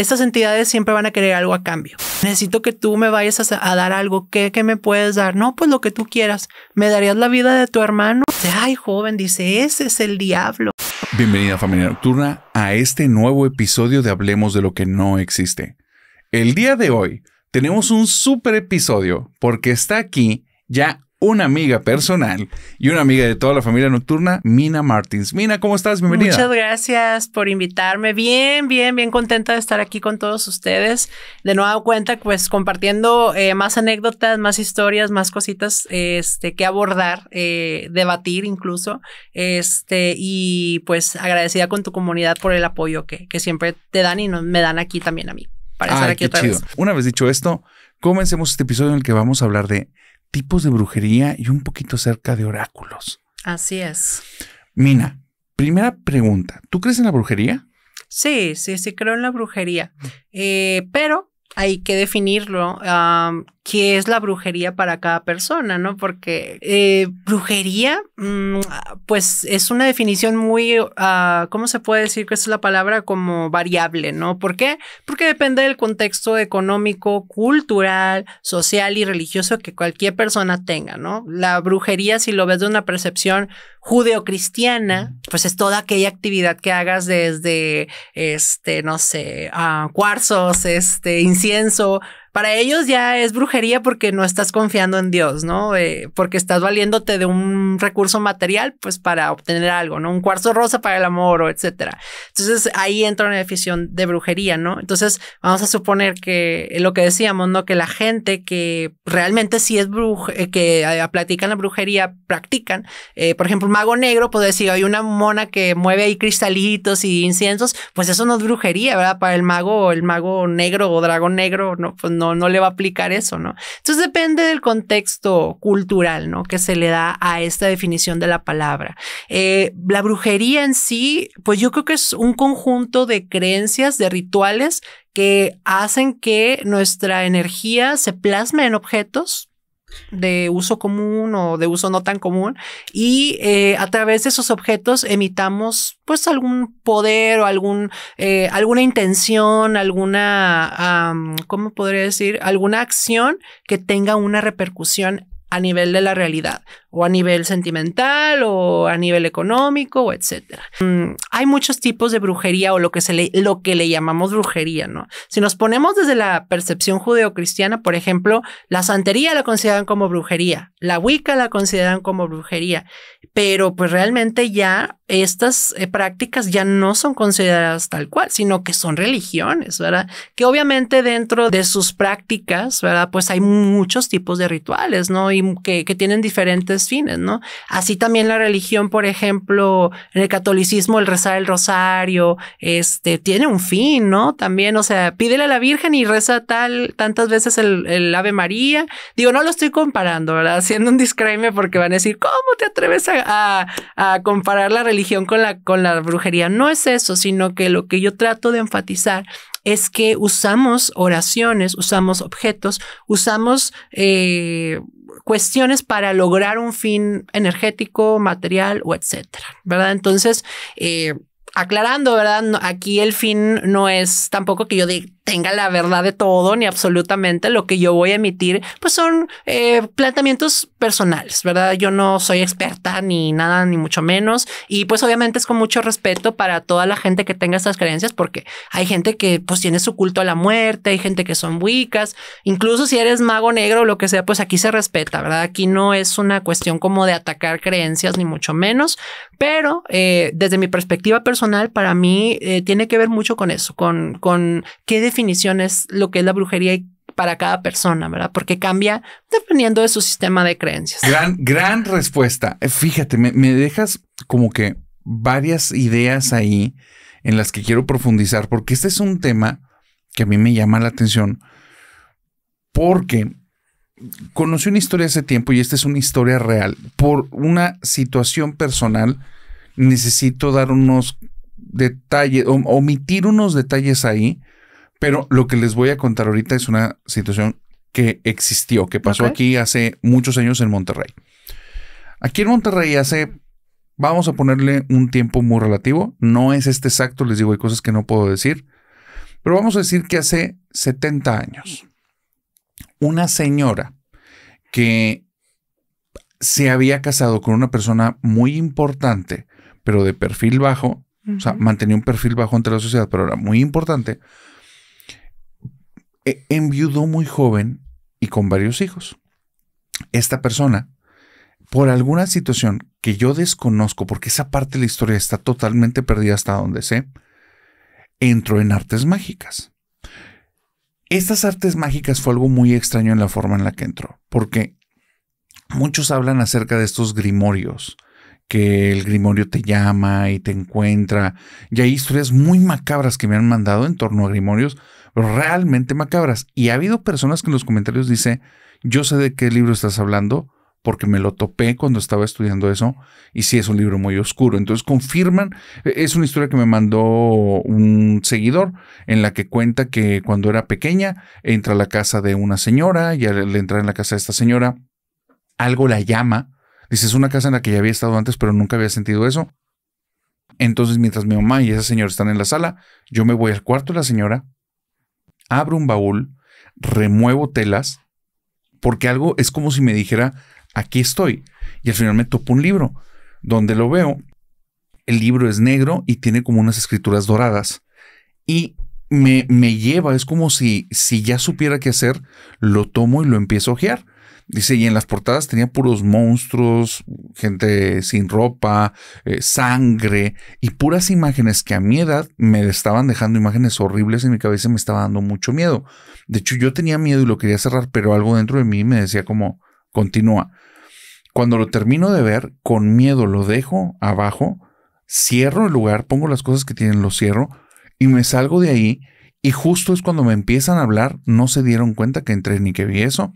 estas entidades siempre van a querer algo a cambio. Necesito que tú me vayas a, dar algo. ¿Qué, ¿Qué, me puedes dar? No, pues lo que tú quieras. ¿Me darías la vida de tu hermano? Ay, joven, dice, ese es el diablo. Bienvenida familia nocturna a este nuevo episodio de Hablemos de lo que no existe. El día de hoy tenemos un super episodio porque está aquí ya una amiga personal y una amiga de toda la familia nocturna, Mina Martins. Mina, ¿cómo estás? Bienvenida. Muchas gracias por invitarme. Bien, bien, bien contenta de estar aquí con todos ustedes. De nueva cuenta, pues compartiendo eh, más anécdotas, más historias, más cositas este, que abordar, eh, debatir incluso. Este, y pues agradecida con tu comunidad por el apoyo que, que siempre te dan y me dan aquí también a mí. Para estar aquí qué Una vez dicho esto, comencemos este episodio en el que vamos a hablar de tipos de brujería y un poquito cerca de oráculos. Así es. Mina, primera pregunta. ¿Tú crees en la brujería? Sí, sí, sí creo en la brujería. Eh, pero hay que definirlo qué es la brujería para cada persona, ¿no? Porque eh, brujería, mm, pues es una definición muy, ah, ¿cómo se puede decir que es la palabra como variable, ¿no? ¿Por qué? Porque depende del contexto económico, cultural, social y religioso que cualquier persona tenga, ¿no? La brujería, si lo ves de una percepción judeocristiana, pues es toda aquella actividad que hagas desde, este, no sé, ah, cuarzos, este, incienso, para ellos ya es brujería porque no estás confiando en Dios, ¿no? Eh, porque estás valiéndote de un recurso material, pues para obtener algo, ¿no? Un cuarzo rosa para el amor o etcétera. Entonces ahí entra una definición de brujería, ¿no? Entonces vamos a suponer que eh, lo que decíamos, ¿no? Que la gente que realmente sí es bruj... Eh, que eh, la brujería, practican. por ejemplo, un mago negro, pues decir, hay una mona que mueve ahí cristalitos y inciensos, pues eso no es brujería, ¿verdad? Para el mago, el mago negro o dragón negro, no, pues no no, le va a aplicar eso, ¿no? Entonces depende del contexto cultural, ¿no? Que se le da a esta definición de la palabra. Eh, la brujería en sí, pues yo creo que es un conjunto de creencias, de rituales que hacen que nuestra energía se plasme en objetos, de uso común o de uso no tan común y eh, a través de esos objetos emitamos pues algún poder o eh, alguna intención alguna cómo podría decir alguna acción que tenga una repercusión a nivel de la realidad o a nivel sentimental o a nivel económico o etcétera. Mm, hay muchos tipos de brujería o lo que se le, lo que le llamamos brujería, ¿no? Si nos ponemos desde la percepción judeocristiana, por ejemplo, la santería la consideran como brujería, la Wicca la consideran como brujería, pero pues realmente ya estas eh, prácticas ya no son consideradas tal cual, sino que son religiones, ¿verdad? Que obviamente dentro de sus prácticas, ¿verdad? Pues hay muchos tipos de rituales, ¿no? Y que tienen diferentes fines, ¿no? Así también la religión, por ejemplo, en el catolicismo el rezar el rosario, este, tiene un fin, ¿no? También, o sea, pídele a la Virgen y reza tal, tantas veces el, Ave María. Digo, no lo estoy comparando, ¿verdad? Haciendo un disclaimer porque van a decir, ¿cómo te atreves a, comparar la religión con la, con la brujería? No es eso, sino que lo que yo trato de enfatizar es que usamos oraciones, usamos objetos, usamos eh, cuestiones para lograr un fin energético, material o etcétera, ¿verdad? Entonces, eh, aclarando, ¿verdad? aquí el fin no es tampoco que yo tenga la verdad de todo ni absolutamente lo que yo voy a emitir, pues son eh, planteamientos personales, ¿verdad? Yo no soy experta ni nada, ni mucho menos. Y pues obviamente es con mucho respeto para toda la gente que tenga estas creencias, porque hay gente que pues tiene su culto a la muerte, hay gente que son wicas, incluso si eres mago negro o lo que sea, pues aquí se respeta, ¿verdad? Aquí no es una cuestión como de atacar creencias, ni mucho menos, pero eh, desde mi perspectiva personal, para mí eh, tiene que ver mucho con eso, con, con qué definición es lo que es la brujería para cada persona, ¿verdad? Porque cambia dependiendo de su sistema de creencias. Gran, gran respuesta. Eh, fíjate, me, me dejas como que varias ideas ahí en las que quiero profundizar, porque este es un tema que a mí me llama la atención, porque conocí una historia hace tiempo y esta es una historia real. Por una situación personal, necesito dar unos detalle, omitir unos detalles ahí, pero lo que les voy a contar ahorita es una situación que existió, que pasó aquí hace muchos años en Monterrey. Aquí en Monterrey hace, vamos a ponerle un tiempo muy relativo, no es este exacto, les digo, hay cosas que no puedo decir, pero vamos a decir que hace 70 años, una señora que se había casado con una persona muy importante, pero de perfil bajo, o sea, mantenía un perfil bajo ante la sociedad, pero era muy importante. E, enviudó muy joven y con varios hijos. Esta persona, por alguna situación que yo desconozco, porque esa parte de la historia está totalmente perdida hasta donde sé, entró en artes mágicas. Estas artes mágicas fue algo muy extraño en la forma en la que entró, porque muchos hablan acerca de estos grimorios, que el Grimorio te llama y te encuentra. Y hay historias muy macabras que me han mandado en torno a Grimorios, realmente macabras. Y ha habido personas que en los comentarios dice, yo sé de qué libro estás hablando porque me lo topé cuando estaba estudiando eso y sí es un libro muy oscuro. Entonces confirman, e-, es una historia que me mandó un seguidor en la que cuenta que cuando era pequeña entra a la casa de una señora y al entrar en la casa de esta señora algo la llama Dice, es una casa en la que ya había estado antes, pero nunca había sentido eso. Entonces, mientras mi mamá y esa señora están en la sala, yo me voy al cuarto de la señora, abro un baúl, remuevo telas, porque algo es como si me dijera, aquí estoy. Y al final me topo un libro, donde lo veo, el libro es negro y tiene como unas escrituras doradas. Y me, me lleva, es como si, si ya supiera qué hacer, lo tomo y lo empiezo a ojear Dice, y en las portadas tenía puros monstruos, gente sin ropa, eh, sangre y puras imágenes que a mi edad me estaban dejando imágenes horribles en mi cabeza y me estaba dando mucho miedo. De hecho, yo tenía miedo y lo quería cerrar, pero algo dentro de mí me decía como, continúa. Cuando lo termino de ver, con miedo lo dejo abajo, cierro el lugar, pongo las cosas que tienen, lo cierro y me salgo de ahí. Y justo es cuando me empiezan a hablar, no se dieron cuenta que entré ni que vi eso.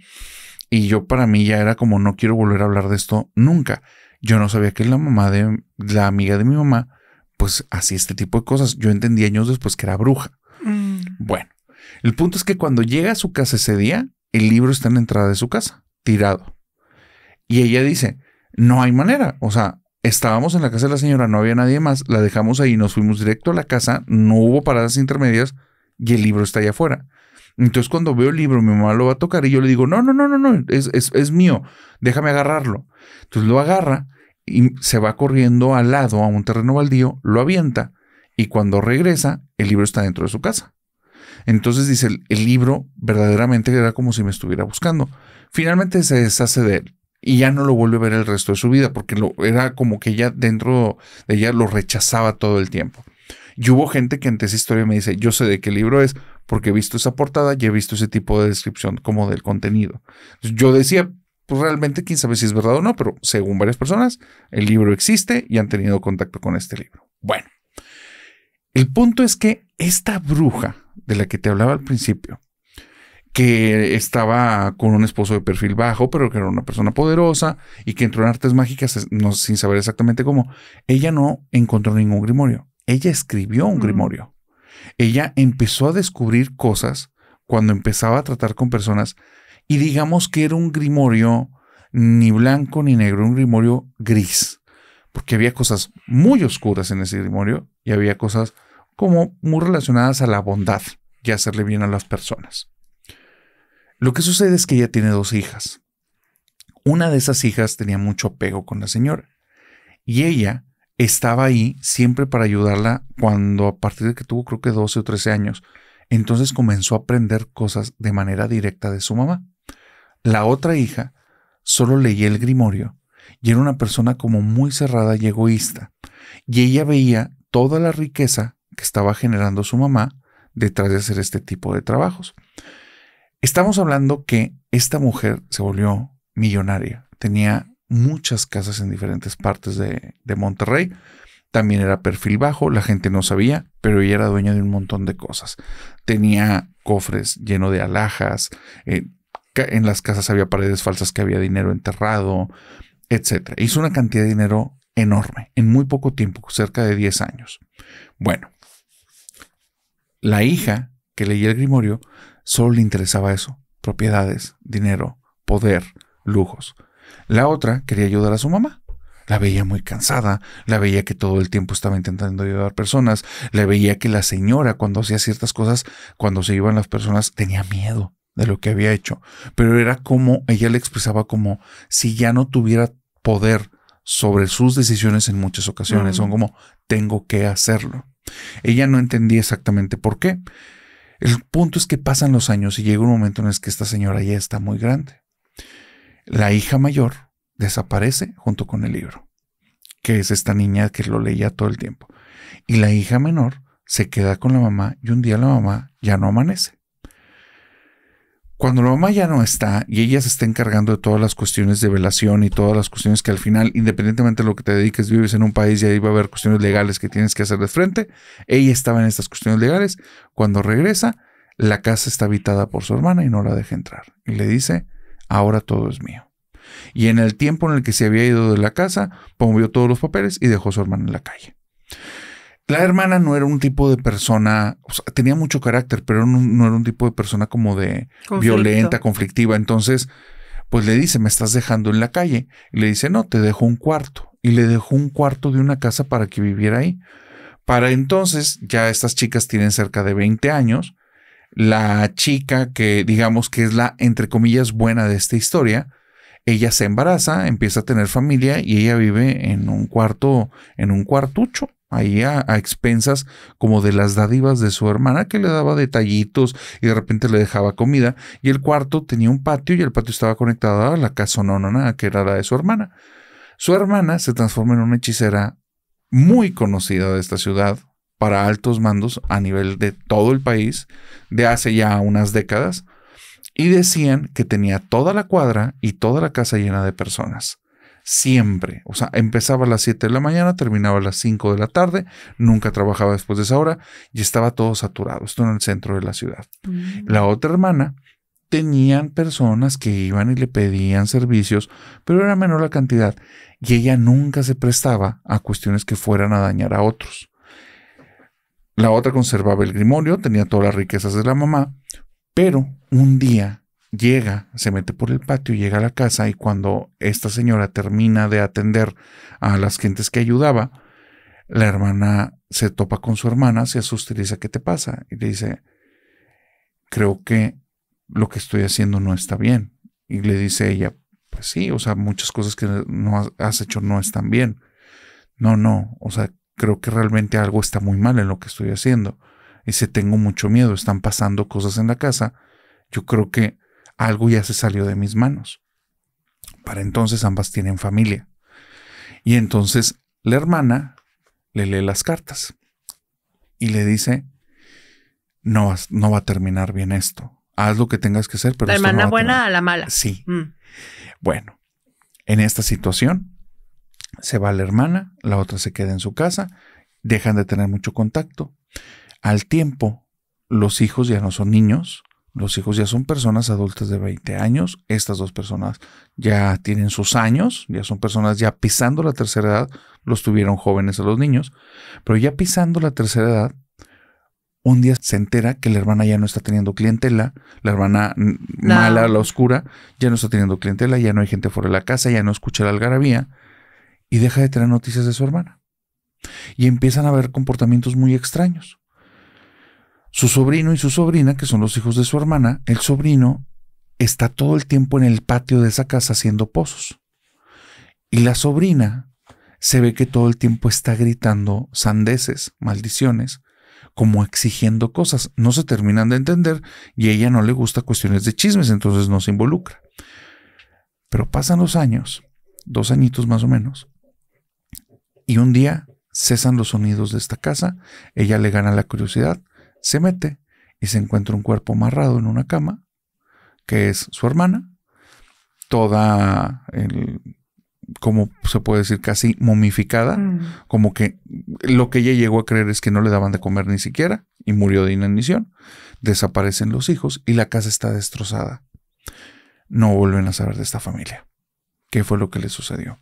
Y yo para mí ya era como no quiero volver a hablar de esto nunca. Yo no sabía que la mamá de la amiga de mi mamá, pues hacía este tipo de cosas. Yo entendí años después que era bruja. Mm. Bueno, el punto es que cuando llega a su casa ese día, el libro está en la entrada de su casa, tirado. Y ella dice, no hay manera. O sea, estábamos en la casa de la señora, no había nadie más, la dejamos ahí, nos fuimos directo a la casa, no hubo paradas intermedias y el libro está allá afuera. Entonces cuando veo el libro, mi mamá lo va a tocar y yo le digo, no, no, no, no, no, es, mío, déjame agarrarlo. Entonces lo agarra y se va corriendo al lado a un terreno baldío, lo avienta y cuando regresa, el libro está dentro de su casa. Entonces dice, el, libro verdaderamente era como si me estuviera buscando. Finalmente se deshace de él y ya no lo vuelve a ver el resto de su vida porque lo, era como que ya dentro de ella lo rechazaba todo el tiempo. Y hubo gente que ante esa historia me dice, yo sé de qué libro es, porque he visto esa portada y he visto ese tipo de descripción como del contenido. Yo decía, pues realmente quién sabe si es verdad o no, pero según varias personas, el libro existe y han tenido contacto con este libro. Bueno, el punto es que esta bruja de la que te hablaba al principio, que estaba con un esposo de perfil bajo, pero que era una persona poderosa y que entró en artes mágicas no, sin saber exactamente cómo, ella no encontró ningún grimorio. Ella escribió un grimorio. Ella empezó a descubrir cosas cuando empezaba a tratar con personas y digamos que era un grimorio ni blanco ni negro, un grimorio gris, porque había cosas muy oscuras en ese grimorio y había cosas como muy relacionadas a la bondad y hacerle bien a las personas. Lo que sucede es que ella tiene dos hijas. Una de esas hijas tenía mucho apego con la señora y ella estaba ahí siempre para ayudarla cuando a partir de que tuvo creo que 12 o 13 años, entonces comenzó a aprender cosas de manera directa de su mamá. La otra hija solo leía el grimorio y era una persona como muy cerrada y egoísta, y ella veía toda la riqueza que estaba generando su mamá detrás de hacer este tipo de trabajos. Estamos hablando que esta mujer se volvió millonaria, tenía muchas casas en diferentes partes de, Monterrey. También era perfil bajo, la gente no sabía, pero ella era dueña de un montón de cosas. Tenía cofres lleno de alhajas, eh, en las casas había paredes falsas que había dinero enterrado, etc. Hizo una cantidad de dinero enorme, en muy poco tiempo, cerca de 10 años. Bueno, la hija que leía el grimorio solo le interesaba eso, propiedades, dinero, poder, lujos. La otra quería ayudar a su mamá. La veía muy cansada, la veía que todo el tiempo estaba intentando ayudar a personas, la veía que la señora cuando hacía ciertas cosas, cuando se iban las personas, tenía miedo de lo que había hecho. Pero era como, ella le expresaba como si ya no tuviera poder sobre sus decisiones en muchas ocasiones. Son como, tengo que hacerlo. Ella no entendía exactamente por qué. El punto es que pasan los años y llega un momento en el que esta señora ya está muy grande la hija mayor desaparece junto con el libro, que es esta niña que lo leía todo el tiempo. Y la hija menor se queda con la mamá y un día la mamá ya no amanece. Cuando la mamá ya no está y ella se está encargando de todas las cuestiones de velación y todas las cuestiones que al final, independientemente de lo que te dediques, vives en un país y ahí va a haber cuestiones legales que tienes que hacer de frente, ella estaba en estas cuestiones legales. Cuando regresa, la casa está habitada por su hermana y no la deja entrar. Y le dice, ahora todo es mío. Y en el tiempo en el que se había ido de la casa, movió todos los papeles y dejó a su hermana en la calle. La hermana no era un tipo de persona, tenía mucho carácter, pero no, era un tipo de persona como de violenta, conflictiva. Entonces, pues le dice, me estás dejando en la calle. Y le dice, no, te dejo un cuarto. Y le dejó un cuarto de una casa para que viviera ahí. Para entonces, ya estas chicas tienen cerca de 20 años la chica que digamos que es la, entre comillas, buena de esta historia, ella se embaraza, empieza a tener familia y ella vive en un cuarto, en un cuartucho, ahí a, expensas como de las dádivas de su hermana que le daba detallitos y de repente le dejaba comida. Y el cuarto tenía un patio y el patio estaba conectado a la casa nada que era la de su hermana. Su hermana se transforma en una hechicera muy conocida de esta ciudad, para altos mandos a nivel de todo el país de hace ya unas décadas y decían que tenía toda la cuadra y toda la casa llena de personas. Siempre. O sea, empezaba a las 7 de la mañana, terminaba a las 5 de la tarde, nunca trabajaba después de esa hora y estaba todo saturado. Esto en el centro de la ciudad. Mm. La otra hermana tenían personas que iban y le pedían servicios, pero era menor la cantidad y ella nunca se prestaba a cuestiones que fueran a dañar a otros. La otra conservaba el grimorio, tenía todas las riquezas de la mamá, pero un día llega, se mete por el patio, llega a la casa y cuando esta señora termina de atender a las gentes que ayudaba, la hermana se topa con su hermana, se asusta y dice, ¿qué te pasa? Y le dice, creo que lo que estoy haciendo no está bien. Y le dice ella, pues sí, o sea, muchas cosas que no has hecho no están bien. No, no, o sea, creo que realmente algo está muy mal en lo que estoy haciendo. Y si tengo mucho miedo, están pasando cosas en la casa. Yo creo que algo ya se salió de mis manos. Para entonces ambas tienen familia. Y entonces la hermana le lee las cartas y le dice, no, no va a terminar bien esto. Haz lo que tengas que hacer, pero... La hermana buena a, la mala. Sí. Mm. Bueno, en esta situación, se va la hermana, la otra se queda en su casa, dejan de tener mucho contacto. Al tiempo, los hijos ya no son niños, los hijos ya son personas adultas de 20 años, estas dos personas ya tienen sus años, ya son personas ya pisando la tercera edad, los tuvieron jóvenes a los niños, pero ya pisando la tercera edad, un día se entera que la hermana ya no está teniendo clientela, la hermana mala, la oscura, ya no está teniendo clientela, ya no hay gente fuera de la casa, ya no escucha la algarabía, y deja de tener noticias de su hermana. Y empiezan a ver comportamientos muy extraños. Su sobrino y su sobrina, que son los hijos de su hermana, el sobrino está todo el tiempo en el patio de esa casa haciendo pozos. Y la sobrina se ve que todo el tiempo está gritando sandeces, maldiciones, como exigiendo cosas. No se terminan de entender y a ella no le gusta cuestiones de chismes, entonces no se involucra. Pero pasan los años, dos añitos más o menos, y un día cesan los sonidos de esta casa, ella le gana la curiosidad, se mete y se encuentra un cuerpo amarrado en una cama, que es su hermana, toda como se puede decir, casi momificada, mm. como que lo que ella llegó a creer es que no le daban de comer ni siquiera y murió de inanición. Desaparecen los hijos y la casa está destrozada. No vuelven a saber de esta familia. ¿Qué fue lo que le sucedió?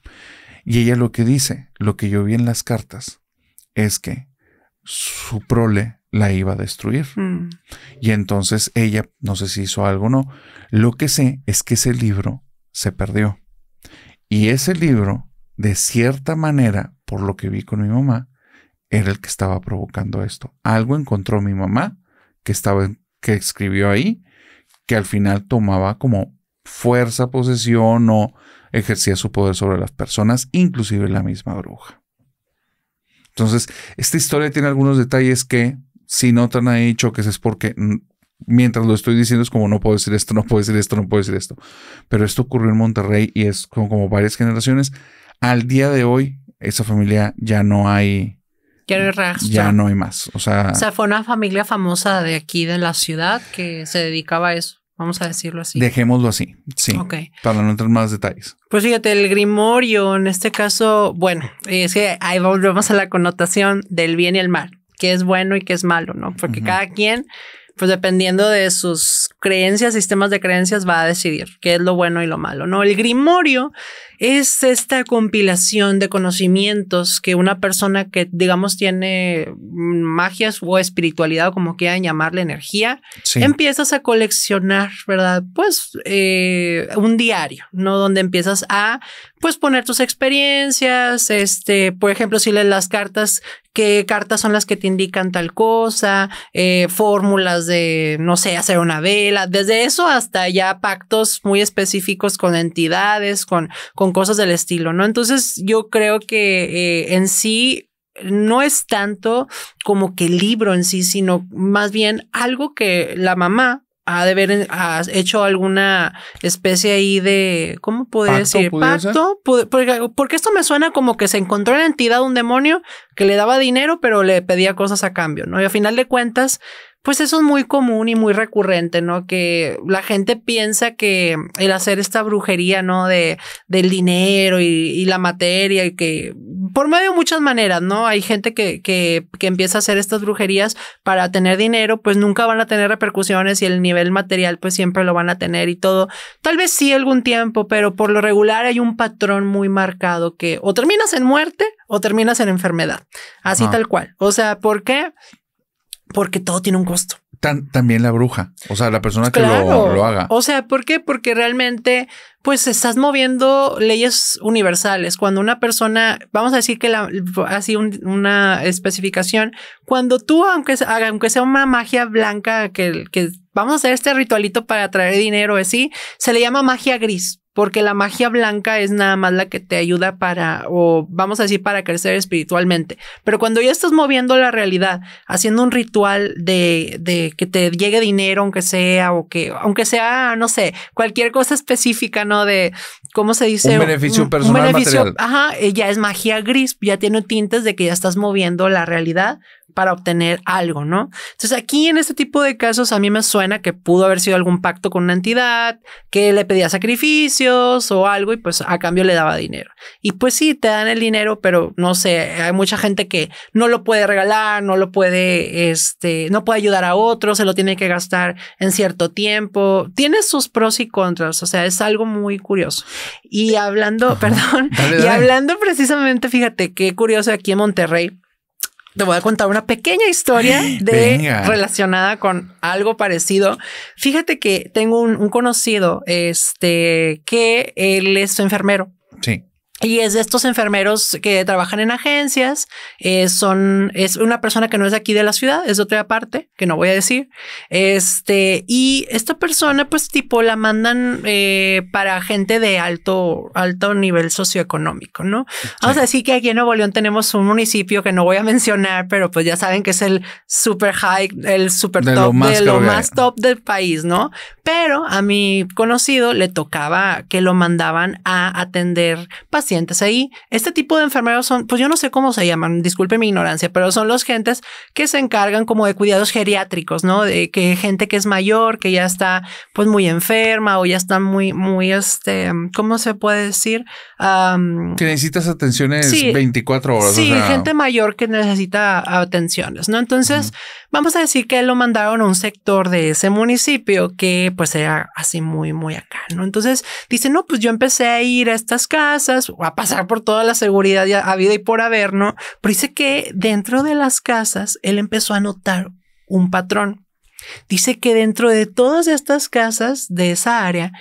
Y ella lo que dice, lo que yo vi en las cartas, es que su prole la iba a destruir. Mm. Y entonces ella, no sé si hizo algo o no, lo que sé es que ese libro se perdió. Y ese libro, de cierta manera, por lo que vi con mi mamá, era el que estaba provocando esto. Algo encontró mi mamá que estaba que escribió ahí que al final tomaba como fuerza, posesión o ejercía su poder sobre las personas, inclusive la misma bruja. Entonces, esta historia tiene algunos detalles que, si notan ahí choques, es porque mientras lo estoy diciendo es como no puedo decir esto, no puedo decir esto, no puedo decir esto. Pero esto ocurrió en Monterrey y es como, varias generaciones. Al día de hoy, esa familia ya no hay. Ya no hay más. O sea, o sea, fue una familia famosa de aquí, de la ciudad, que se dedicaba a eso. Vamos a decirlo así. Dejémoslo así, sí. Ok. Para no entrar más detalles. Pues fíjate, el grimorio en este caso, bueno, es que ahí volvemos a la connotación del bien y el mal, qué es bueno y qué es malo, ¿no? Porque cada quien, pues dependiendo de sus creencias, sistemas de creencias, va a decidir qué es lo bueno y lo malo, ¿no? El grimorio es esta compilación de conocimientos que una persona que, digamos, tiene magias o espiritualidad, o como quieran llamarle, energía, empiezas a coleccionar, ¿verdad? Pues eh, un diario, ¿no? Donde empiezas a pues poner tus experiencias, este, por ejemplo, si lees las cartas, qué cartas son las que te indican tal cosa, eh, fórmulas de, no sé, hacer una vela, desde eso hasta ya pactos muy específicos con entidades, con, con cosas del estilo, ¿no? Entonces yo creo que eh, en sí no es tanto como que el libro en sí, sino más bien algo que la mamá ha de eh, hecho alguna especie ahí de, ¿cómo podría decir? Pacto. Porque, porque, esto me suena como que se encontró en la entidad un demonio que le daba dinero, pero le pedía cosas a cambio, ¿no? Y a final de cuentas, pues eso es muy común y muy recurrente, ¿no? Que la gente piensa que el hacer esta brujería, ¿no? De, del dinero y, la materia y que por medio de muchas maneras, ¿no? Hay gente que, que, empieza a hacer estas brujerías para tener dinero, pues nunca van a tener repercusiones y el nivel material pues siempre lo van a tener y todo. Tal vez sí algún tiempo, pero por lo regular hay un patrón muy marcado que o terminas en muerte o terminas en enfermedad, así tal cual. O sea, ¿por qué? Porque todo tiene un costo. también la bruja, o sea, la persona que lo, haga. O sea, ¿por qué? Porque realmente, pues estás moviendo leyes universales. Cuando una persona, vamos a decir que la, así una especificación, cuando tú, aunque, aunque sea una magia blanca, que, que vamos a hacer este ritualito para traer dinero, así, se le llama magia gris porque la magia blanca es nada más la que te ayuda para, o vamos a decir, para crecer espiritualmente. Pero cuando ya estás moviendo la realidad, haciendo un ritual de, que te llegue dinero, aunque sea, o que, aunque sea, no sé, cualquier cosa específica, ¿no? De, ¿cómo se dice? Un beneficio personal. beneficio, ajá, ya es magia gris, ya tiene tintes de que ya estás moviendo la realidad para obtener algo, ¿no? Entonces aquí en este tipo de casos a mí me suena que pudo haber sido algún pacto con una entidad, que le pedía sacrificios o algo y pues a cambio le daba dinero. Y pues sí, te dan el dinero, pero no sé, hay mucha gente que no lo puede regalar, no lo puede, este, no puede ayudar a otros, se lo tiene que gastar en cierto tiempo. Tiene sus pros y contras, o sea, es algo muy curioso. Y hablando, perdón, y hablando precisamente, fíjate qué curioso aquí en Monterrey te voy a contar una pequeña historia de relacionada con algo parecido. Fíjate que tengo un, conocido, este, que él es enfermero. Sí. Y es de estos enfermeros que trabajan en agencias, eh, son, es una persona que no es de aquí de la ciudad, es de otra parte, que no voy a decir. Este, y esta persona, pues, tipo, la mandan eh, para gente de alto, alto nivel socioeconómico, ¿no? o Vamos a decir que aquí en Nuevo León tenemos un municipio que no voy a mencionar, pero pues ya saben que es el super high, el super top, lo de lo más top del país, ¿no? Pero a mi conocido le tocaba que lo mandaban a atender pacientes ahí. Este tipo de enfermeros son, pues yo no sé cómo se llaman, disculpe mi ignorancia, pero son los gentes que se encargan como de cuidados geriátricos, ¿no? De que gente que es mayor, que ya está pues muy enferma o ya está muy, muy, este, ¿cómo se puede decir? que necesitas atenciones 24 horas. Sí, gente mayor que necesita atenciones, ¿no? Entonces, vamos a decir que lo mandaron a un sector de ese municipio que pues era así muy, muy acá, ¿no? Entonces, dice, no, pues yo empecé a ir a estas casas, va a pasar por toda la seguridad ya habida y por haber, ¿no? Pero dice que dentro de las casas él empezó a notar un patrón. Dice que dentro de todas estas casas de esa área,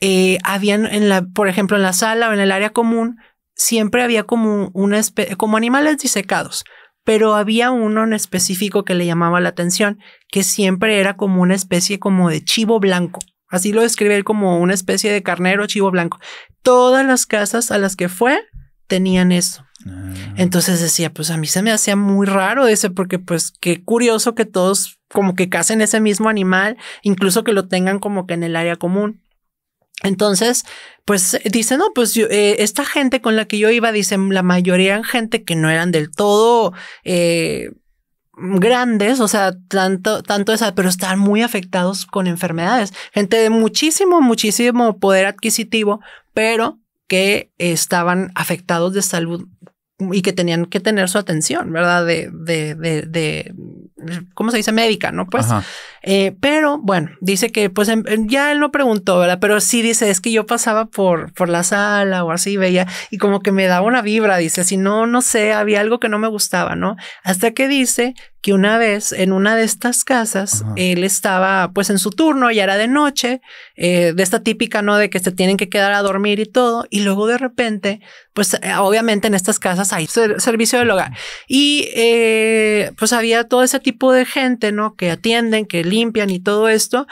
eh, habían, en la, por ejemplo, en la sala o en el área común, siempre había como, una como animales disecados, pero había uno en específico que le llamaba la atención, que siempre era como una especie como de chivo blanco. Así lo describe él como una especie de carnero chivo blanco. Todas las casas a las que fue tenían eso. Ah. Entonces decía, pues a mí se me hacía muy raro ese, porque pues qué curioso que todos como que casen ese mismo animal, incluso que lo tengan como que en el área común. Entonces, pues dice, no, pues eh, esta gente con la que yo iba, dicen, la mayoría eran gente que no eran del todo... Eh, grandes, o sea, tanto, tanto esa, pero están muy afectados con enfermedades. Gente de muchísimo, muchísimo poder adquisitivo, pero que estaban afectados de salud y que tenían que tener su atención, ¿verdad? De, de, de, de ¿cómo se dice? Médica, ¿no? Pues, eh, pero bueno, dice que pues em, em, ya él no preguntó, ¿verdad? Pero sí dice, es que yo pasaba por, por la sala o así, veía, y como que me daba una vibra, dice, si no, no sé, había algo que no me gustaba, ¿no? Hasta que dice que una vez en una de estas casas él estaba pues en su turno, y era de noche, eh, de esta típica, ¿no? De que se tienen que quedar a dormir y todo, y luego de repente, pues eh, obviamente en estas casas hay servicio del hogar. Y eh, pues había todo ese tipo de gente, ¿no? Que atienden, que limpian y todo esto.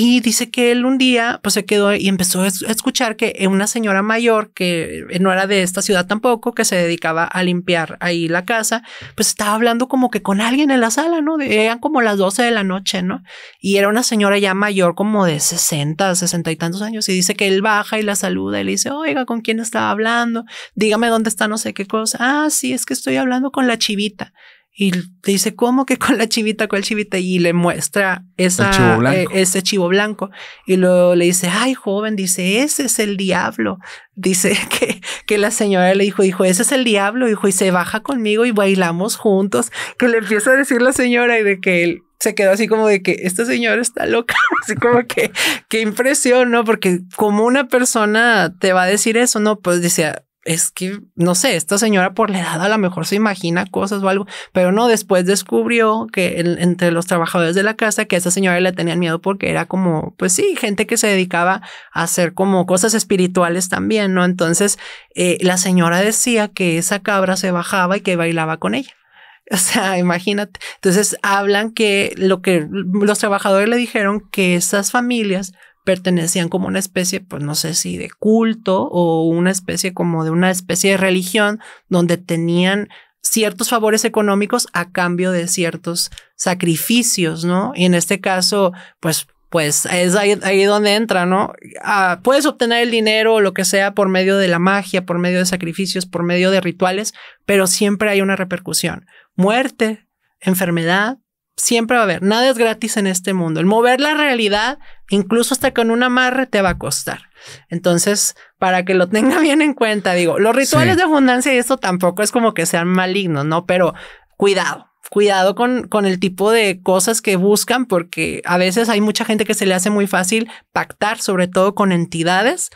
Y dice que él un día pues se quedó y empezó a escuchar que una señora mayor que no era de esta ciudad tampoco, que se dedicaba a limpiar ahí la casa, pues estaba hablando como que con alguien en la sala, ¿no? Eran como las 12 de la noche, ¿no? Y era una señora ya mayor como de 60, 60 y tantos años y dice que él baja y la saluda y le dice, oiga, ¿con quién estaba hablando? Dígame dónde está no sé qué cosa. Ah, sí, es que estoy hablando con la chivita. Y dice, ¿cómo que con la chivita, con cuál chivita? Y le muestra esa, eh, ese chivo blanco. Y lo le dice, ay, joven, dice, ese es el diablo. Dice que, que la señora le dijo, dijo, ese es el diablo, dijo, y se baja conmigo y bailamos juntos. Que le empieza a decir la señora y de que él se quedó así como de que esta señora está loca, así como que, qué impresión, ¿no? Porque como una persona te va a decir eso, ¿no? Pues decía, es que, no sé, esta señora por la edad a lo mejor se imagina cosas o algo, pero no, después descubrió que entre los trabajadores de la casa que a esa señora le tenían miedo porque era como, pues sí, gente que se dedicaba a hacer como cosas espirituales también, ¿no? Entonces, eh, la señora decía que esa cabra se bajaba y que bailaba con ella. O sea, imagínate. Entonces hablan que lo que los trabajadores le dijeron que esas familias pertenecían como una especie, pues no sé si de culto o una especie como de una especie de religión donde tenían ciertos favores económicos a cambio de ciertos sacrificios, ¿no? Y en este caso, pues pues es ahí, donde entra, ¿no? Ah, puedes obtener el dinero o lo que sea por medio de la magia, por medio de sacrificios, por medio de rituales, pero siempre hay una repercusión. Muerte, enfermedad, siempre va a haber. Nada es gratis en este mundo. El mover la realidad, incluso hasta con un amarre, te va a costar. Entonces, para que lo tenga bien en cuenta, digo, los rituales de abundancia y esto tampoco es como que sean malignos, ¿no? Pero cuidado. Cuidado con, con el tipo de cosas que buscan, porque a veces hay mucha gente que se le hace muy fácil pactar, sobre todo con entidades,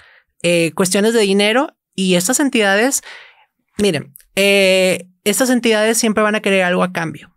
eh, cuestiones de dinero, y estas entidades, miren, eh, estas entidades siempre van a querer algo a cambio.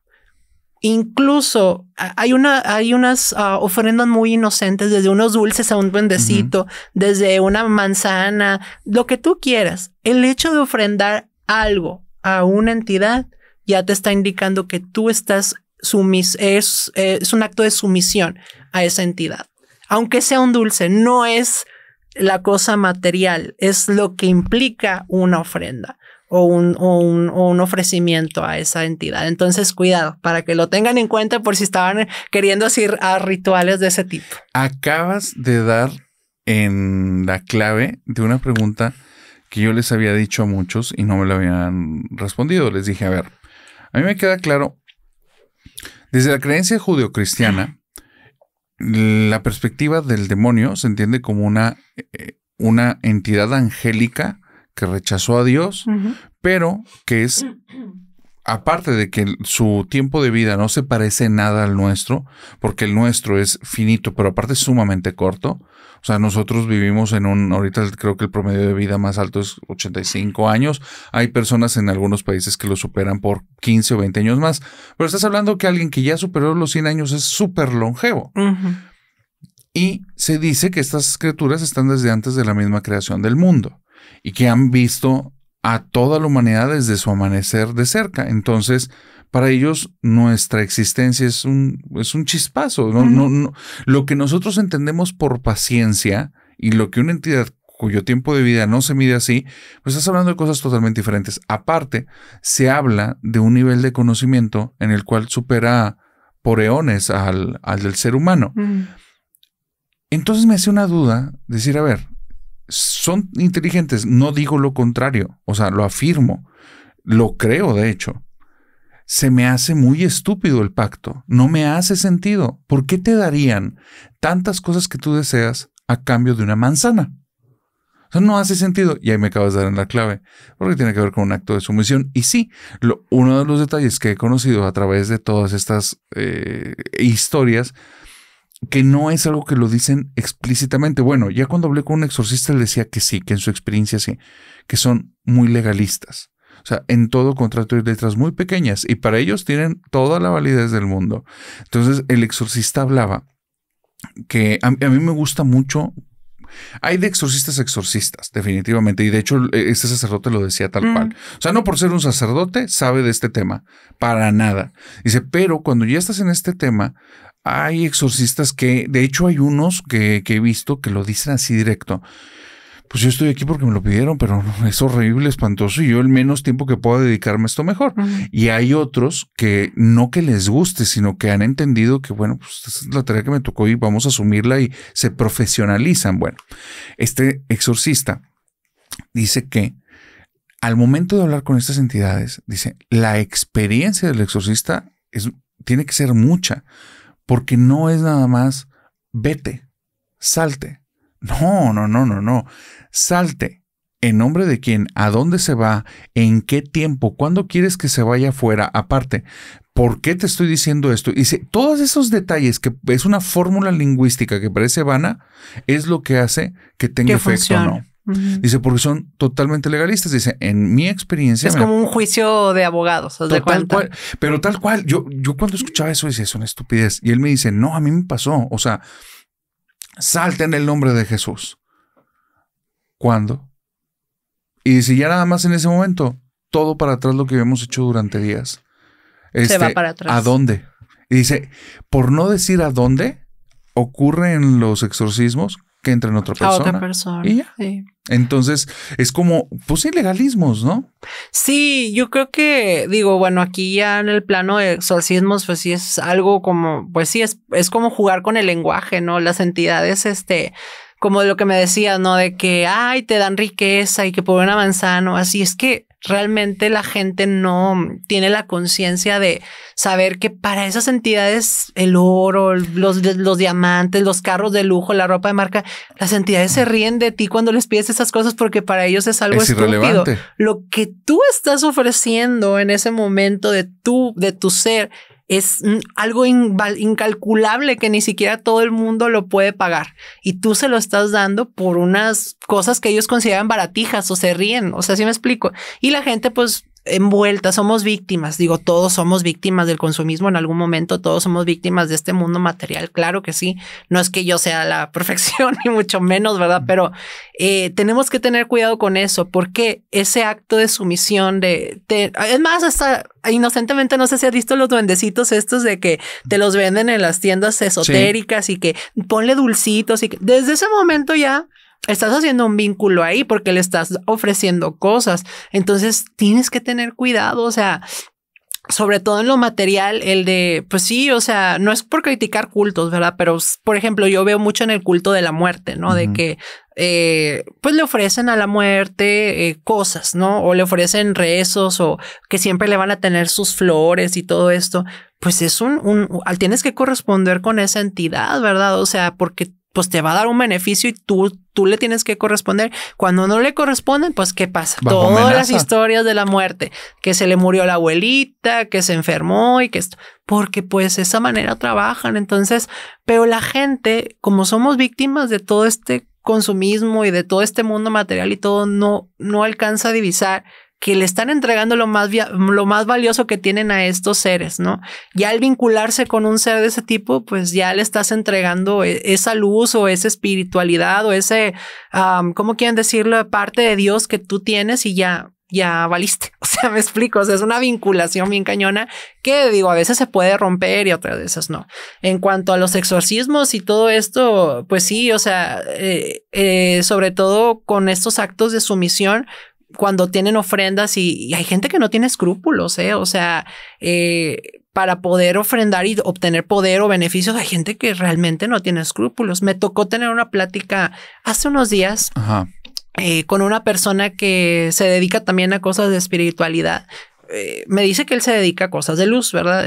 Incluso hay, una, hay unas ah, ofrendas muy inocentes, desde unos dulces a un bendecito, desde una manzana, lo que tú quieras. El hecho de ofrendar algo a una entidad ya te está indicando que tú estás sumis es, es un acto de sumisión a esa entidad. Aunque sea un dulce, no es la cosa material, es lo que implica una ofrenda o un, ofrecimiento a esa entidad. Entonces, cuidado, para que lo tengan en cuenta por si estaban queriendo ir a ah, rituales de ese tipo. Acabas de dar en la clave de una pregunta que yo les había dicho a muchos y no me lo habían respondido. Les dije, a ver, a mí me queda claro, desde la creencia judeocristiana, la perspectiva del demonio se entiende como una, eh, una entidad angélica que rechazó a Dios, pero que es, aparte de que su tiempo de vida no se parece nada al nuestro, porque el nuestro es finito, pero aparte es sumamente corto. O sea, nosotros vivimos en un, ahorita creo que el promedio de vida más alto es 85 años. Hay personas en algunos países que lo superan por 15 o 20 años más, pero estás hablando que alguien que ya superó los 100 años es súper longevo. Y se dice que estas criaturas están desde antes de la misma creación del mundo y que han visto a toda la humanidad desde su amanecer de cerca. Entonces, para ellos nuestra existencia es un, es un chispazo. lo que nosotros entendemos por paciencia y lo que una entidad cuyo tiempo de vida no se mide así, pues estás hablando de cosas totalmente diferentes. Aparte, se habla de un nivel de conocimiento en el cual supera por eones al, del ser humano. Entonces me hace una duda, decir, a ver, son inteligentes, no digo lo contrario, o sea, lo afirmo, lo creo de hecho. Se me hace muy estúpido el pacto, no me hace sentido. ¿Por qué te darían tantas cosas que tú deseas a cambio de una manzana? O sea, no hace sentido. Y ahí me acabas de dar en la clave, porque tiene que ver con un acto de sumisión. Y sí, uno de los detalles que he conocido a través de todas estas eh, historias que no es algo que lo dicen explícitamente. Bueno, ya cuando hablé con un exorcista le decía que sí, que en su experiencia sí, que son muy legalistas. O sea, en todo contrato hay letras muy pequeñas y para ellos tienen toda la validez del mundo. Entonces, el exorcista hablaba que a, mí me gusta mucho hay de exorcistas exorcistas, definitivamente. Y de hecho, e, este sacerdote lo decía tal cual. Mm. O sea, no por ser un sacerdote sabe de este tema, para nada. Dice, pero cuando ya estás en este tema, hay exorcistas que, de hecho hay unos que, he visto que lo dicen así directo pues yo estoy aquí porque me lo pidieron, pero es horrible, espantoso, y yo el menos tiempo que pueda dedicarme a esto mejor. Y hay otros que no que les guste, sino que han entendido que, bueno, pues esta es la tarea que me tocó y vamos a asumirla y se profesionalizan. Bueno, este exorcista dice que al momento de hablar con estas entidades, dice, la experiencia del exorcista es, tiene que ser mucha porque no es nada más vete, salte. No, no, no, no, no. Salte. ¿En nombre de quién? ¿A dónde se va? ¿En qué tiempo? ¿Cuándo quieres que se vaya afuera? Aparte, ¿por qué te estoy diciendo esto? Y si, todos esos detalles, que es una fórmula lingüística que parece vana, es lo que hace que tenga efecto o no. Dice, porque son totalmente legalistas. Dice, en mi experiencia. Es como un juicio de abogados, pero tal cual, yo, yo cuando escuchaba eso decía, es una estupidez. Y él me dice, no, a mí me pasó. O sea, salta en el nombre de Jesús. ¿Cuándo? Y dice, ya nada más en ese momento, todo para atrás lo que habíamos hecho durante días. Se va este, para atrás. ¿A dónde? Y dice, por no decir a dónde, ocurren los exorcismos que entra en otra persona. otra persona. Entonces, es como, pues ilegalismos, ¿no? Sí, yo creo que, digo, bueno, aquí ya en el plano de exorcismos, pues sí es algo como, pues sí, es, es como jugar con el lenguaje, ¿no? Las entidades, este, como lo que me decías, ¿no? De que, ay, te dan riqueza y que por una manzana, así, es que Realmente la gente no tiene la conciencia de saber que para esas entidades el oro, los, los, diamantes, los carros de lujo, la ropa de marca, las entidades se ríen de ti cuando les pides esas cosas porque para ellos es algo es estúpido. Lo que tú estás ofreciendo en ese momento de tu, de tu ser es algo incalculable que ni siquiera todo el mundo lo puede pagar. Y tú se lo estás dando por unas cosas que ellos consideran baratijas o se ríen. O sea, si me explico. Y la gente, pues, envueltas, somos víctimas, digo, todos somos víctimas del consumismo en algún momento, todos somos víctimas de este mundo material, claro que sí, no es que yo sea la perfección, ni mucho menos, ¿verdad? Pero eh, tenemos que tener cuidado con eso, porque ese acto de sumisión, de, es más, hasta inocentemente, no sé si has visto los duendecitos estos de que te los venden en las tiendas esotéricas y que ponle dulcitos y que desde ese momento ya estás haciendo un vínculo ahí porque le estás ofreciendo cosas. Entonces tienes que tener cuidado, o sea, sobre todo en lo material, el de, pues sí, o sea, no es por criticar cultos, ¿verdad? Pero, por ejemplo, yo veo mucho en el culto de la muerte, ¿no? De que, eh, pues le ofrecen a la muerte eh, cosas, ¿no? O le ofrecen rezos o que siempre le van a tener sus flores y todo esto. Pues es un, un, tienes que corresponder con esa entidad, ¿verdad? O sea, porque pues te va a dar un beneficio y tú, tú le tienes que corresponder. Cuando no le corresponden, pues ¿qué pasa? Todas las historias de la muerte, que se le murió la abuelita, que se enfermó y que esto, porque pues de esa manera trabajan. Entonces, pero la gente, como somos víctimas de todo este consumismo y de todo este mundo material y todo, no, no alcanza a divisar que le están entregando lo más, lo más valioso que tienen a estos seres, ¿no? Ya al vincularse con un ser de ese tipo, pues ya le estás entregando e, esa luz o esa espiritualidad o ese, ¿cómo quieren decirlo? Parte de Dios que tú tienes y ya, ya valiste. O sea, me explico, o sea, es una vinculación bien cañona que digo, a veces se puede romper y otras veces no. En cuanto a los exorcismos y todo esto, pues sí, o sea, eh, eh, sobre todo con estos actos de sumisión, cuando tienen ofrendas y, hay gente que no tiene escrúpulos, ¿eh? o sea, eh, para poder ofrendar y obtener poder o beneficios, hay gente que realmente no tiene escrúpulos. Me tocó tener una plática hace unos días eh, con una persona que se dedica también a cosas de espiritualidad. Eh, me dice que él se dedica a cosas de luz, ¿verdad?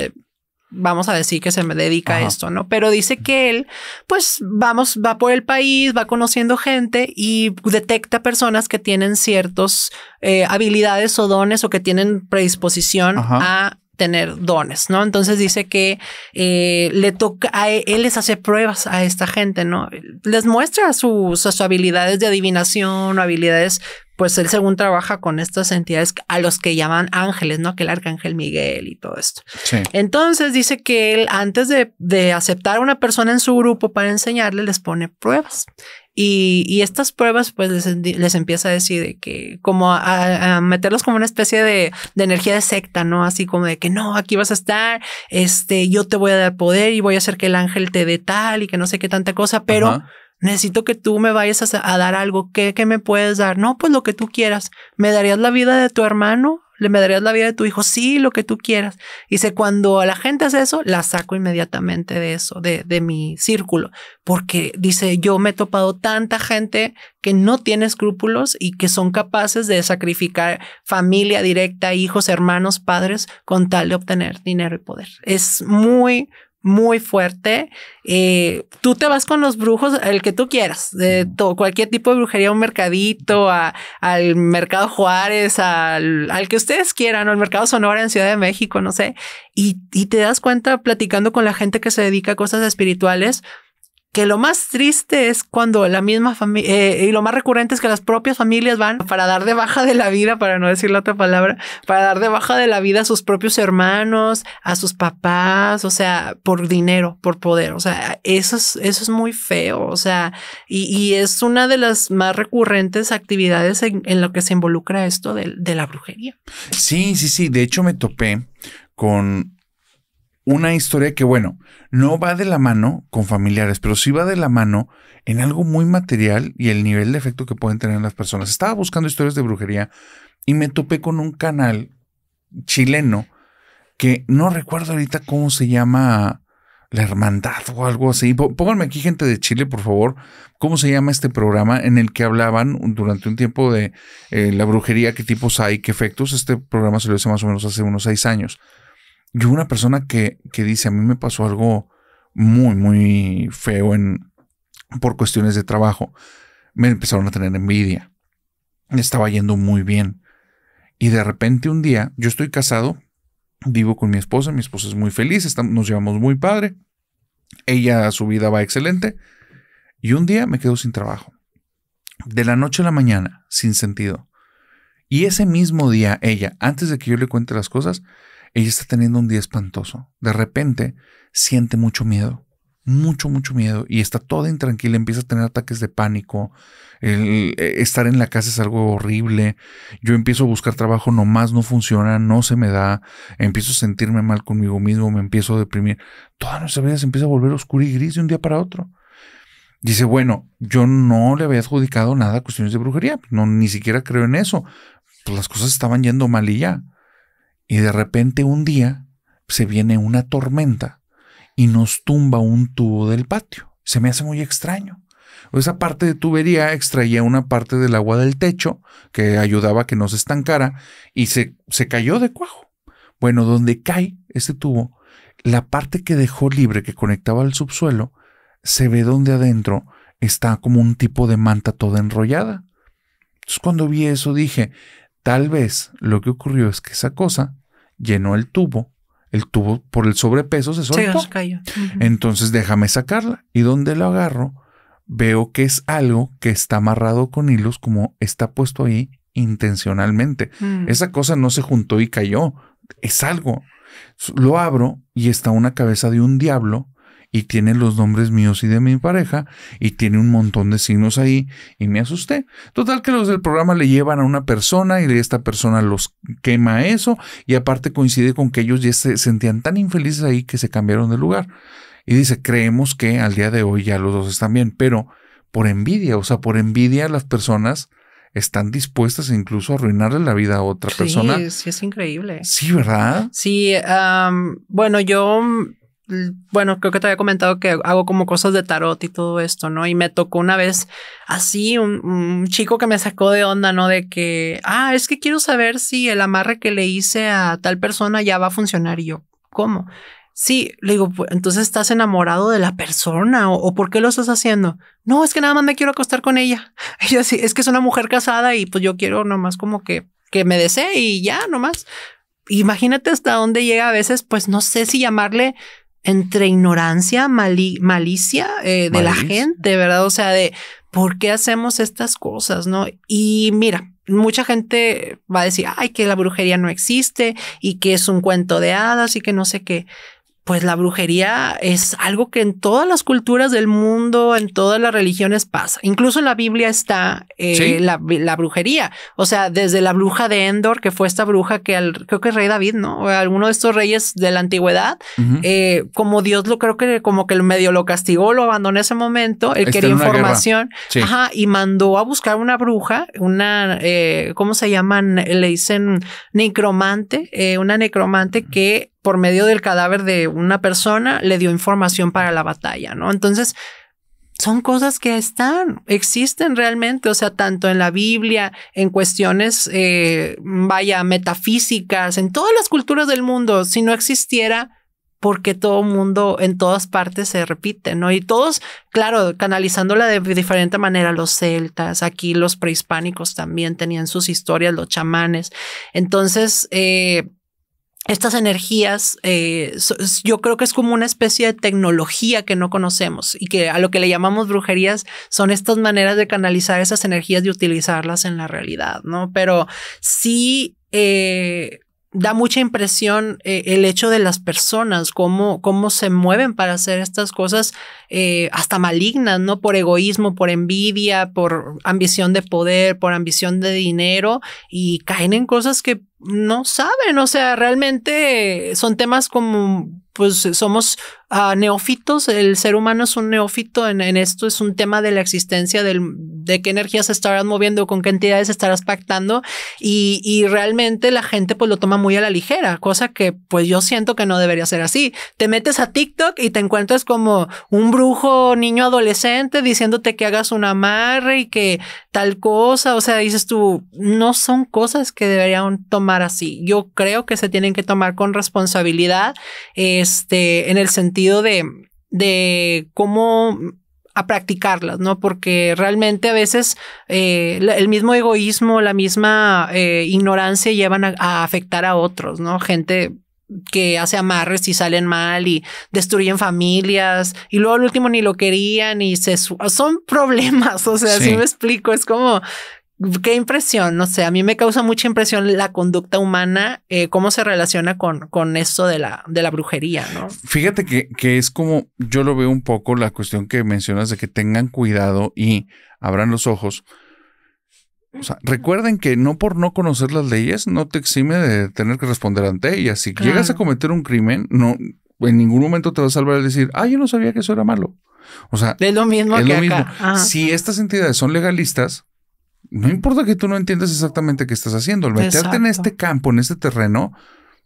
vamos a decir que se me dedica a esto, ¿no? Pero dice que él, pues vamos, va por el país, va conociendo gente y detecta personas que tienen ciertas eh, habilidades o dones o que tienen predisposición a tener dones, ¿no? Entonces dice que eh, le toca, e, él, les hace pruebas a esta gente, ¿no? Les muestra sus, habilidades de adivinación, habilidades pues él según trabaja con estas entidades a los que llaman ángeles, ¿no? Que el arcángel Miguel y todo esto. Sí. Entonces dice que él antes de, de, aceptar a una persona en su grupo para enseñarle, les pone pruebas. Y, estas pruebas pues les, empieza a decir de que como a, meterlos como una especie de, de, energía de secta, ¿no? Así como de que no, aquí vas a estar, este, yo te voy a dar poder y voy a hacer que el ángel te dé tal y que no sé qué tanta cosa, pero... necesito que tú me vayas a, a dar algo. ¿Qué, ¿Qué, me puedes dar? No, pues lo que tú quieras. ¿Me darías la vida de tu hermano? ¿Le me darías la vida de tu hijo? Sí, lo que tú quieras. Dice, cuando a la gente hace eso, la saco inmediatamente de eso, de, de mi círculo. Porque dice, yo me he topado tanta gente que no tiene escrúpulos y que son capaces de sacrificar familia directa, hijos, hermanos, padres, con tal de obtener dinero y poder. Es muy, muy fuerte. Eh, tú te vas con los brujos, el que tú quieras, de cualquier tipo de brujería, un mercadito, al mercado Juárez, al, que ustedes quieran, o al mercado Sonora en Ciudad de México, no sé. Y, y te das cuenta platicando con la gente que se dedica a cosas espirituales que lo más triste es cuando la misma familia, eh, y lo más recurrente es que las propias familias van para dar de baja de la vida, para no decir la otra palabra, para dar de baja de la vida a sus propios hermanos, a sus papás, o sea, por dinero, por poder, o sea, eso es, eso es muy feo, o sea, y, es una de las más recurrentes actividades en, lo que se involucra esto de la brujería. Sí, sí, sí, de hecho me topé con una historia que, bueno, no va de la mano con familiares, pero sí va de la mano en algo muy material y el nivel de efecto que pueden tener las personas. Estaba buscando historias de brujería y me topé con un canal chileno que no recuerdo ahorita cómo se llama la hermandad o algo así. Pónganme aquí gente de Chile, por favor, cómo se llama este programa en el que hablaban durante un tiempo de eh, la brujería, qué tipos hay, qué efectos. Este programa se lo hice más o menos hace unos seis años. Yo una persona que, dice, a mí me pasó algo muy, muy feo en, por cuestiones de trabajo, me empezaron a tener envidia. Me estaba yendo muy bien. Y de repente un día, yo estoy casado, vivo con mi esposa, mi esposa es muy feliz, nos llevamos muy padre, ella su vida va excelente, y un día me quedo sin trabajo. De la noche a la mañana, sin sentido. Y ese mismo día, ella, antes de que yo le cuente las cosas, ella está teniendo un día espantoso. De repente siente mucho miedo, mucho, mucho miedo y está toda intranquila, empieza a tener ataques de pánico. El, eh, estar en la casa es algo horrible. Yo empiezo a buscar trabajo, nomás no funciona, no se me da. Empiezo a sentirme mal conmigo mismo, me empiezo a deprimir. Toda nuestra vida se empieza a volver oscura y gris de un día para otro. Dice, bueno, yo no le había adjudicado nada a cuestiones de brujería, no, ni siquiera creo en eso. Pues las cosas estaban yendo mal y ya. Y de repente un día se viene una tormenta y nos tumba un tubo del patio. Se me hace muy extraño. Esa parte de tubería extraía una parte del agua del techo que ayudaba a que no se estancara y se, se cayó de cuajo. Bueno, donde cae este tubo, la parte que dejó libre que conectaba al subsuelo, se ve donde adentro está como un tipo de manta toda enrollada. Entonces cuando vi eso dije, tal vez lo que ocurrió es que esa cosa llenó el tubo, el tubo por el sobrepeso se soltó. Entonces déjame sacarla. ¿Y donde lo agarro? Veo que es algo que está amarrado con hilos como está puesto ahí intencionalmente. Mm. Esa cosa no se juntó y cayó. Es algo. Lo abro y está una cabeza de un diablo y tiene los nombres míos y de mi pareja y tiene un montón de signos ahí y me asusté. Total que los del programa le llevan a una persona y esta persona los quema eso y aparte coincide con que ellos ya se sentían tan infelices ahí que se cambiaron de lugar. Y dice, creemos que al día de hoy ya los dos están bien, pero por envidia, o sea, por envidia las personas están dispuestas incluso a arruinarle la vida a otra persona. Sí, es increíble. Sí, ¿verdad? Sí, bueno, yo bueno, creo que te había comentado que hago como cosas de tarot y todo esto, ¿no? Y me tocó una vez así un, chico que me sacó de onda, ¿no? De que, ah, es que quiero saber si el amarre que le hice a tal persona ya va a funcionar. Y yo, ¿cómo? Sí, le digo, pues, entonces estás enamorado de la persona o, ¿por qué lo estás haciendo? No, es que nada más me quiero acostar con ella. Y sí, es que es una mujer casada y pues yo quiero nomás como que, que me desee y ya nomás. Imagínate hasta dónde llega a veces, pues no sé si llamarle entre ignorancia, malicia eh, de la gente, ¿verdad? O sea, de por qué hacemos estas cosas, ¿no? Y mira, mucha gente va a decir, ay, que la brujería no existe y que es un cuento de hadas y que no sé qué pues la brujería es algo que en todas las culturas del mundo, en todas las religiones pasa. Incluso en la Biblia está eh, la, brujería. O sea, desde la bruja de Endor, que fue esta bruja que al, creo que es rey David, ¿no? O alguno de estos reyes de la antigüedad, eh, como Dios lo creo que como que el medio lo castigó, lo abandonó en ese momento, él quería información ajá, y mandó a buscar una bruja, una, eh, ¿cómo se llaman? Le dicen necromante, eh, una necromante que por medio del cadáver de una persona, le dio información para la batalla, ¿no? Entonces, son cosas que están, existen realmente, o sea, tanto en la Biblia, en cuestiones, eh, vaya, metafísicas, en todas las culturas del mundo, si no existiera, porque todo mundo en todas partes se repite, ¿no? Y todos, claro, canalizándola de diferente manera, los celtas, aquí los prehispánicos también tenían sus historias, los chamanes. Entonces, eh, estas energías, eh, yo creo que es como una especie de tecnología que no conocemos y que a lo que le llamamos brujerías son estas maneras de canalizar esas energías y utilizarlas en la realidad, ¿no? Pero sí, eh, da mucha impresión eh, el hecho de las personas, cómo, cómo se mueven para hacer estas cosas eh, hasta malignas, ¿no? Por egoísmo, por envidia, por ambición de poder, por ambición de dinero y caen en cosas que no saben, o sea, realmente son temas como, pues somos neófitos, el ser humano es un neófito en, esto, es un tema de la existencia, de qué energías estarás moviendo, con qué entidades estarás pactando y, realmente la gente pues lo toma muy a la ligera, cosa que pues yo siento que no debería ser así. Te metes a TikTok y te encuentras como un brujo niño adolescente diciéndote que hagas un amarre y que tal cosa, o sea, dices tú, no son cosas que deberían tomar así. Yo creo que se tienen que tomar con responsabilidad, este, en el sentido de, de cómo a practicarlas, ¿no? Porque realmente a veces eh, el mismo egoísmo, la misma eh, ignorancia llevan a, afectar a otros, ¿no? Gente que hace amarres y salen mal y destruyen familias y luego al último ni lo querían y se son problemas, o sea, si me explico, es como qué impresión, no sé, a mí me causa mucha impresión la conducta humana, eh, cómo se relaciona con, con esto de la, de la brujería, ¿no? Fíjate que, que, es como yo lo veo un poco la cuestión que mencionas de que tengan cuidado y abran los ojos. O sea, recuerden que no por no conocer las leyes no te exime de tener que responder ante ellas. Si llegas a cometer un crimen, no, en ningún momento te va a salvar el decir, ah, yo no sabía que eso era malo. O sea, es lo mismo. que ah. Si estas entidades son legalistas, no importa que tú no entiendas exactamente qué estás haciendo. Al meterte en este campo, en este terreno,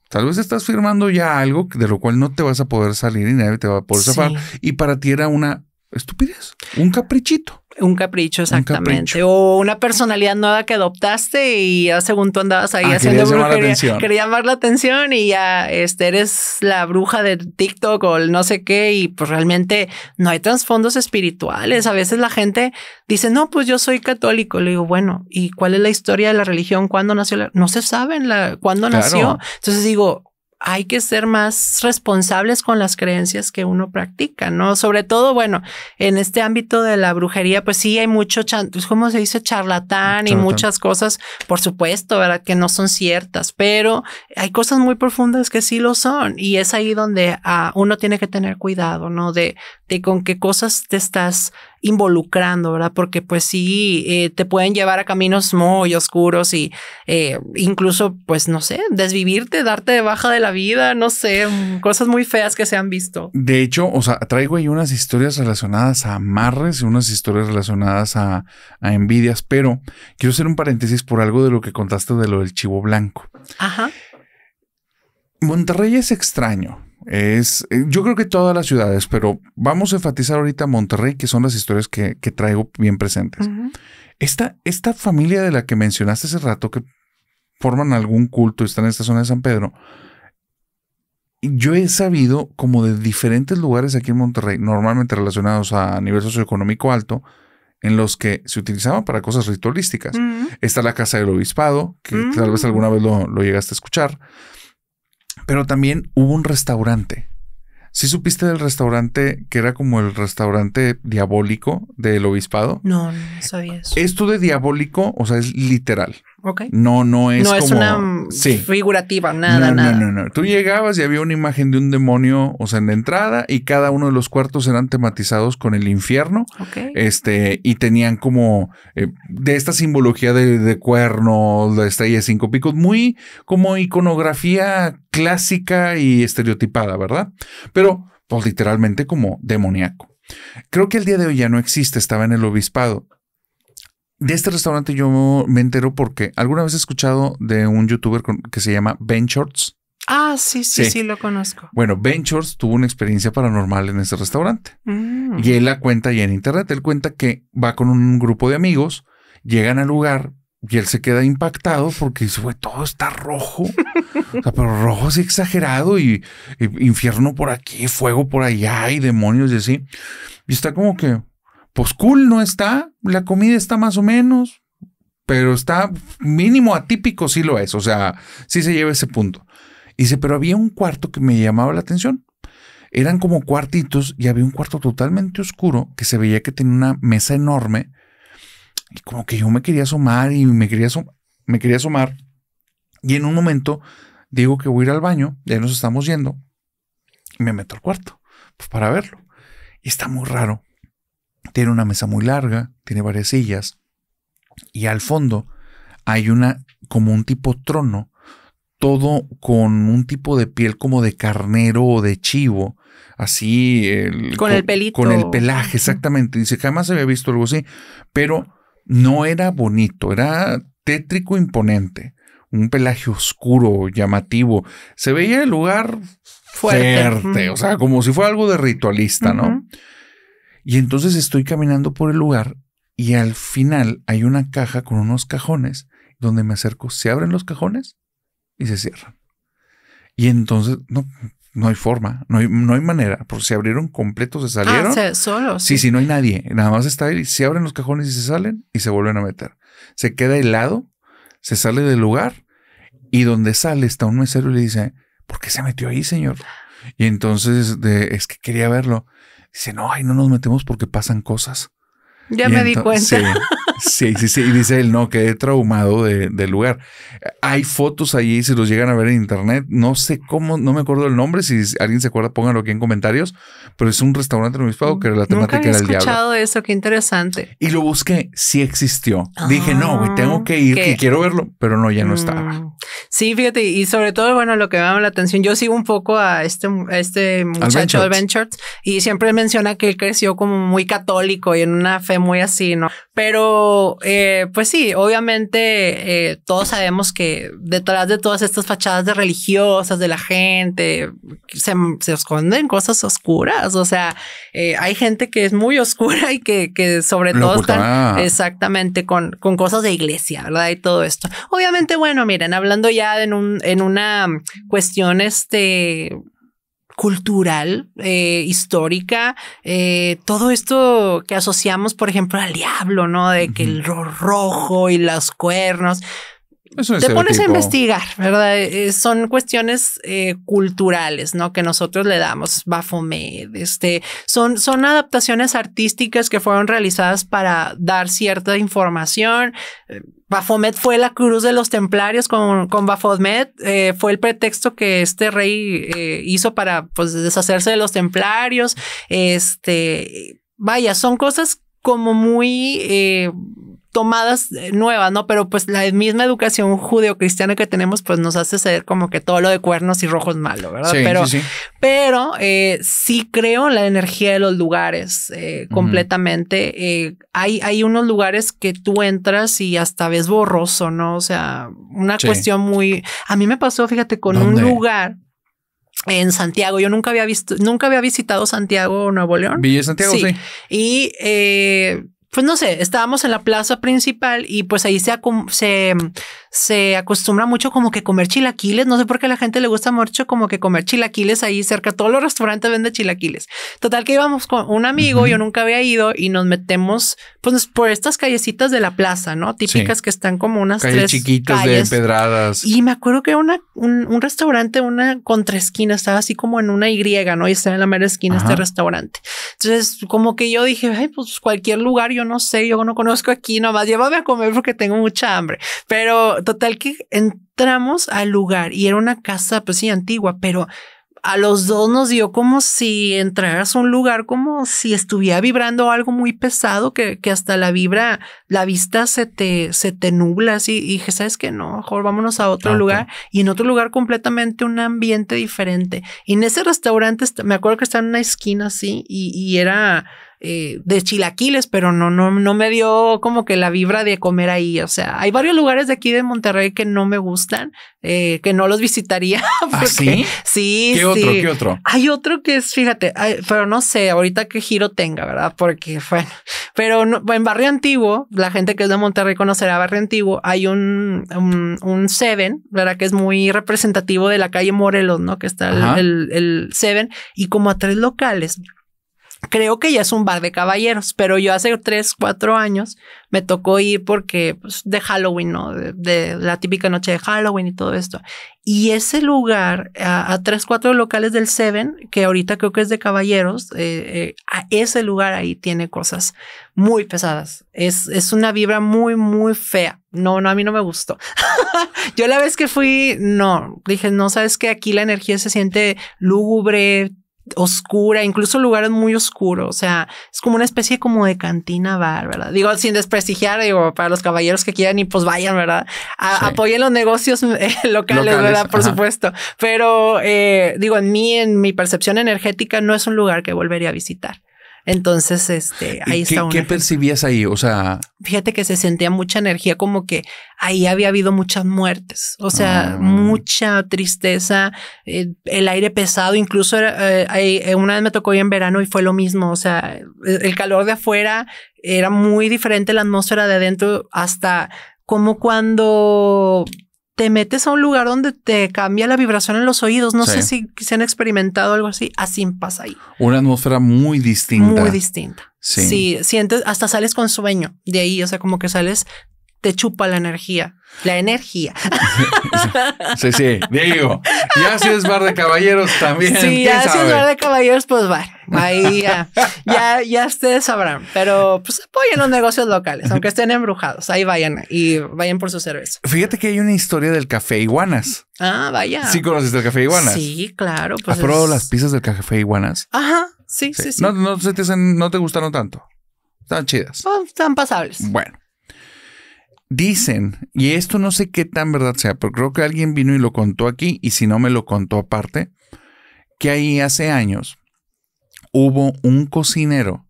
tal vez estás firmando ya algo de lo cual no te vas a poder salir y nadie te va a poder Y para ti era una estupidez, un caprichito. Un capricho, exactamente. O una personalidad nueva que adoptaste y hace según tú andabas ahí ah, haciendo quería brujería, quería llamar la atención y ya este, eres la bruja de TikTok o el no sé qué y pues realmente no hay trasfondos espirituales. A veces la gente dice, no, pues yo soy católico. Le digo, bueno, ¿y cuál es la historia de la religión? ¿Cuándo nació? No se sabe la... cuándo nació. Entonces digo, hay que ser más responsables con las creencias que uno practica, ¿no? Sobre todo, bueno, en este ámbito de la brujería, pues sí hay mucho, como pues, se dice? Charlatán, y muchas cosas, por supuesto, ¿verdad? Que no son ciertas, pero hay cosas muy profundas que sí lo son y es ahí donde ah, uno tiene que tener cuidado, ¿no? De, de con qué cosas te estás involucrando, ¿verdad? Porque pues sí, eh, te pueden llevar a caminos muy oscuros y eh, incluso, pues no sé, desvivirte, darte de baja de la vida, no sé, mm, cosas muy feas que se han visto. De hecho, o sea, traigo ahí unas historias relacionadas a amarres y unas historias relacionadas a, a envidias, pero quiero hacer un paréntesis por algo de lo que contaste de lo del chivo blanco. Ajá. Monterrey es extraño. Es, eh, yo creo que todas las ciudades, pero vamos a enfatizar ahorita Monterrey, que son las historias que, traigo bien presentes. esta, familia de la que mencionaste hace rato, que forman algún culto y están en esta zona de San Pedro, yo he sabido como de diferentes lugares aquí en Monterrey, normalmente relacionados a nivel socioeconómico alto, en los que se utilizaban para cosas ritualísticas. Está la casa del obispado, que tal vez mm. alguna vez lo, lo llegaste a escuchar. Pero también hubo un restaurante. ¿Sí supiste del restaurante que era como el restaurante diabólico del obispado? No, no sabía eso. Esto de diabólico, o sea, es literal. No, no es una figurativa, nada, nada. Tú llegabas y había una imagen de un demonio, o sea, en la entrada y cada uno de los cuartos eran tematizados con el infierno. Este, y tenían como eh, de esta simbología de, cuernos, de estrella de cinco picos, muy como iconografía clásica y estereotipada, ¿verdad? Pero, pues literalmente como demoníaco. Creo que el día de hoy ya no existe, estaba en el obispado de este restaurante yo me entero porque alguna vez he escuchado de un youtuber que se llama Ben Shorts. Ah, sí, sí, sí, lo conozco. Bueno, Ben Shorts tuvo una experiencia paranormal en ese restaurante. Mm. Y él la cuenta y en internet. Él cuenta que va con un grupo de amigos, llegan al lugar y él se queda impactado porque dice, todo está rojo. O sea, pero rojo es exagerado y, y infierno por aquí, fuego por allá y demonios y así. Y está como que, pues cool no está, la comida está más o menos, pero está mínimo atípico, sí lo es, o sea, sí se lleva ese punto. dice, pero había un cuarto que me llamaba la atención. Eran como cuartitos y había un cuarto totalmente oscuro que se veía que tenía una mesa enorme y como que yo me quería asomar y me quería, me quería asomar. Y en un momento digo que voy a ir al baño, ya nos estamos yendo, y me meto al cuarto pues, para verlo. Y está muy raro tiene una mesa muy larga, tiene varias sillas y al fondo hay una como un tipo trono, todo con un tipo de piel como de carnero o de chivo, así con, el pelito, con el pelaje exactamente. Dice, jamás había visto algo así, pero no era bonito, era tétrico imponente, un pelaje oscuro, llamativo. Se veía el lugar fuerte, o sea, como si fuera algo de ritualista, ¿no? Y entonces estoy caminando por el lugar y al final hay una caja con unos cajones donde me acerco, se abren los cajones y se cierran. Y entonces, no, no hay forma, no hay, no hay manera, porque se abrieron completos, se ah, salieron. solo. Sí, sí, no hay nadie, nada más está ahí, se abren los cajones y se salen y se vuelven a meter. Se queda helado, se sale del lugar y donde sale está un mesero y le dice, ¿por qué se metió ahí, señor? Y entonces es que quería verlo. Dice, no, ay, no nos metemos porque pasan cosas. Ya me di cuenta. Sí, sí, sí, Y dice él, no, quedé traumado de, del lugar. Hay fotos allí, si los llegan a ver en internet. No sé cómo, no me acuerdo el nombre. Si alguien se acuerda, pónganlo aquí en comentarios. Pero es un restaurante obispado que la temática Nunca he escuchado eso, qué interesante. Y lo busqué, sí existió. Dije, no, güey, ah, tengo que ir y quiero verlo. Pero no, ya no mm. estaba. Sí, fíjate. Y sobre todo, bueno, lo que me llama la atención, yo sigo un poco a este, a este muchacho Adventures y siempre menciona que él creció como muy católico y en una fe muy así, ¿no? Pero, eh, pues sí, obviamente eh, todos sabemos que detrás de todas estas fachadas de religiosas, de la gente, se, esconden cosas oscuras. O sea, eh, hay gente que es muy oscura y que, que sobre todo están exactamente con, con cosas de iglesia, ¿verdad? Y todo esto. Obviamente, bueno, miren, hablando ya en, un, en una cuestión este, cultural, eh, histórica, eh, todo esto que asociamos, por ejemplo, al diablo, ¿no? De que el rojo y los cuernos. te pones a investigar, ¿verdad? Eh, son cuestiones culturales, ¿no? Que nosotros le damos Bafomed. este, son, son adaptaciones artísticas que fueron realizadas para dar cierta información. Bafomet fue la cruz de los templarios con, con eh, fue el pretexto que este rey eh, hizo para pues, deshacerse de los templarios. Este, vaya, son cosas como muy eh, tomadas eh, nuevas, ¿no? Pero pues la misma educación judio-cristiana que tenemos, pues nos hace ser como que todo lo de cuernos y rojos malo, ¿verdad? pero sí, pero eh, sí creo en la energía de los lugares eh, completamente. hay, hay unos lugares que tú entras y hasta ves borroso, ¿no? O sea, una cuestión muy... A mí me pasó, fíjate, con un lugar en Santiago. Yo nunca había visto, nunca había visitado Santiago, Nuevo León. Villa Santiago, sí. Y pues no sé, estábamos en la plaza principal y pues ahí se, se, se acostumbra mucho como que comer chilaquiles. No sé por qué a la gente le gusta mucho como que comer chilaquiles ahí cerca. Todos los restaurantes venden chilaquiles. Total que íbamos con un amigo, yo nunca había ido y nos metemos pues por estas callecitas de la plaza, ¿no? Típicas que están como unas calles tres chiquitas de empedradas. Y me acuerdo que una, un, un, restaurante, una esquinas, estaba así como en una Y, ¿no? Y está en la mera esquina este restaurante. Entonces como que yo dije, ay, pues cualquier lugar yo no sé, yo no conozco aquí nomás, llévame a comer porque tengo mucha hambre. Pero total que entramos al lugar y era una casa, pues sí, antigua, pero a los dos nos dio como si entraras a un lugar, como si estuviera vibrando algo muy pesado, que, hasta la vibra, la vista se te, se te nubla así. Y dije, ¿sabes que No, mejor vámonos a otro ah, lugar. Y en otro lugar completamente un ambiente diferente. Y en ese restaurante, me acuerdo que estaba en una esquina así y, y era eh, de chilaquiles, pero no, no, no me dio como que la vibra de comer ahí. O sea, hay varios lugares de aquí de Monterrey que no me gustan, eh, que no los visitaría. ¿Ah, sí? Sí. ¿Qué otro? ¿Qué otro? Hay otro que es, fíjate, pero no sé ahorita qué giro tenga, ¿verdad? Porque, bueno, pero en Barrio Antiguo, la gente que es de Monterrey conocerá Barrio Antiguo, hay un, un, Seven, ¿verdad? Que es muy representativo de la calle Morelos, ¿no? Que está el, el, el Seven y como a tres locales creo que ya es un bar de caballeros, pero yo hace tres, cuatro años me tocó ir porque pues, de Halloween, ¿no? De, la típica noche de Halloween y todo esto. Y ese lugar, a, tres, cuatro locales del Seven, que ahorita creo que es de caballeros, eh, eh, a ese lugar ahí tiene cosas muy pesadas. Es, es una vibra muy, muy fea. No, no, a mí no me gustó. yo la vez que fui, no, dije, no, sabes que aquí la energía se siente lúgubre, oscura, incluso lugares muy oscuros, o sea, es como una especie como de cantina bar, ¿verdad? Digo, sin desprestigiar, digo, para los caballeros que quieran y pues vayan, ¿verdad? Apoyen los negocios eh, locales, ¿verdad? Por supuesto, pero eh, digo, en mí, en mi percepción energética, no es un lugar que volvería a visitar. Entonces, este, ahí está. Una ¿Qué percibías ahí? O sea, fíjate que se sentía mucha energía, como que ahí había habido muchas muertes, o sea, ah. mucha tristeza, eh, el aire pesado, incluso eh, eh, una vez me tocó hoy en verano y fue lo mismo, o sea, el calor de afuera era muy diferente la atmósfera de adentro hasta como cuando te metes a un lugar donde te cambia la vibración en los oídos. No sé si se han experimentado algo así. Así pasa ahí. Una atmósfera muy distinta. Muy distinta. Sí. sientes, hasta sales con sueño de ahí. O sea, como que sales, te chupa la energía. La energía. sí, sí, digo. Y así es bar de caballeros también. Sí, ya si es bar de caballeros, pues bar. Ahí ya, ya, ustedes sabrán, pero pues apoyen los negocios locales, aunque estén embrujados, ahí vayan y vayan por su cerveza. Fíjate que hay una historia del café iguanas. Ah, vaya. ¿Sí conoces el café iguanas? Sí, claro. Pues ¿Has probado las pizzas del café iguanas? Ajá, sí, sí, sí. No, se te, no, te, gustaron tanto. Están chidas. Oh, están pasables. Bueno. Dicen, y esto no sé qué tan verdad sea, pero creo que alguien vino y lo contó aquí, y si no me lo contó aparte, que ahí hace años hubo un cocinero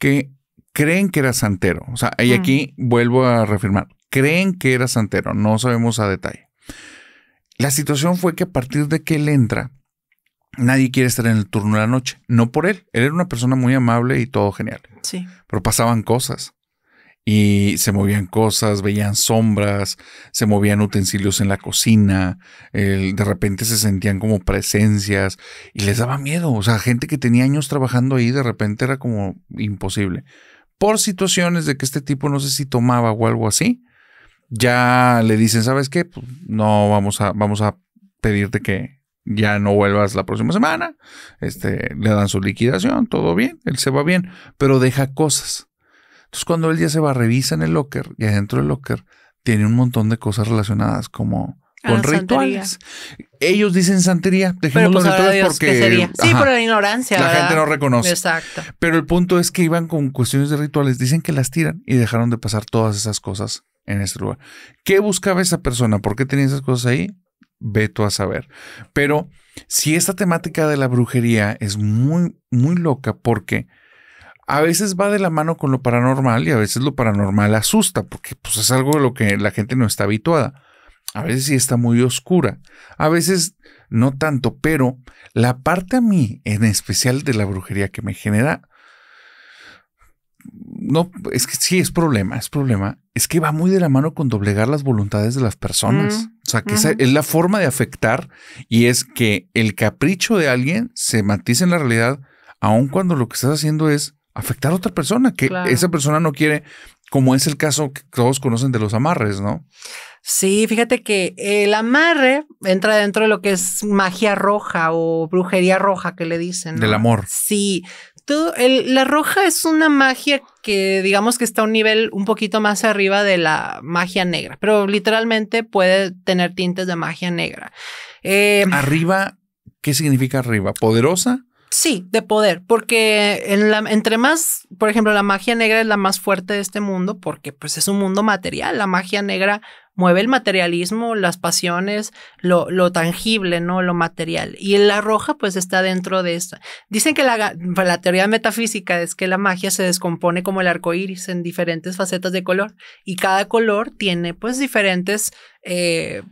que creen que era santero. O sea, y aquí mm. vuelvo a reafirmar, creen que era santero, no sabemos a detalle. La situación fue que a partir de que él entra, nadie quiere estar en el turno de la noche. No por él, él era una persona muy amable y todo genial. Sí. Pero pasaban cosas y se movían cosas, veían sombras, se movían utensilios en la cocina, de repente se sentían como presencias y les daba miedo. O sea, gente que tenía años trabajando ahí de repente era como imposible. Por situaciones de que este tipo no sé si tomaba o algo así, ya le dicen, ¿sabes qué? Pues, no, vamos a, vamos a pedirte que ya no vuelvas la próxima semana. Este, le dan su liquidación, todo bien, él se va bien, pero deja cosas entonces, cuando él ya se va, revisa en el locker y adentro del locker tiene un montón de cosas relacionadas como con rituales. Ellos dicen santería, dejemos los rituales porque. Sí, por la ignorancia. La gente no reconoce. Exacto. Pero el punto es que iban con cuestiones de rituales, dicen que las tiran y dejaron de pasar todas esas cosas en ese lugar. ¿Qué buscaba esa persona? ¿Por qué tenía esas cosas ahí? Veto a saber. Pero si esta temática de la brujería es muy, muy loca porque a veces va de la mano con lo paranormal y a veces lo paranormal asusta, porque pues, es algo de lo que la gente no está habituada. A veces sí está muy oscura, a veces no tanto, pero la parte a mí en especial de la brujería que me genera, no, es que sí es problema, es problema, es que va muy de la mano con doblegar las voluntades de las personas. Mm, o sea, que esa es la forma de afectar y es que el capricho de alguien se matice en la realidad, aun cuando lo que estás haciendo es afectar a otra persona, que esa persona no quiere, como es el caso que todos conocen de los amarres, ¿no? Sí, fíjate que el amarre entra dentro de lo que es magia roja o brujería roja que le dicen. Del amor. Sí. Todo, el, la roja es una magia que digamos que está a un nivel un poquito más arriba de la magia negra, pero literalmente puede tener tintes de magia negra. Eh, arriba, ¿qué significa arriba? ¿Poderosa? Sí, de poder, porque entre más, por ejemplo, la magia negra es la más fuerte de este mundo porque pues es un mundo material, la magia negra mueve el materialismo, las pasiones, lo, tangible, ¿no? Lo material. Y la roja pues está dentro de esta. Dicen que pues, la, teoría metafísica es que la magia se descompone como el arco iris en diferentes facetas de color y cada color tiene pues diferentes... Eh,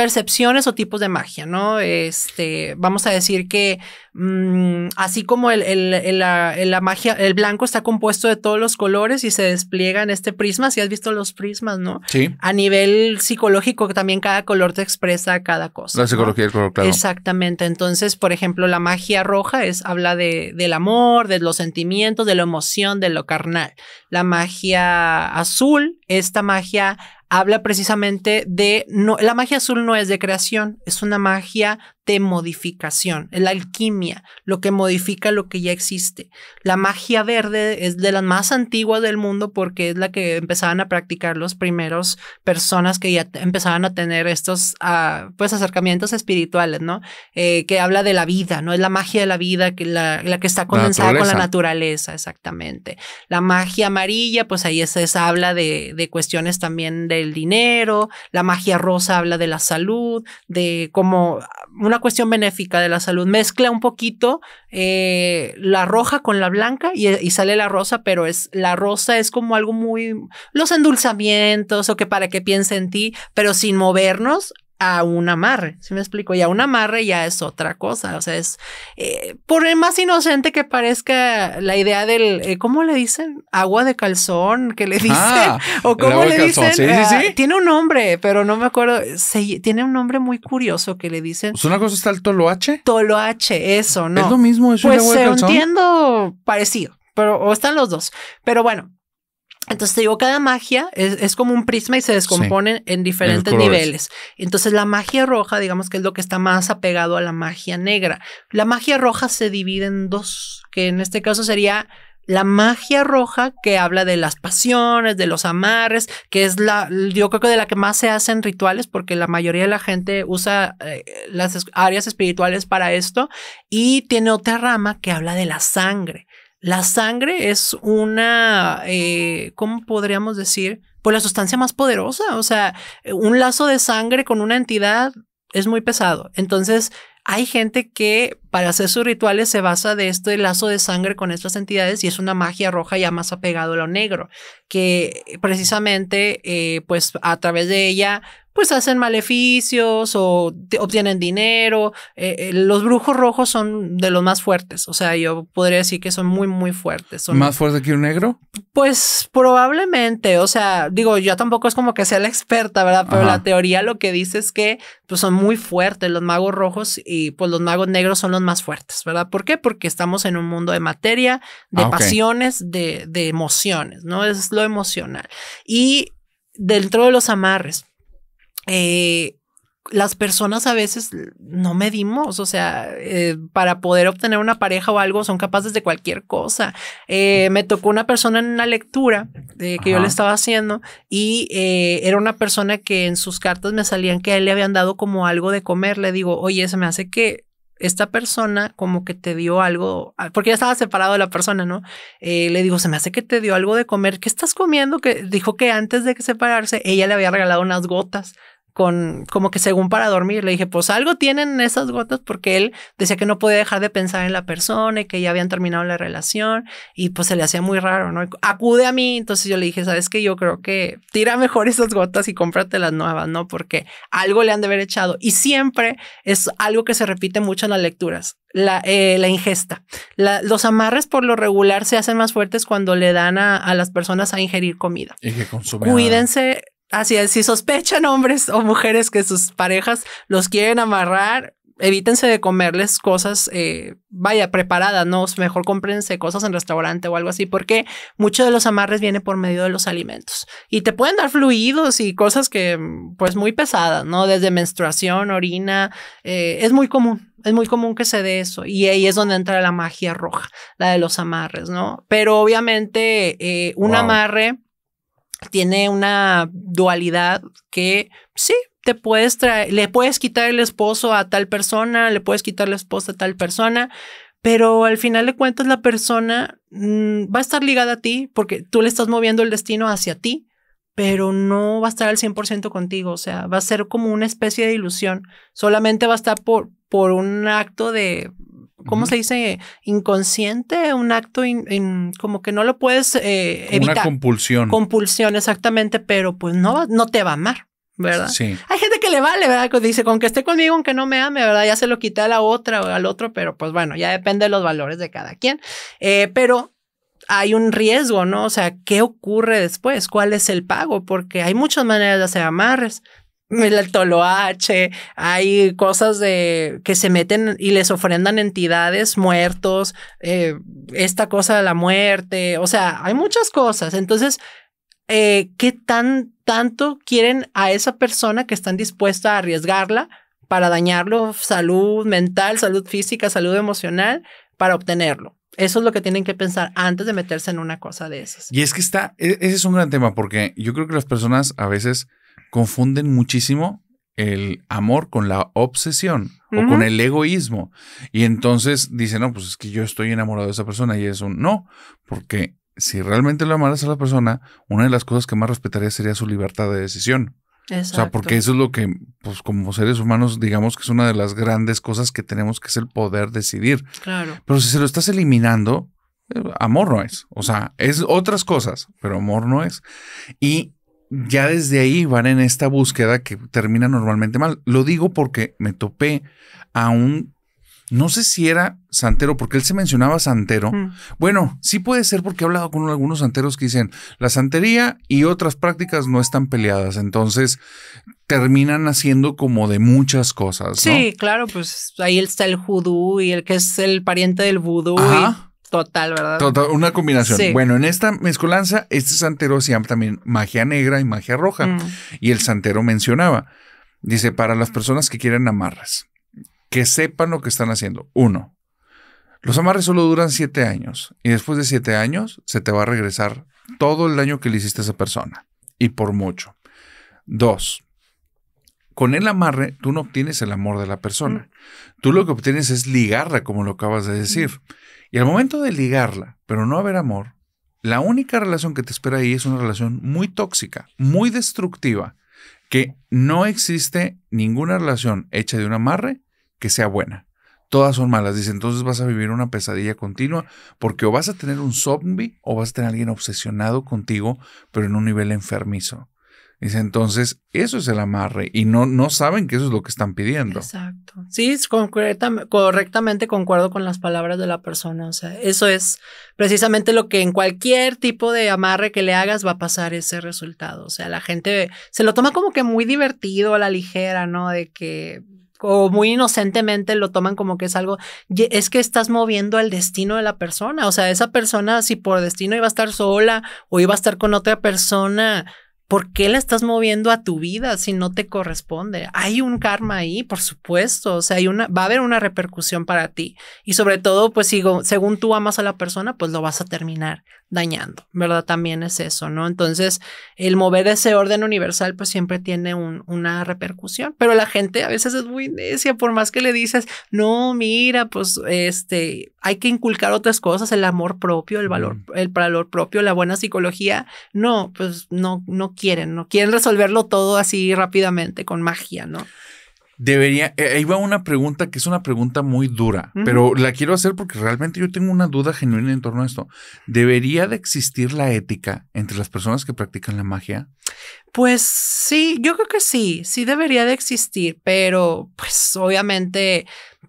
percepciones o tipos de magia, ¿no? Este, vamos a decir que mm, así como el, la, magia, el blanco está compuesto de todos los colores y se despliega en este prisma, si has visto los prismas, ¿no? Sí. A nivel psicológico también cada color te expresa cada cosa. La psicología es color, claro. Exactamente. Entonces, por ejemplo, la magia roja es, habla de, del amor, de los sentimientos, de la emoción, de lo carnal. La magia azul, esta magia habla precisamente de no, la magia azul no es de creación, es una magia de modificación, la alquimia, lo que modifica lo que ya existe. La magia verde es de las más antiguas del mundo porque es la que empezaban a practicar los primeros personas que ya empezaban a tener estos ah, pues acercamientos espirituales, ¿no? Eh, que habla de la vida, ¿no? Es la magia de la vida, que la, que está condensada con la naturaleza, exactamente. La magia amarilla, pues ahí es, habla de, de cuestiones también del dinero, la magia rosa habla de la salud, de cómo una cuestión benéfica de la salud. Mezcla un poquito eh, la roja con la blanca y, y, sale la rosa, pero es la rosa es como algo muy los endulzamientos o que para que piense en ti, pero sin movernos a un amarre, si me explico? Y a un amarre ya es otra cosa, o sea, es, eh, por por más inocente que parezca la idea del, eh, ¿cómo le dicen? Agua de calzón, que le ah, dicen, o cómo le dicen, sí, ah, sí, tiene un nombre, pero no me acuerdo, tiene un nombre muy curioso que le dicen. ¿Es una cosa está el toloache? Toloache, eso, ¿no? Es lo mismo, es un pues agua entiendo parecido, pero, o están los dos, pero bueno, entonces te digo, cada magia es, como un prisma y se descompone en diferentes niveles. Entonces la magia roja, digamos que es lo que está más apegado a la magia negra. La magia roja se divide en dos, que en este caso sería la magia roja que habla de las pasiones, de los amarres, que es la, yo creo que de la que más se hacen rituales, porque la mayoría de la gente usa eh, las áreas espirituales para esto, y tiene otra rama que habla de la sangre. La sangre es una, eh, ¿cómo podríamos decir? Pues la sustancia más poderosa. O sea, un lazo de sangre con una entidad es muy pesado. Entonces, hay gente que para hacer sus rituales se basa de este lazo de sangre con estas entidades y es una magia roja ya más apegado a lo negro, que precisamente eh, pues a través de ella pues hacen maleficios o obtienen dinero. Eh, eh, los brujos rojos son de los más fuertes, o sea, yo podría decir que son muy, muy fuertes. ¿Más fuerte que un negro? Pues probablemente, o sea, digo, yo tampoco es como que sea la experta, ¿verdad? Pero la teoría lo que dice es que pues son muy fuertes los magos rojos y pues los magos negros son los más fuertes, ¿verdad? ¿Por qué? Porque estamos en un mundo de materia, de ah, pasiones, de, emociones, ¿no? Es lo emocional. Y dentro de los amarres, eh, las personas a veces no medimos, o sea, eh, para poder obtener una pareja o algo son capaces de cualquier cosa. Eh, me tocó una persona en una lectura que yo le estaba haciendo y era una persona que en sus cartas me salían que a él le habían dado como algo de comer. Le digo, oye, se me hace que esta persona como que te dio algo, ah, porque ya estaba separado de la persona, ¿no? Eh, le digo, se me hace que te dio algo de comer, ¿qué estás comiendo? Que dijo que antes de que separarse, ella le había regalado unas gotas con como que según para dormir. Le dije, pues algo tienen esas gotas porque él decía que no podía dejar de pensar en la persona y que ya habían terminado la relación y pues se le hacía muy raro, ¿no? Acude a mí, entonces yo le dije, ¿sabes que Yo creo que tira mejor esas gotas y cómprate las nuevas, ¿no? Porque algo le han de haber echado y siempre es algo que se repite mucho en las lecturas. La, eh, la ingesta. los amarres por lo regular se hacen más fuertes cuando le dan a, las personas a ingerir comida. Cuídense Así es, si sospechan hombres o mujeres que sus parejas los quieren amarrar, evítense de comerles cosas, eh, vaya, preparadas, ¿no? Mejor cómprense cosas en restaurante o algo así, porque muchos de los amarres vienen por medio de los alimentos. Y te pueden dar fluidos y cosas que, pues, muy pesadas, ¿no? Desde menstruación, orina, eh, es muy común. Es muy común que se dé eso y ahí es donde entra la magia roja, la de los amarres, ¿no? Pero obviamente eh, un amarre tiene una dualidad que sí, te puedes traer, le puedes quitar el esposo a tal persona, le puedes quitar la esposa a tal persona, pero al final de cuentas la persona mm, va a estar ligada a ti porque tú le estás moviendo el destino hacia ti, pero no va a estar al 100% contigo, o sea, va a ser como una especie de ilusión, solamente va a estar por, por un acto de, ¿cómo se dice? Inconsciente, un acto como que no lo puedes eh, evitar. Una compulsión. Compulsión, exactamente, pero pues no, no te va a amar, ¿verdad? Sí. Hay gente que le vale, ¿verdad? Que dice, con que esté conmigo, aunque no me ame, ¿verdad? Ya se lo quita a la otra o al otro, pero pues bueno, ya depende de los valores de cada quien. Eh, pero hay un riesgo, ¿no? O sea, ¿qué ocurre después? ¿Cuál es el pago? Porque hay muchas maneras de hacer amarres el toloache, hay cosas de que se meten y les ofrendan entidades muertos, eh, esta cosa de la muerte, o sea, hay muchas cosas. Entonces, eh, ¿qué tan tanto quieren a esa persona que están dispuesta a arriesgarla para dañarlo, salud mental, salud física, salud emocional, para obtenerlo? Eso es lo que tienen que pensar antes de meterse en una cosa de esas. Y es que está, e-, ese es un gran tema porque yo creo que las personas a veces confunden muchísimo el amor con la obsesión o con el egoísmo. Y entonces dicen, no, pues es que yo estoy enamorado de esa persona y eso no, porque si realmente lo amaras a la persona, una de las cosas que más respetaría sería su libertad de decisión. Exacto. O sea, porque eso es lo que, pues como seres humanos, digamos que es una de las grandes cosas que tenemos, que es el poder decidir. Claro. Pero si se lo estás eliminando, eh, amor no es. O sea, es otras cosas, pero amor no es. Y ya desde ahí van en esta búsqueda que termina normalmente mal. Lo digo porque me topé a un, no sé si era santero, porque él se mencionaba santero. Bueno, sí puede ser porque he hablado con algunos santeros que dicen, la santería y otras prácticas no están peleadas, entonces terminan haciendo como de muchas cosas. Sí, claro, pues ahí está el judú y el que es el pariente del vudú. Total, ¿verdad? Total, una combinación. Bueno, en esta mezcolanza, este santero se llama también magia negra y magia roja. Mm. Y el santero mencionaba, dice, para las personas que quieren amarras, que sepan lo que están haciendo. Uno, los amarres solo duran siete años y después de siete años se te va a regresar todo el daño que le hiciste a esa persona y por mucho. Dos, con el amarre tú no obtienes el amor de la persona. Mm. Tú lo que obtienes es ligarla, como lo acabas de decir. Mm. Y al momento de ligarla, pero no haber amor, la única relación que te espera ahí es una relación muy tóxica, muy destructiva, que no existe ninguna relación hecha de un amarre que sea buena. Todas son malas. Dice, entonces vas a vivir una pesadilla continua porque o vas a tener un zombie o vas a tener alguien obsesionado contigo, pero en un nivel enfermizo. Dice, entonces, eso es el amarre y no, no saben que eso es lo que están pidiendo. Exacto. Sí, correctamente concuerdo con las palabras de la persona. O sea, eso es precisamente lo que en cualquier tipo de amarre que le hagas va a pasar ese resultado. O sea, la gente se lo toma como que muy divertido a la ligera, ¿no? De que o muy inocentemente lo toman como que es algo, es que estás moviendo al destino de la persona, o sea, esa persona si por destino iba a estar sola o iba a estar con otra persona, ¿Por qué la estás moviendo a tu vida si no te corresponde? Hay un karma ahí, por supuesto. O sea, hay una, va a haber una repercusión para ti. Y sobre todo, pues si, según tú amas a la persona, pues lo vas a terminar dañando, ¿verdad? También es eso, ¿no? Entonces, el mover ese orden universal, pues siempre tiene un, una repercusión. Pero la gente a veces es muy necia, por más que le dices, no, mira, pues este, hay que inculcar otras cosas, el amor propio, el valor, el valor propio, la buena psicología. No, pues no, no quieren, ¿no? Quieren resolverlo todo así rápidamente, con magia, ¿no? Debería, eh, ahí va una pregunta que es una pregunta muy dura, pero la quiero hacer porque realmente yo tengo una duda genuina en torno a esto. ¿Debería de existir la ética entre las personas que practican la magia? Pues sí, yo creo que sí, sí debería de existir, pero pues obviamente,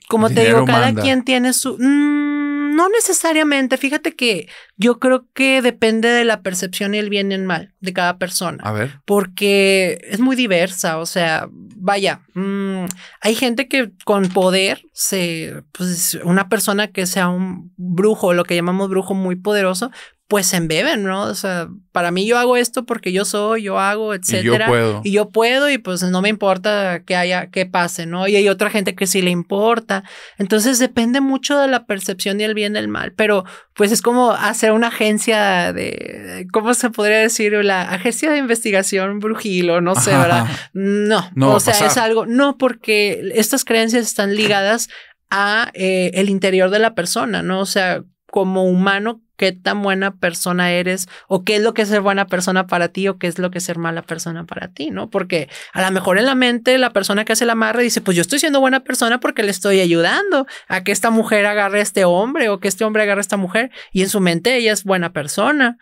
como te digo, cada quien tiene su... Mm, no necesariamente, fíjate que yo creo que depende de la percepción y el bien y el mal de cada persona. A ver. Porque es muy diversa, o sea, vaya, mm, hay gente que con poder se, pues una persona que sea un brujo, lo que llamamos brujo muy poderoso, pues se embeben, ¿no? O sea, para mí yo hago esto porque yo soy, yo hago, etcétera. Y yo puedo. Y yo puedo y pues no me importa que haya, que pase, ¿no? Y hay otra gente que sí le importa. Entonces depende mucho de la percepción y el bien y el mal, pero pues es como hacer una agencia de, ¿cómo se podría decir? La agencia de investigación brujilo, no sé, ¿verdad? No, no o sea, es algo, no, porque estas creencias están ligadas a eh, el interior de la persona, ¿no? O sea, como humano, qué tan buena persona eres o qué es lo que es ser buena persona para ti o qué es lo que es ser mala persona para ti, ¿no? Porque a lo mejor en la mente la persona que hace la amarre dice, pues yo estoy siendo buena persona porque le estoy ayudando a que esta mujer agarre a este hombre o que este hombre agarre a esta mujer y en su mente ella es buena persona.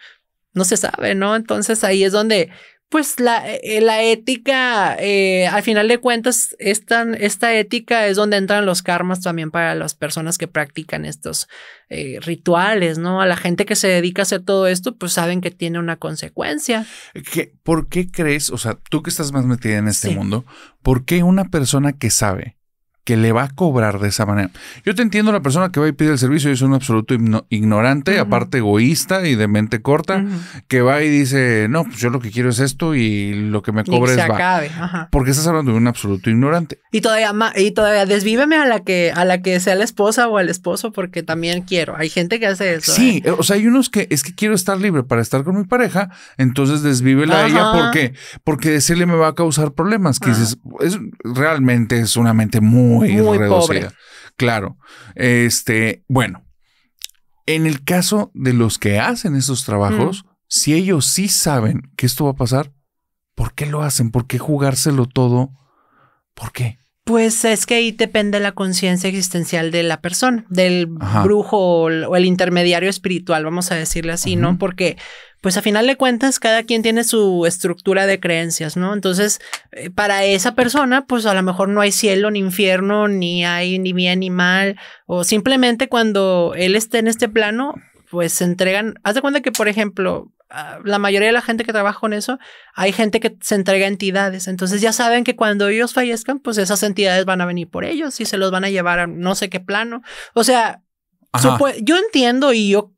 No se sabe, ¿no? Entonces ahí es donde pues la, eh, eh, la ética, eh, al final de cuentas, esta, esta ética es donde entran los karmas también para las personas que practican estos rituales, ¿no? A la gente que se dedica a hacer todo esto, pues saben que tiene una consecuencia. ¿Por qué crees, o sea, tú que estás más metida en este mundo, por qué una persona que sabe que le va a cobrar de esa manera. Yo te entiendo la persona que va y pide el servicio, es un absoluto ignorante, aparte egoísta y de mente corta, que va y dice, no, pues yo lo que quiero es esto y lo que me cobre es... Acabe. Porque estás hablando de un absoluto ignorante. Y todavía, y todavía desvíveme a la, que, a la que sea la esposa o al esposo porque también quiero. Hay gente que hace eso. Sí, ¿eh? o sea, hay unos que es que quiero estar libre para estar con mi pareja, entonces desvívela a ella porque, porque decirle me va a causar problemas, que es, realmente es una mente muy muy, Pobre. Claro. Este, bueno, en el caso de los que hacen esos trabajos, mm. si ellos sí saben que esto va a pasar, ¿por qué lo hacen? ¿Por qué jugárselo todo? ¿Por qué? Pues es que ahí depende la conciencia existencial de la persona, del brujo o el, intermediario espiritual, vamos a decirle así, ¿no? Porque, pues a final de cuentas, cada quien tiene su estructura de creencias, ¿no? Entonces, eh, para esa persona, pues a lo mejor no hay cielo ni infierno, ni hay ni bien ni mal, o simplemente cuando él esté en este plano, pues se entregan, haz de cuenta que, por ejemplo, Ah, la mayoría de la gente que trabaja con eso, hay gente que se entrega a entidades. Entonces ya saben que cuando ellos fallezcan, pues esas entidades van a venir por ellos y se los van a llevar a no sé qué plano. O sea, yo entiendo y yo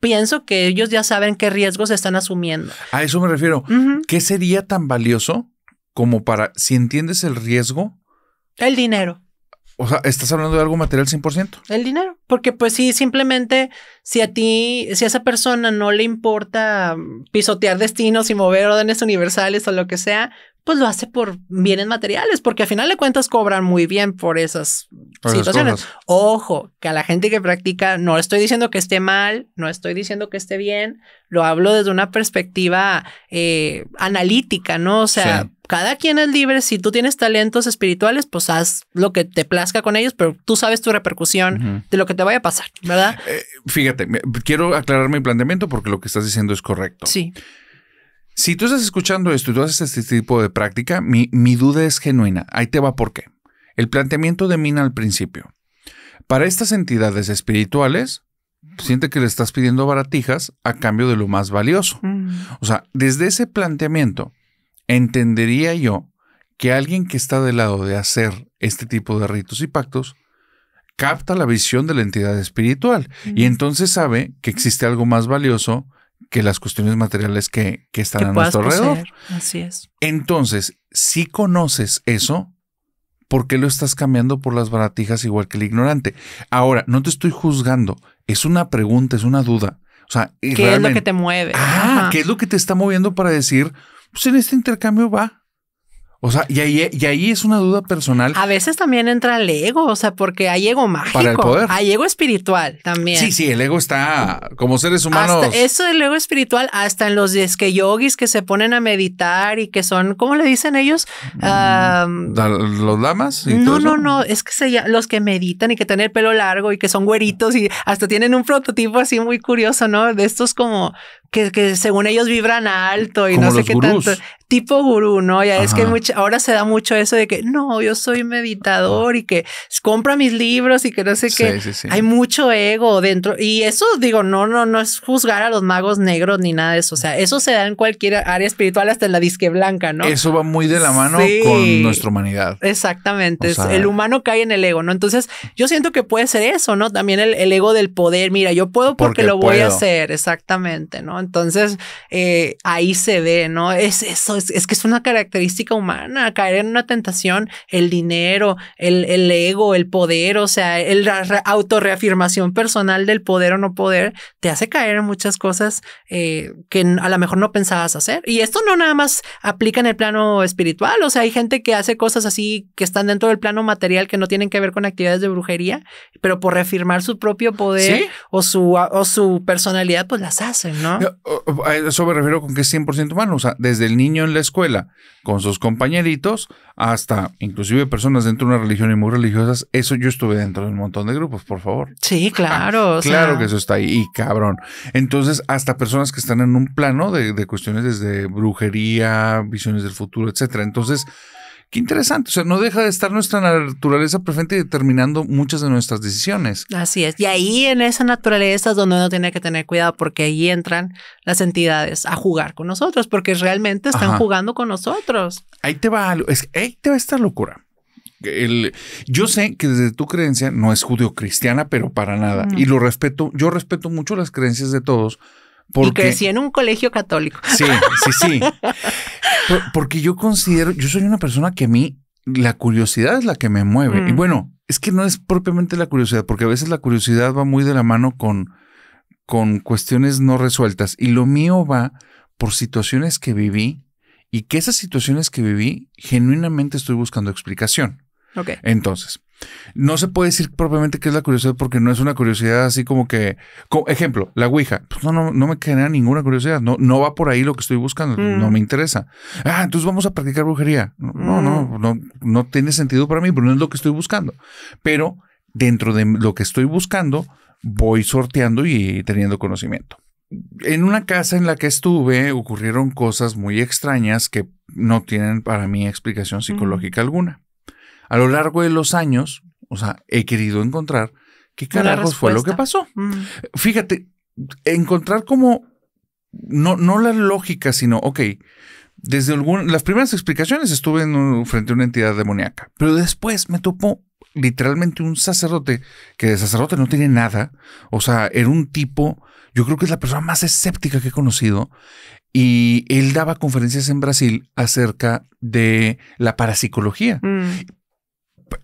pienso que ellos ya saben qué riesgos están asumiendo. A eso me refiero. ¿Qué sería tan valioso como para, si entiendes el riesgo? El dinero. O sea, estás hablando de algo material 100%. El dinero, porque pues sí, simplemente si a ti, si a esa persona no le importa mm, pisotear destinos y mover órdenes universales o lo que sea, pues lo hace por bienes materiales, porque al final de cuentas cobran muy bien por esas situaciones. Ojo, que a la gente que practica, no estoy diciendo que esté mal, no estoy diciendo que esté bien, lo hablo desde una perspectiva eh, analítica, ¿no? O sea cada quien es libre. Si tú tienes talentos espirituales, pues haz lo que te plazca con ellos, pero tú sabes tu repercusión de lo que te vaya a pasar, ¿verdad? Eh, fíjate, quiero aclarar mi planteamiento porque lo que estás diciendo es correcto. Sí. Si tú estás escuchando esto y tú haces este tipo de práctica, mi, duda es genuina. Ahí te va por qué. El planteamiento de Mina al principio. Para estas entidades espirituales, siente que le estás pidiendo baratijas a cambio de lo más valioso. Mm. O sea, desde ese planteamiento, entendería yo que alguien que está del lado de hacer este tipo de ritos y pactos capta la visión de la entidad espiritual y entonces sabe que existe algo más valioso que las cuestiones materiales que, están a nuestro alrededor. Así es. Entonces, si conoces eso, ¿por qué lo estás cambiando por las baratijas igual que el ignorante? Ahora, no te estoy juzgando, es una pregunta, es una duda. O sea, ¿qué es lo que te mueve? Ah, ¿qué es lo que te está moviendo para decir, pues en este intercambio va. O sea, y ahí, es una duda personal. A veces también entra el ego, o sea, porque hay ego mágico. Hay ego espiritual también. Sí, sí, el ego está como seres humanos. eso del ego espiritual, hasta en los es que yogis que se ponen a meditar y que son, ¿cómo le dicen ellos? Mm, ¿Los damas? no, no, no, es que los que meditan y que tienen el pelo largo y que son güeritos y hasta tienen un prototipo así muy curioso, ¿no? De estos como que, según ellos vibran alto y no sé qué tanto. Tipo gurú, ¿no? Ya es que mucha, ahora se da mucho eso de que no, yo soy meditador y que compra mis libros y que no sé qué. Hay mucho ego dentro. Y eso digo, no, no, no es juzgar a los magos negros ni nada de eso. O sea, eso se da en cualquier área espiritual, hasta en la disque blanca, ¿no? Eso va muy de la mano con nuestra humanidad. Exactamente. el humano cae en el ego, ¿no? Entonces, yo siento que puede ser eso, ¿no? También el, ego del poder. Mira, yo puedo porque, lo voy a hacer, exactamente, ¿no? Entonces, eh, ahí se ve, ¿no? Es eso, es, que es una característica humana, caer en una tentación, el dinero, el, ego, el poder, o sea, el, la autorreafirmación personal del poder o no poder, te hace caer en muchas cosas eh, que a lo mejor no pensabas hacer. Y esto no nada más aplica en el plano espiritual, o sea, hay gente que hace cosas así que están dentro del plano material que no tienen que ver con actividades de brujería, pero por reafirmar su propio poder o, su, o su personalidad, pues las hacen, ¿no? eso me refiero con que es 100% humano. O sea, desde el niño en la escuela, con sus compañeritos, hasta inclusive personas dentro de una religión y muy religiosas, eso yo estuve dentro de un montón de grupos, por favor. Sí, claro. claro que eso está ahí, y cabrón. Entonces, hasta personas que están en un plano de, de cuestiones desde brujería, visiones del futuro, etcétera. Entonces, Qué interesante. O sea, no deja de estar nuestra naturaleza presente y determinando muchas de nuestras decisiones. Así es. Y ahí en esa naturaleza es donde uno tiene que tener cuidado porque ahí entran las entidades a jugar con nosotros porque realmente están jugando con nosotros. Ahí te va Es, ahí te va esta locura. El, yo sé que desde tu creencia no es judio cristiana pero para nada. Y lo respeto. Yo respeto mucho las creencias de todos porque... Y crecí en un colegio católico. Sí, sí, sí. porque yo considero, yo soy una persona que a mí la curiosidad es la que me mueve. Y mm. bueno, es que no es propiamente la curiosidad, porque a veces la curiosidad va muy de la mano con, con cuestiones no resueltas. Y lo mío va por situaciones que viví y que esas situaciones que viví genuinamente estoy buscando explicación. Ok. Entonces, no se puede decir propiamente que es la curiosidad porque no es una curiosidad así como que, ejemplo, la Ouija. Pues no, no, no me genera ninguna curiosidad. No, no va por ahí lo que estoy buscando. No mm. me interesa. Ah, entonces vamos a practicar brujería. No, no, mm. no, no tiene sentido para mí, pero no es lo que estoy buscando. Pero dentro de lo que estoy buscando, voy sorteando y teniendo conocimiento. En una casa en la que estuve ocurrieron cosas muy extrañas que no tienen para mí explicación psicológica alguna a lo largo de los años, o sea, he querido encontrar qué carajos fue lo que pasó. Mm. Fíjate, encontrar como, no, no la lógica, sino, ok, desde algún, las primeras explicaciones estuve frente a una entidad demoníaca, pero después me topó literalmente un sacerdote que de sacerdote no tiene nada, o sea, era un tipo, yo creo que es la persona más escéptica que he conocido, y él daba conferencias en Brasil acerca de la parapsicología, mm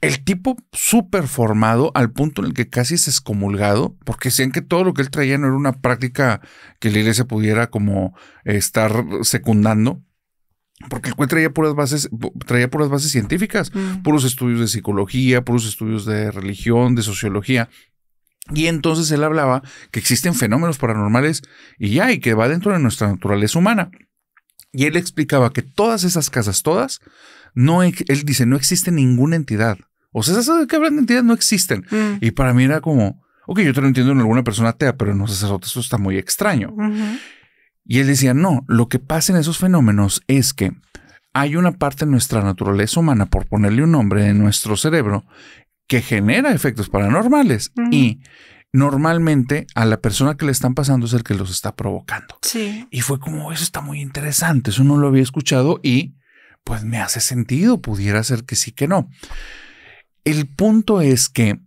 el tipo súper formado al punto en el que casi es excomulgado, porque decían que todo lo que él traía no era una práctica que la iglesia pudiera como estar secundando. Porque el traía puras bases, traía puras bases científicas, por mm. puros estudios de psicología, puros estudios de religión, de sociología. Y entonces él hablaba que existen fenómenos paranormales y ya, y que va dentro de nuestra naturaleza humana. Y él explicaba que todas esas casas, todas, no, él dice, no existe ninguna entidad. O sea, esas que hablan de entidades no existen. Mm. Y para mí era como, ok, yo te lo entiendo en alguna persona atea, pero en los sacerdotes eso está muy extraño. Y él decía, no, lo que pasa en esos fenómenos es que hay una parte de nuestra naturaleza humana, por ponerle un nombre, en nuestro cerebro, que genera efectos paranormales. Y normalmente a la persona que le están pasando es el que los está provocando. Sí. Y fue como, eso está muy interesante, eso no lo había escuchado y pues me hace sentido, pudiera ser que sí que no. El punto es que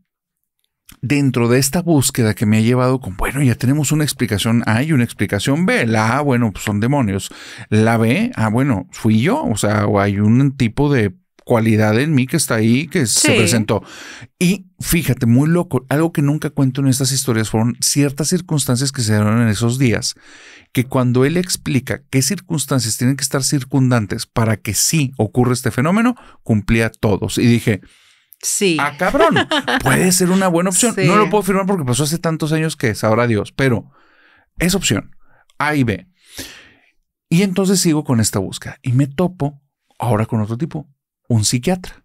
dentro de esta búsqueda que me ha llevado con, bueno, ya tenemos una explicación A y una explicación B. La A, bueno, pues son demonios. La B, ah, bueno, fui yo. O sea, o hay un tipo de cualidad en mí que está ahí, que se presentó. Y fíjate, muy loco, algo que nunca cuento en estas historias fueron ciertas circunstancias que se dieron en esos días, que cuando él explica qué circunstancias tienen que estar circundantes para que sí ocurra este fenómeno, cumplía todos. Y dije, Sí. Ah, cabrón. Puede ser una buena opción. No lo puedo firmar porque pasó hace tantos años que es, ahora Dios, pero es opción. A y B. Y entonces sigo con esta búsqueda y me topo ahora con otro tipo un psiquiatra.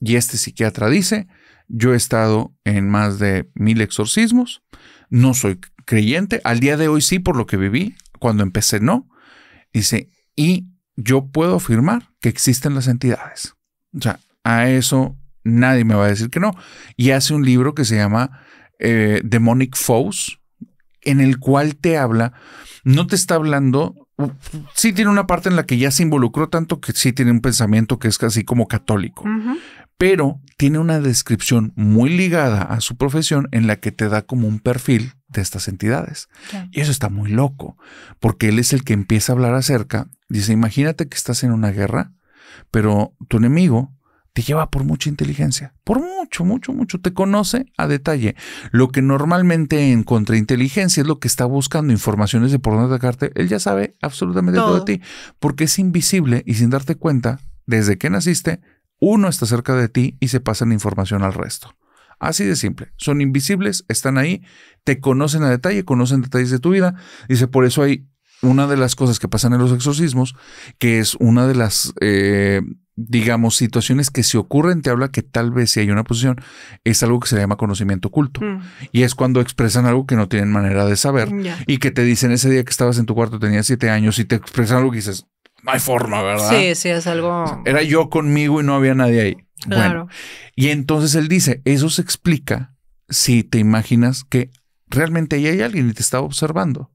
Y este psiquiatra dice, yo he estado en más de mil exorcismos, no soy creyente, al día de hoy sí por lo que viví, cuando empecé no. Dice, y yo puedo afirmar que existen las entidades. O sea, a eso nadie me va a decir que no. Y hace un libro que se llama eh, Demonic Foes, en el cual te habla, no te está hablando sí tiene una parte en la que ya se involucró tanto que sí tiene un pensamiento que es casi como católico, pero tiene una descripción muy ligada a su profesión en la que te da como un perfil de estas entidades. Y eso está muy loco, porque él es el que empieza a hablar acerca, dice, imagínate que estás en una guerra, pero tu enemigo te lleva por mucha inteligencia, por mucho, mucho, mucho, te conoce a detalle. Lo que normalmente en contrainteligencia es lo que está buscando informaciones de por dónde atacarte, él ya sabe absolutamente todo. de ti, porque es invisible y sin darte cuenta, desde que naciste, uno está cerca de ti y se pasa la información al resto. Así de simple. Son invisibles, están ahí, te conocen a detalle, conocen detalles de tu vida. Dice, por eso hay una de las cosas que pasan en los exorcismos, que es una de las eh, digamos, situaciones que se ocurren, te habla que tal vez si hay una posición, es algo que se llama conocimiento oculto. Mm. Y es cuando expresan algo que no tienen manera de saber mm, y que te dicen ese día que estabas en tu cuarto, tenías siete años y te expresan algo que dices, no hay forma, ¿verdad? Sí, sí, es algo... Era yo conmigo y no había nadie ahí. Claro. y entonces él dice, eso se explica si te imaginas que realmente ahí hay alguien y te estaba observando.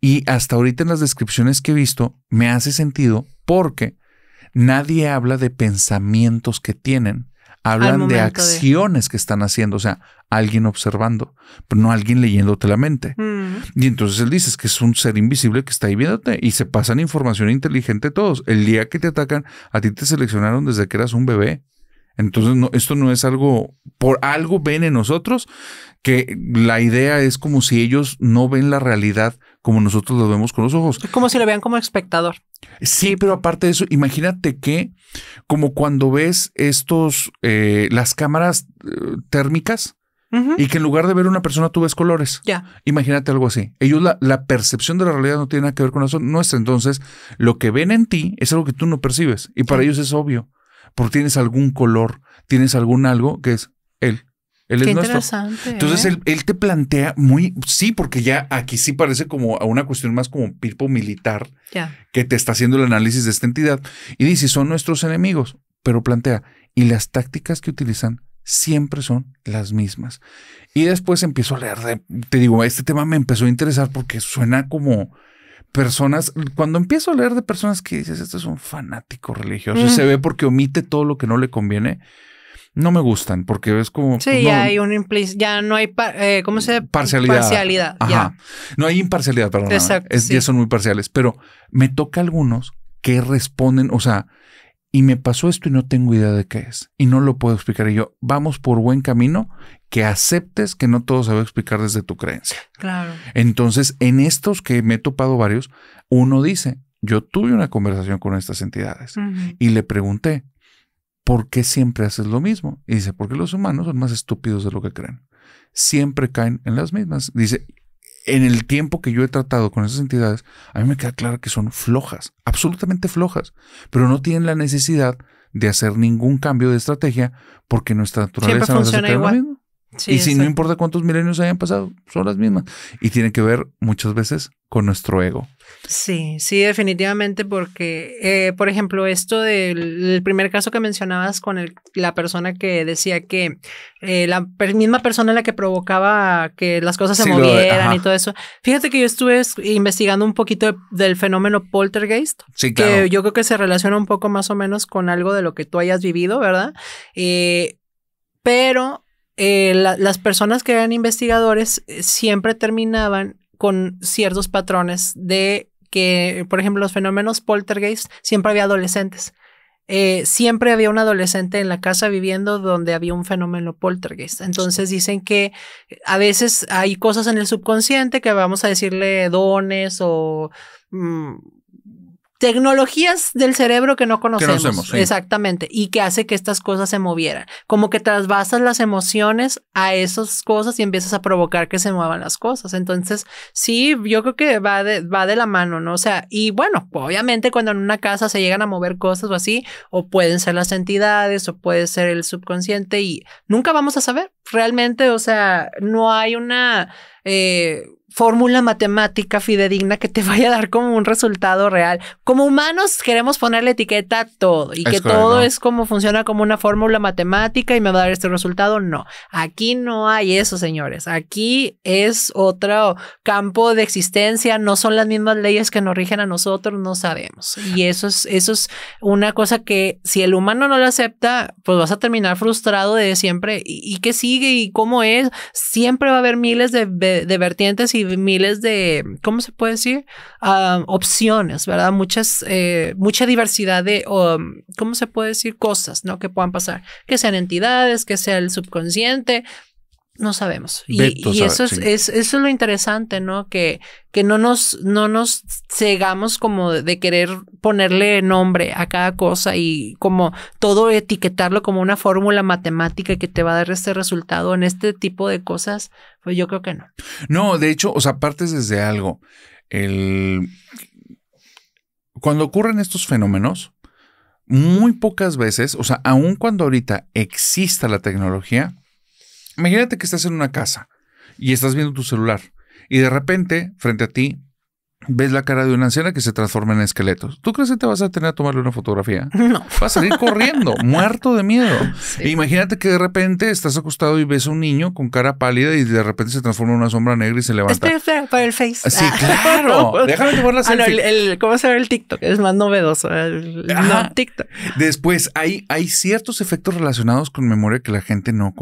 Y hasta ahorita en las descripciones que he visto, me hace sentido porque nadie habla de pensamientos que tienen, hablan de acciones que están haciendo, o sea, alguien observando, pero no alguien leyéndote la mente. Mm. Y entonces él dice que es un ser invisible que está ahí viéndote y se pasan información inteligente todos. El día que te atacan, a ti te seleccionaron desde que eras un bebé. Entonces, no, esto no es algo, por algo ven en nosotros que la idea es como si ellos no ven la realidad como nosotros lo vemos con los ojos. como si lo vean como espectador. Sí, pero aparte de eso, imagínate que como cuando ves estos, eh, las cámaras eh, térmicas, y que en lugar de ver una persona tú ves colores. Imagínate algo así. Ellos la, percepción de la realidad no tiene nada que ver con eso nuestra. Entonces, lo que ven en ti es algo que tú no percibes. Y para ellos es obvio. Porque tienes algún color, tienes algún algo que es él. Entonces ¿eh? él, te plantea muy, sí, porque ya aquí sí parece como a una cuestión más como pipo militar que te está haciendo el análisis de esta entidad y dice, son nuestros enemigos, pero plantea, y las tácticas que utilizan siempre son las mismas. Y después empiezo a leer, de, te digo, este tema me empezó a interesar porque suena como personas, cuando empiezo a leer de personas que dices, este es un fanático religioso, se ve porque omite todo lo que no le conviene no me gustan porque es como... Sí, ya hay un ya no hay, eh, ¿cómo se Parcialidad. Ajá. No hay imparcialidad, perdón. Exacto. Ya son muy parciales, pero me toca algunos que responden, o sea, y me pasó esto y no tengo idea de qué es. Y no lo puedo explicar. Y yo, vamos por buen camino, que aceptes que no todo se va a explicar desde tu creencia. Claro. Entonces, en estos que me he topado varios, uno dice, yo tuve una conversación con estas entidades y le pregunté, ¿por qué siempre haces lo mismo? Y dice, porque los humanos son más estúpidos de lo que creen. Siempre caen en las mismas. Dice, en el tiempo que yo he tratado con esas entidades, a mí me queda claro que son flojas, absolutamente flojas, pero no tienen la necesidad de hacer ningún cambio de estrategia porque nuestra naturaleza nos hace igual. Lo mismo y si no importa cuántos milenios hayan pasado, son las mismas. Y tiene que ver muchas veces con nuestro ego. Sí, sí, definitivamente, porque, eh, por ejemplo, esto del primer caso que mencionabas con la persona que decía que eh, la misma persona la que provocaba que las cosas se movieran y todo eso. Fíjate que yo estuve investigando un poquito del fenómeno poltergeist, sí, que yo creo que se relaciona un poco más o menos con algo de lo que tú hayas vivido, ¿verdad? Eh, pero eh, las personas que eran investigadores eh, siempre terminaban con ciertos patrones de que, por ejemplo, los fenómenos poltergeist, siempre había adolescentes. Eh, siempre había un adolescente en la casa viviendo donde había un fenómeno poltergeist. Entonces dicen que a veces hay cosas en el subconsciente que vamos a decirle dones o mm, tecnologías del cerebro que no conocemos. Exactamente. Y que hace que estas cosas se movieran. Como que trasvasas las emociones a esas cosas y empiezas a provocar que se muevan las cosas. Entonces, sí, yo creo que va de, va de la mano, ¿no? O sea, y bueno, obviamente cuando en una casa se llegan a mover cosas o así, o pueden ser las entidades, o puede ser el subconsciente, y nunca vamos a saber. Realmente, o sea, no hay una. Eh, fórmula matemática fidedigna que te vaya a dar como un resultado real. Como humanos queremos ponerle etiqueta a todo y que todo es como funciona como una fórmula matemática y me va a dar este resultado. No, aquí no hay eso, señores. Aquí es otro campo de existencia, no son las mismas leyes que nos rigen a nosotros, no sabemos. Y eso es, eso es una cosa que si el humano no lo acepta, pues vas a terminar frustrado de siempre. ¿Y, que qué sigue? ¿Y cómo es? Siempre va a haber miles de, de vertientes miles de, ¿cómo se puede decir? Ah, opciones, ¿verdad? Muchas, eh, mucha diversidad de, ¿cómo se puede decir? Cosas, ¿no? Que puedan pasar, que sean entidades, que sea el subconsciente, no sabemos. y, eso, es, eso lo interesante, ¿no? Que, que no, nos, no nos cegamos como de querer ponerle nombre a cada cosa y como todo etiquetarlo como una fórmula matemática que te va a dar este resultado en este tipo de cosas, pues yo creo que no. No, de hecho, o sea, partes desde algo. Cuando ocurren estos fenómenos, muy pocas veces, o sea, aun cuando ahorita exista la tecnología, Imagínate que estás en una casa y estás viendo tu celular y de repente, frente a ti, ves la cara de una anciana que se transforma en esqueletos. ¿Tú crees que te vas a tener a tomarle una fotografía? No. Vas a salir corriendo, muerto de miedo. E imagínate que de repente estás acostado y ves a un niño con cara pálida y de repente se transforma en una sombra negra y se levanta. para el Face. Ah, sí, ah. claro. Déjame tomar la ah, selfie. el, ¿Cómo se ve el TikTok? Es más novedoso. no, TikTok. Después, hay, ciertos efectos relacionados con memoria que la gente no,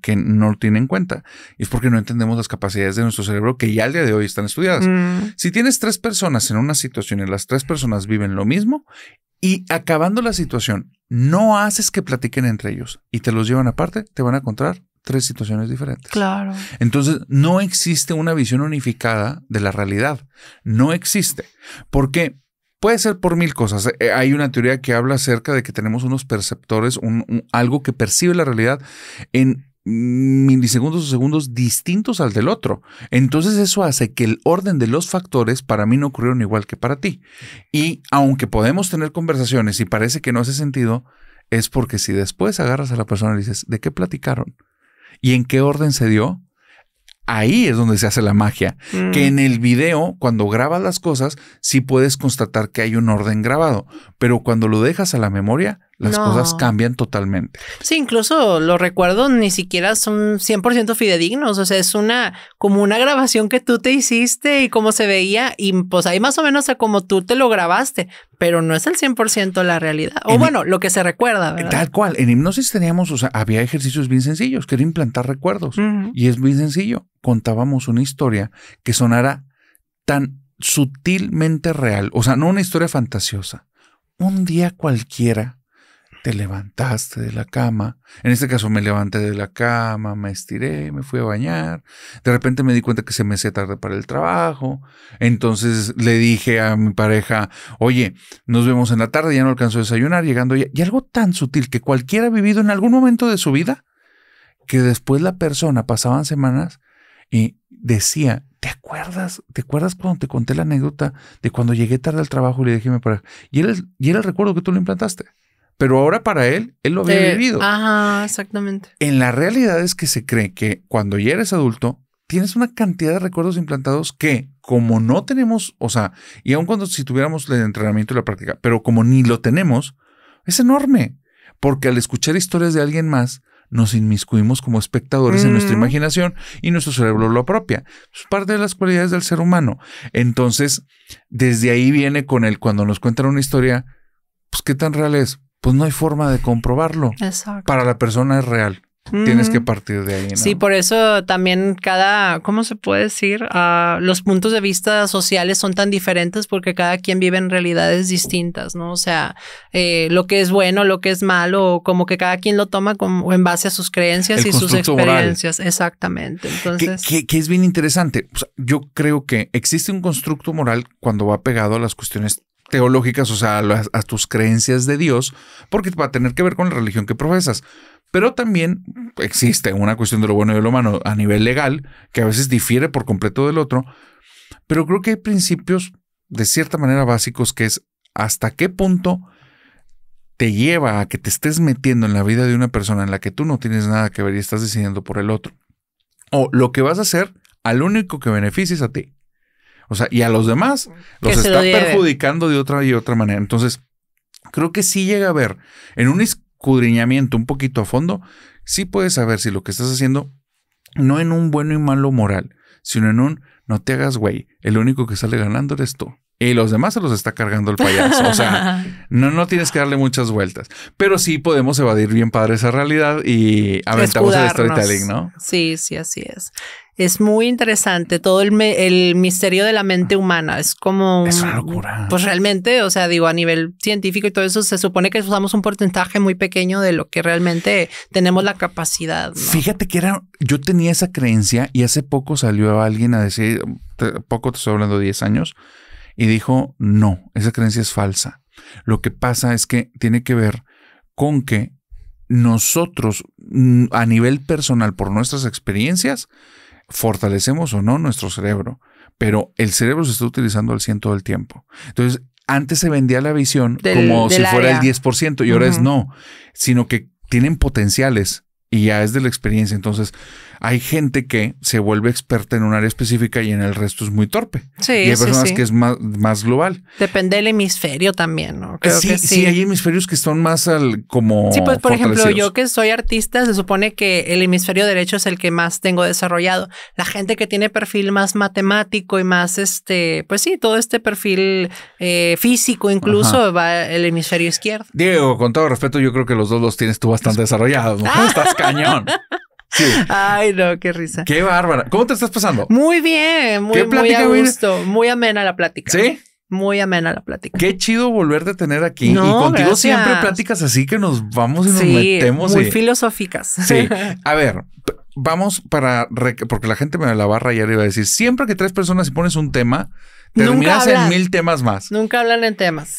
que no tiene en cuenta. Es porque no entendemos las capacidades de nuestro cerebro que ya al día de hoy están estudiadas. Mm. Si tienes tres personas en una situación y las tres personas viven lo mismo y acabando la situación, no haces que platiquen entre ellos y te los llevan aparte, te van a encontrar tres situaciones diferentes. Claro. Entonces, no existe una visión unificada de la realidad. No existe. Porque puede ser por mil cosas. Eh, eh, hay una teoría que habla acerca de que tenemos unos perceptores, un, algo que percibe la realidad en milisegundos o segundos distintos al del otro. Entonces eso hace que el orden de los factores para mí no ocurrieron igual que para ti. Y aunque podemos tener conversaciones y parece que no hace sentido, es porque si después agarras a la persona y dices, ¿de qué platicaron? ¿Y en qué orden se dio? Ahí es donde se hace la magia. Que mm. en el video, cuando grabas las cosas, sí puedes constatar que hay un orden grabado, pero cuando lo dejas a la memoria, las cosas cambian totalmente. Sí, incluso los recuerdos ni siquiera son 100% fidedignos, o sea, es una como una grabación que tú te hiciste y cómo se veía y pues ahí más o menos a como tú te lo grabaste, pero no es el 100% la realidad. O bueno, lo que se recuerda, Tal cual, en hipnosis teníamos, o sea, había ejercicios bien sencillos, que era implantar recuerdos y es muy sencillo. Contábamos una historia que sonara tan sutilmente real, o sea, no una historia fantasiosa. Un día cualquiera te levantaste de la cama. En este caso me levanté de la cama, me estiré, me fui a bañar. De repente me di cuenta que se me hacía tarde para el trabajo. Entonces le dije a mi pareja, oye, nos vemos en la tarde, ya no alcanzó a desayunar, llegando ya. Y algo tan sutil que cualquiera ha vivido en algún momento de su vida, que después la persona, pasaban semanas y decía, ¿te acuerdas? ¿Te acuerdas cuando te conté la anécdota de cuando llegué tarde al trabajo y le dije a mi pareja? Y era el, y el recuerdo que tú le implantaste pero ahora para él, él lo había eh, vivido. Ajá, exactamente. En la realidad es que se cree que cuando ya eres adulto, tienes una cantidad de recuerdos implantados que, como no tenemos, o sea, y aun cuando si tuviéramos el entrenamiento y la práctica, pero como ni lo tenemos, es enorme. Porque al escuchar historias de alguien más, nos inmiscuimos como espectadores en nuestra mm. imaginación y nuestro cerebro lo apropia. Es parte de las cualidades del ser humano. Entonces, desde ahí viene con él, cuando nos cuentan una historia, pues qué tan real es pues no hay forma de comprobarlo. Exacto. Para la persona es real. Tienes que partir de ahí. Sí, por eso también cada, ¿cómo se puede decir? Ah, los puntos de vista sociales son tan diferentes porque cada quien vive en realidades distintas, ¿no? O sea, eh, lo que es bueno, lo que es malo, como que cada quien lo toma como en base a sus creencias y sus experiencias. Exactamente. Entonces. Que, es bien interesante. yo creo que existe un constructo moral cuando va pegado a las cuestiones teológicas, o sea, a, tus creencias de Dios, porque va a tener que ver con la religión que profesas. Pero también existe una cuestión de lo bueno y de lo malo a nivel legal, que a veces difiere por completo del otro, pero creo que hay principios de cierta manera básicos que es hasta qué punto te lleva a que te estés metiendo en la vida de una persona en la que tú no tienes nada que ver y estás decidiendo por el otro. O lo que vas a hacer al único que beneficies a ti. O sea, y a los demás los está perjudicando de otra y otra manera. Entonces, creo que sí llega a ver en un escudriñamiento un poquito a fondo, sí puedes saber si lo que estás haciendo, no en un bueno y malo moral, sino en un no te hagas güey, el único que sale ganando eres tú. Y los demás se los está cargando el payaso. O sea, no, no tienes que darle muchas vueltas. Pero sí podemos evadir bien padre esa realidad y aventamos el storytelling, ¿no? Sí, sí, así es. Es muy interesante todo el, el misterio de la mente humana. Es como... Es una locura. Pues realmente, o sea, digo, a nivel científico y todo eso, se supone que usamos un porcentaje muy pequeño de lo que realmente tenemos la capacidad. Fíjate que era... Yo tenía esa creencia y hace poco salió alguien a decir, poco te estoy hablando 10 años, y dijo, no, esa creencia es falsa. Lo que pasa es que tiene que ver con que nosotros mm, a nivel personal por nuestras experiencias fortalecemos o no nuestro cerebro, pero el cerebro se está utilizando al 100 todo el tiempo. Entonces, antes se vendía la visión como si fuera el 10% y ahora es no, sino que tienen potenciales y ya es de la experiencia. Entonces, hay gente que se vuelve experta en un área específica y en el resto es muy torpe. Sí, y hay personas que es más, global. Depende del hemisferio también, ¿no? sí, sí, hay hemisferios que son más al, como. Sí, pues por ejemplo, yo que soy artista, se supone que el hemisferio derecho es el que más tengo desarrollado. La gente que tiene perfil más matemático y más este, pues sí, todo este perfil eh, físico incluso va el hemisferio izquierdo. Diego, con todo respeto, yo creo que los dos los tienes tú bastante desarrollados, Estás cañón. Ay, no, qué risa. Qué bárbara. ¿Cómo te estás pasando? Muy bien, muy, muy a gusto. Muy amena la plática. ¿Sí? Muy amena la plática. Qué chido volverte a tener aquí. y contigo siempre pláticas así que nos vamos y nos sí, Muy filosóficas. Sí. A ver, vamos para. Porque la gente me la barra y va a decir: siempre que tres personas y pones un tema, terminas en mil temas más. Nunca hablan en temas.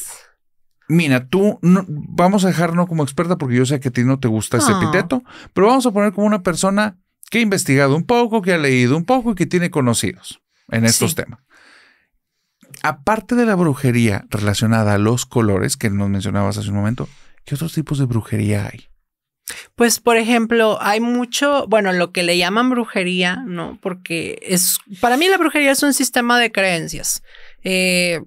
Mira, tú no, vamos a dejarnos como experta porque yo sé que a ti no te gusta ese ah. epíteto, epiteto, pero vamos a poner como una persona que ha investigado un poco, que ha leído un poco y que tiene conocidos en estos temas. Aparte de la brujería relacionada a los colores que nos mencionabas hace un momento, ¿qué otros tipos de brujería hay? Pues, por ejemplo, hay mucho, bueno, lo que le llaman brujería, ¿no? Porque es, para mí la brujería es un sistema de creencias. Eh,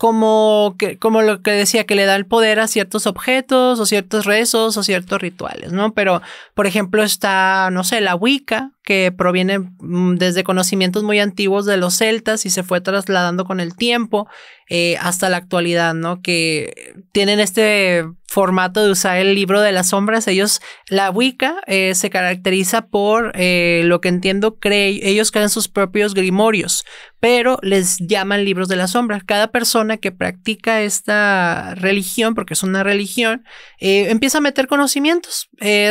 como, que, como lo que decía, que le da el poder a ciertos objetos o ciertos rezos o ciertos rituales, ¿no? Pero, por ejemplo, está, no sé, la Wicca, que proviene mm, desde conocimientos muy antiguos de los celtas y se fue trasladando con el tiempo eh, hasta la actualidad, ¿no? Que tienen este formato de usar el libro de las sombras. Ellos, la Wicca eh, se caracteriza por eh, lo que entiendo, ellos crean sus propios grimorios, pero les llaman libros de las sombras. Cada persona que practica esta religión, porque es una religión, empieza a meter conocimientos, de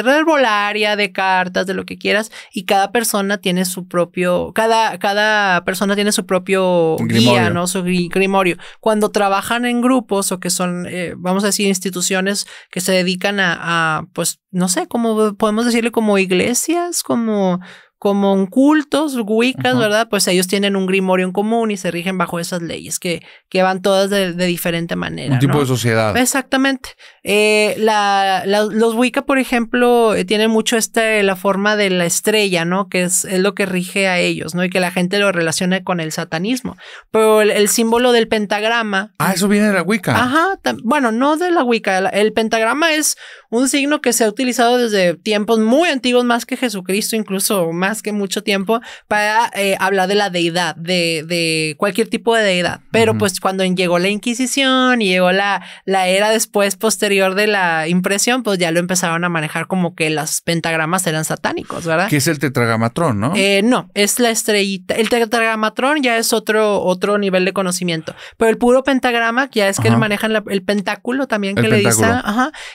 de cartas, de lo que quieras, y cada cada persona tiene su propio, cada, cada persona tiene su propio ¿no? Su grimorio. Cuando trabajan en grupos o que son, eh, vamos a decir, instituciones que se dedican a, a, pues, no sé, como podemos decirle, como iglesias, como como en cultos, wiccas, ¿verdad? Pues ellos tienen un grimorio en común y se rigen bajo esas leyes que, que van todas de, diferente manera. Un tipo de sociedad. Exactamente. Eh, la, los wicca, por ejemplo, eh, tienen mucho este, la forma de la estrella, ¿no? Que es, lo que rige a ellos, ¿no? Y que la gente lo relacione con el satanismo. Pero el, el símbolo del pentagrama. Ah, eso viene de la wicca. Ajá. Bueno, no de la wicca. El pentagrama es un signo que se ha utilizado desde tiempos muy antiguos, más que Jesucristo, incluso más que mucho tiempo para eh, hablar de la deidad, de, de, cualquier tipo de deidad. Pero pues cuando llegó la Inquisición y llegó la, la era después posterior de la impresión, pues ya lo empezaron a manejar como que los pentagramas eran satánicos, ¿verdad? Que es el tetragamatrón, ¿no? Eh, no, es la estrellita. El tetragamatrón ya es otro, otro nivel de conocimiento. Pero el puro pentagrama, ya es que manejan el pentáculo también que le dicen,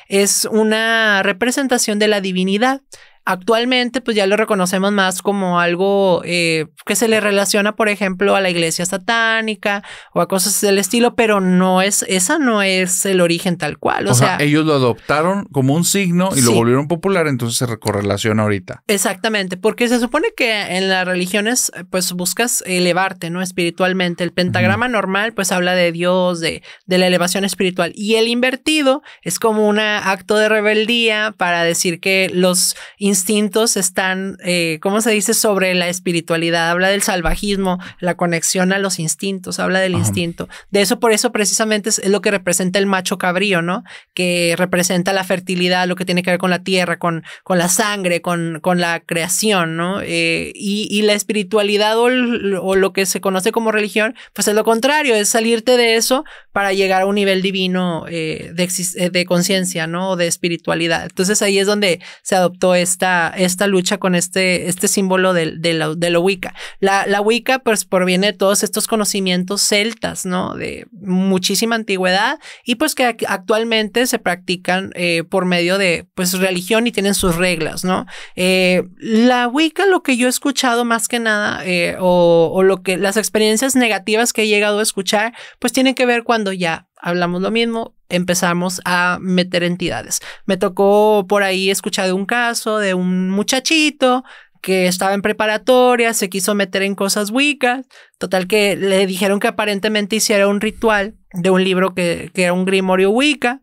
es una representación de la divinidad. Actualmente, pues ya lo reconocemos más como algo eh, que se le relaciona, por ejemplo, a la iglesia satánica o a cosas del estilo, pero no es, esa no es el origen tal cual. O, sea, ellos lo adoptaron como un signo y lo volvieron popular, entonces se correlaciona ahorita. Exactamente, porque se supone que en las religiones, pues buscas elevarte, ¿no? Espiritualmente. El pentagrama normal, pues habla de Dios, de, de la elevación espiritual. Y el invertido es como un acto de rebeldía para decir que los instintos están, eh, ¿cómo se dice? Sobre la espiritualidad, habla del salvajismo, la conexión a los instintos, habla del instinto. De eso, por eso precisamente es, lo que representa el macho cabrío, ¿no? Que representa la fertilidad, lo que tiene que ver con la tierra, con, con la sangre, con, con la creación, ¿no? Eh, y, la espiritualidad o, lo que se conoce como religión, pues es lo contrario, es salirte de eso para llegar a un nivel divino eh, de, de conciencia, ¿no? de espiritualidad. Entonces ahí es donde se adoptó este esta, lucha con este, este símbolo de, de, la, de la Wicca. La, Wicca pues proviene de todos estos conocimientos celtas, ¿no? De muchísima antigüedad y pues que actualmente se practican eh, por medio de pues religión y tienen sus reglas, ¿no? Eh, la Wicca, lo que yo he escuchado más que nada eh, o, o lo que las experiencias negativas que he llegado a escuchar, pues tienen que ver cuando ya hablamos lo mismo, empezamos a meter entidades. Me tocó por ahí escuchar de un caso de un muchachito que estaba en preparatoria, se quiso meter en cosas wicca, total que le dijeron que aparentemente hiciera un ritual de un libro que, que era un grimorio wicca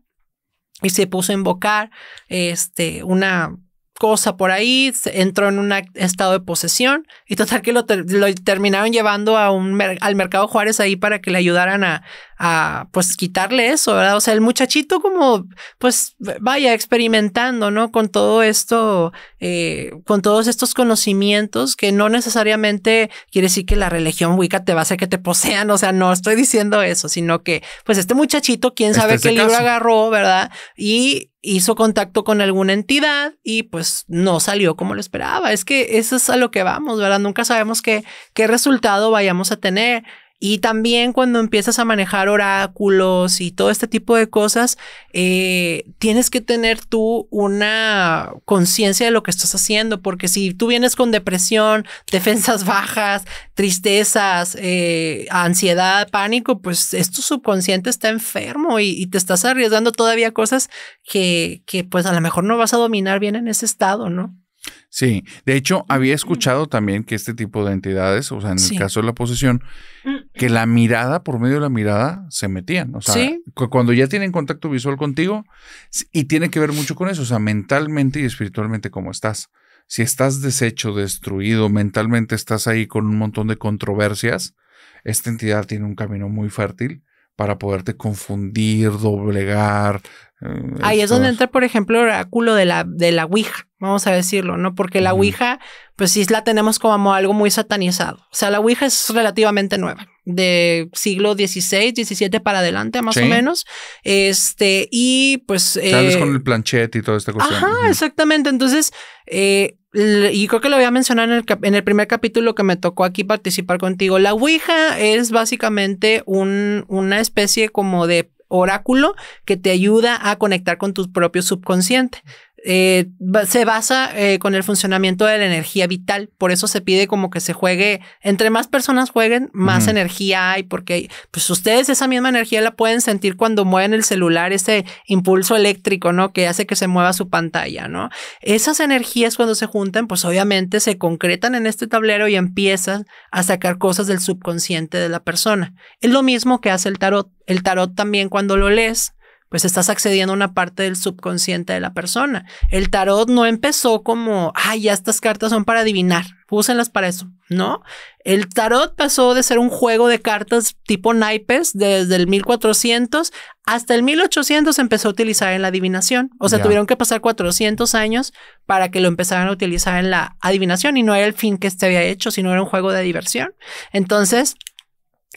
y se puso a invocar este, una cosa por ahí, entró en un estado de posesión y total que lo, terminaron llevando a un al mercado Juárez ahí para que le ayudaran a, pues quitarle eso, ¿verdad? O sea, el muchachito como pues vaya experimentando, ¿no? Con todo esto, eh, con todos estos conocimientos que no necesariamente quiere decir que la religión Wicca te va a hacer que te posean, o sea, no estoy diciendo eso, sino que pues este muchachito, quién sabe este qué libro agarró, ¿verdad? Y hizo contacto con alguna entidad y pues no salió como lo esperaba. Es que eso es a lo que vamos, ¿verdad? Nunca sabemos qué, qué resultado vayamos a tener. Y también cuando empiezas a manejar oráculos y todo este tipo de cosas, eh, tienes que tener tú una conciencia de lo que estás haciendo, porque si tú vienes con depresión, defensas bajas, tristezas, eh, ansiedad, pánico, pues es tu subconsciente está enfermo y, te estás arriesgando todavía cosas que, que pues a lo mejor no vas a dominar bien en ese estado, ¿no? Sí, de hecho había escuchado también que este tipo de entidades, o sea, en el caso de la posesión, que mm. la mirada, por medio de la mirada, se metían. O sea, cuando ya tienen contacto visual contigo, y tiene que ver mucho con eso, o sea, mentalmente y espiritualmente cómo estás. Si estás deshecho, destruido, mentalmente estás ahí con un montón de controversias, esta entidad tiene un camino muy fértil para poderte confundir, doblegar, Ahí es donde entra, por ejemplo, el oráculo de la, de la Ouija, vamos a decirlo, ¿no? Porque la Ouija, pues sí la tenemos como algo muy satanizado. O sea, la Ouija es relativamente nueva, de siglo XVI, XVII para adelante, más o menos. Este, y pues... Sabes con eh, el planchete y toda esta cuestión. Ajá, exactamente. Entonces, eh, y creo que lo voy a mencionar en el, primer capítulo que me tocó aquí participar contigo. La Ouija es básicamente un, una especie como de oráculo que te ayuda a conectar con tu propio subconsciente. Eh, se basa eh, con el funcionamiento de la energía vital. Por eso se pide como que se juegue, entre más personas jueguen, más energía hay, porque pues ustedes esa misma energía la pueden sentir cuando mueven el celular, ese impulso eléctrico, ¿no? Que hace que se mueva su pantalla, ¿no? Esas energías cuando se juntan, pues obviamente se concretan en este tablero y empiezan a sacar cosas del subconsciente de la persona. Es lo mismo que hace el tarot. El tarot también cuando lo lees, pues estás accediendo a una parte del subconsciente de la persona. El tarot no empezó como, ay, ya estas cartas son para adivinar, úsenlas para eso, ¿no? El tarot pasó de ser un juego de cartas tipo naipes desde el 1400 hasta el 1800 empezó a utilizar en la adivinación. O sea, tuvieron que pasar 400 años para que lo empezaran a utilizar en la adivinación y no era el fin que se había hecho, sino era un juego de diversión. Entonces,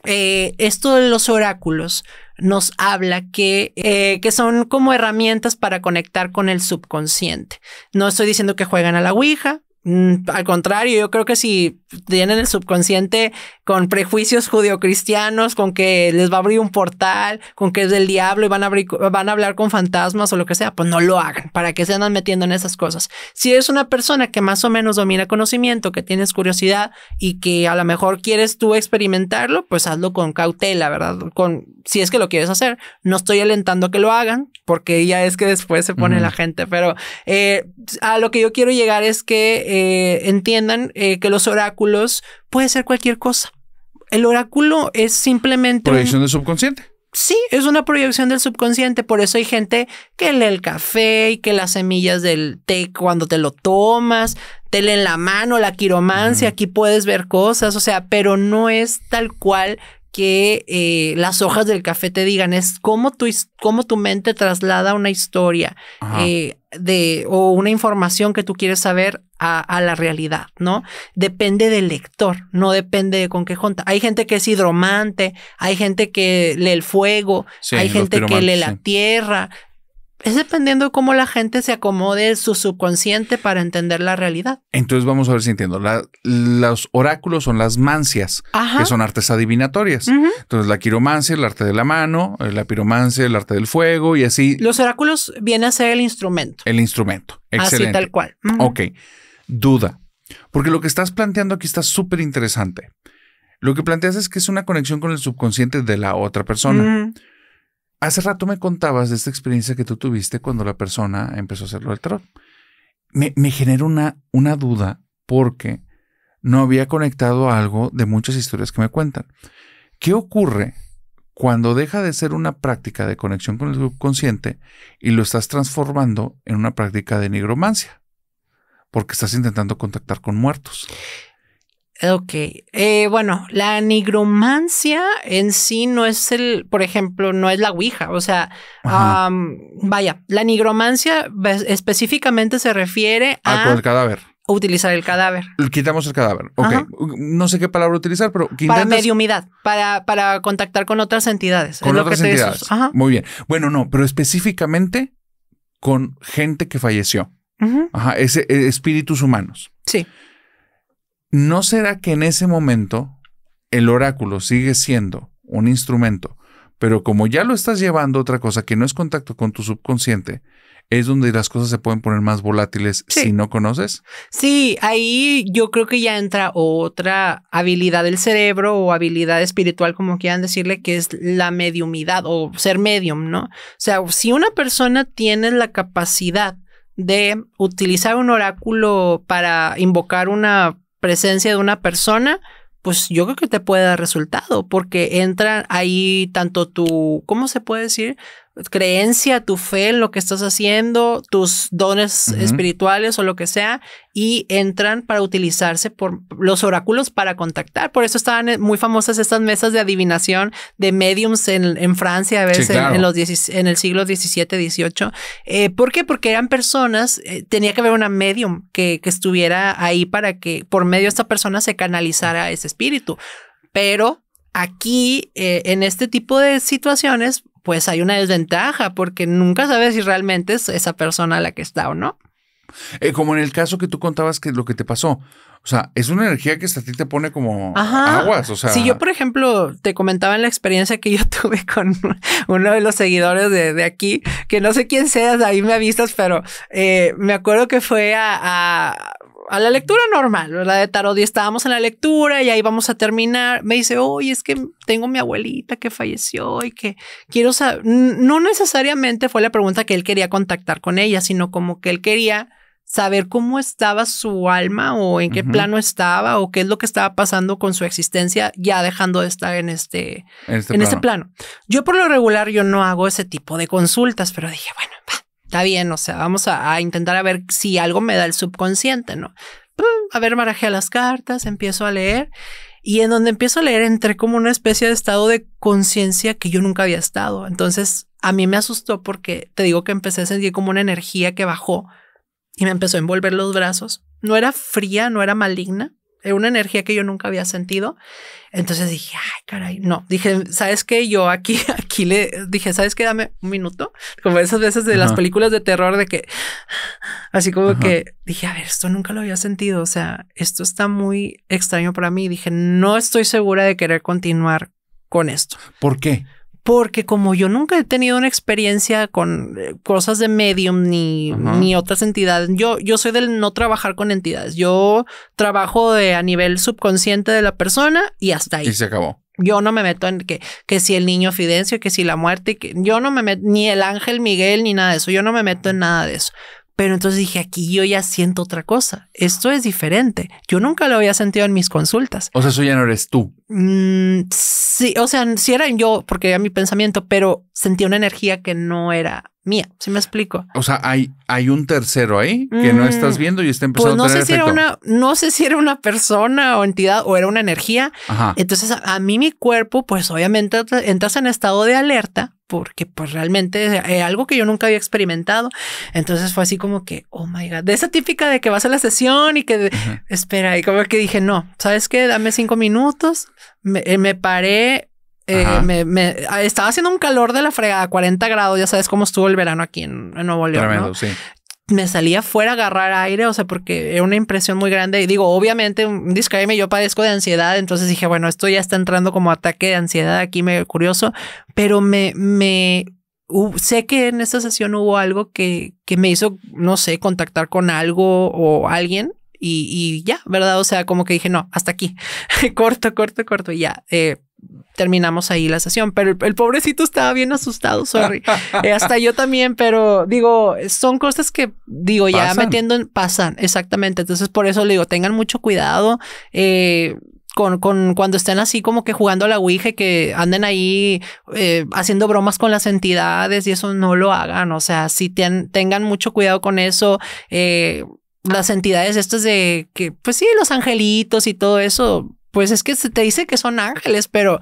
eh, esto de los oráculos nos habla eh, que, son como herramientas para conectar con el subconsciente. No estoy diciendo que juegan a la Ouija, Mm, al contrario, yo creo que si tienen el subconsciente con prejuicios cristianos con que les va a abrir un portal, con que es del diablo y van a, abrir, van a hablar con fantasmas o lo que sea, pues no lo hagan, para que se andan metiendo en esas cosas. Si eres una persona que más o menos domina conocimiento, que tienes curiosidad y que a lo mejor quieres tú experimentarlo, pues hazlo con cautela, ¿verdad? Con, si es que lo quieres hacer. No estoy alentando que lo hagan, porque ya es que después se pone la gente, pero eh, a lo que yo quiero llegar es que... Eh, entiendan eh, que los oráculos puede ser cualquier cosa. El oráculo es simplemente... Proyección del subconsciente. Sí, es una proyección del subconsciente. Por eso hay gente que lee el café y que las semillas del té cuando te lo tomas, te leen la mano, la quiromancia, aquí puedes ver cosas, o sea, pero no es tal cual que eh, las hojas del café te digan, es cómo tu, cómo tu mente traslada una historia eh, de, o una información que tú quieres saber a, la realidad, ¿no? Depende del lector, no depende de con qué junta. Hay gente que es hidromante, hay gente que lee el fuego, hay gente que lee la tierra, es dependiendo de cómo la gente se acomode su subconsciente para entender la realidad. Entonces vamos a ver si entiendo. los oráculos son las mancias, que son artes adivinatorias. Entonces la quiromancia, el arte de la mano, eh, la piromancia, el arte del fuego y así. Los oráculos vienen a ser el instrumento. El instrumento. Excelente. Así tal cual. Ok. Duda. Porque lo que estás planteando aquí está súper interesante. Lo que planteas es que es una conexión con el subconsciente de la otra persona hace rato me contabas de esta experiencia que tú tuviste cuando la persona empezó a hacerlo el tarot. Me, genera generó una, una duda porque no había conectado algo de muchas historias que me cuentan. ¿Qué ocurre cuando deja de ser una práctica de conexión con el subconsciente y lo estás transformando en una práctica de nigromancia? Porque estás intentando contactar con muertos. Ok, eh, bueno, la nigromancia en sí no es el, por ejemplo, no es la Ouija, o sea, vaya, la nigromancia específicamente se refiere ah, a... cadáver. Utilizar el cadáver. Quitamos el cadáver. Ok. No sé qué palabra utilizar, pero. para mediumidad, para, para contactar con otras entidades. Con otras entidades. Ajá. Muy bien. Bueno, no, pero específicamente con gente que falleció. Ajá. Eh, espíritus humanos. Sí. ¿no será que en ese momento el oráculo sigue siendo un instrumento, pero como ya lo estás llevando otra cosa que no es contacto con tu subconsciente, es donde las cosas se pueden poner más volátiles si no conoces. Sí, ahí yo creo que ya entra otra habilidad del cerebro o habilidad espiritual, como quieran decirle, que es la mediumidad o ser medium, ¿no? O sea, si una persona tiene la capacidad de utilizar un oráculo para invocar una presencia de una persona, pues yo creo que te puede dar resultado, porque entra ahí tanto tu, ¿cómo se puede decir? creencia, tu fe en lo que estás haciendo, tus dones espirituales o lo que sea, y entran para utilizarse por los oráculos para contactar. Por eso estaban eh, muy famosas estas mesas de adivinación de mediums en, Francia, a veces en, los en el siglo XVII, XVIII. Eh, ¿Por qué? Porque eran personas, eh, tenía que haber una medium que, que estuviera ahí para que por medio de esta persona se canalizara ese espíritu. Pero aquí, en este tipo de situaciones, pues hay una desventaja porque nunca sabes si realmente es esa persona la que está o no. Eh, como en el caso que tú contabas que lo que te pasó. O sea, es una energía que hasta a ti te pone como aguas. O sea, si yo, por ejemplo, te comentaba en la experiencia que yo tuve con uno de los seguidores de, aquí, que no sé quién seas, ahí me avisas, pero eh, me acuerdo que fue a a la lectura normal, la de tarot, y estábamos en la lectura y ahí vamos a terminar. Me dice, oye, es que tengo mi abuelita que falleció y que quiero saber. No necesariamente fue la pregunta que él quería contactar con ella, sino como que él quería saber cómo estaba su alma o en qué plano estaba o qué es lo que estaba pasando con su existencia ya dejando de estar en este, en este plano. plano. Yo por lo regular yo no hago ese tipo de consultas, pero dije, bueno, va está bien, o sea, vamos a, intentar a ver si algo me da el subconsciente, ¿no? a ver, a las cartas, empiezo a leer y en donde empiezo a leer entré como una especie de estado de conciencia que yo nunca había estado. Entonces a mí me asustó porque te digo que empecé a sentir como una energía que bajó y me empezó a envolver los brazos. No era fría, no era maligna, eh, una energía que yo nunca había sentido. Entonces dije, ay, caray, no. Dije, ¿sabes qué? Yo aquí, aquí le dije, ¿sabes qué? Dame un minuto. Como esas veces de las películas de terror de que, así como que dije, a ver, esto nunca lo había sentido. O sea, esto está muy extraño para mí. Dije, no estoy segura de querer continuar con esto. ¿Por qué? porque como yo nunca he tenido una experiencia con eh, cosas de medium ni, ni otras entidades, yo, yo soy del no trabajar con entidades, yo trabajo de, a nivel subconsciente de la persona y hasta ahí. Y se acabó. Yo no me meto en que, que si el niño Fidencio, que si la muerte, que yo no me meto, ni el ángel Miguel, ni nada de eso, yo no me meto en nada de eso. Pero entonces dije, aquí yo ya siento otra cosa. Esto es diferente. Yo nunca lo había sentido en mis consultas. O sea, eso ya no eres tú. Mm, sí, o sea, si era yo, porque era mi pensamiento, pero sentía una energía que no era mía. si me explico? O sea, hay, hay un tercero ahí que no estás mm. viendo y está pues empezando no a sé si Era una, no sé si era una persona o entidad o era una energía. Entonces, a, mí mi cuerpo, pues obviamente entras en estado de alerta porque pues realmente es eh, algo que yo nunca había experimentado. Entonces fue así como que, oh my God, de esa típica de que vas a la sesión y que espera y como que dije, no, ¿sabes qué? Dame cinco minutos. me, eh, me paré, eh, me, ah, estaba haciendo un calor de la fregada, 40 grados, ya sabes cómo estuvo el verano aquí en, Nuevo León. Me salía fuera a agarrar aire, o sea, porque era una impresión muy grande. Y digo, obviamente, un yo padezco de ansiedad, entonces dije, bueno, esto ya está entrando como ataque de ansiedad aquí, me curioso, pero me, me, sé que en esta sesión hubo algo que, que, me hizo, no sé, contactar con algo o alguien y, ya, ¿verdad? O sea, como que dije, no, hasta aquí, corto, corto, corto y ya. Eh, terminamos ahí la sesión, pero el, pobrecito estaba bien asustado, sorry. Eh, hasta yo también, pero digo, son cosas que digo, ya metiendo pasan, exactamente. Entonces, por eso le digo, tengan mucho cuidado. Eh, con, con, cuando estén así como que jugando a la Ouija, que anden ahí eh, haciendo bromas con las entidades y eso no lo hagan. O sea, si tengan mucho cuidado con eso. las entidades estas de que, pues sí, los angelitos y todo eso, pues es que se te dice que son ángeles, pero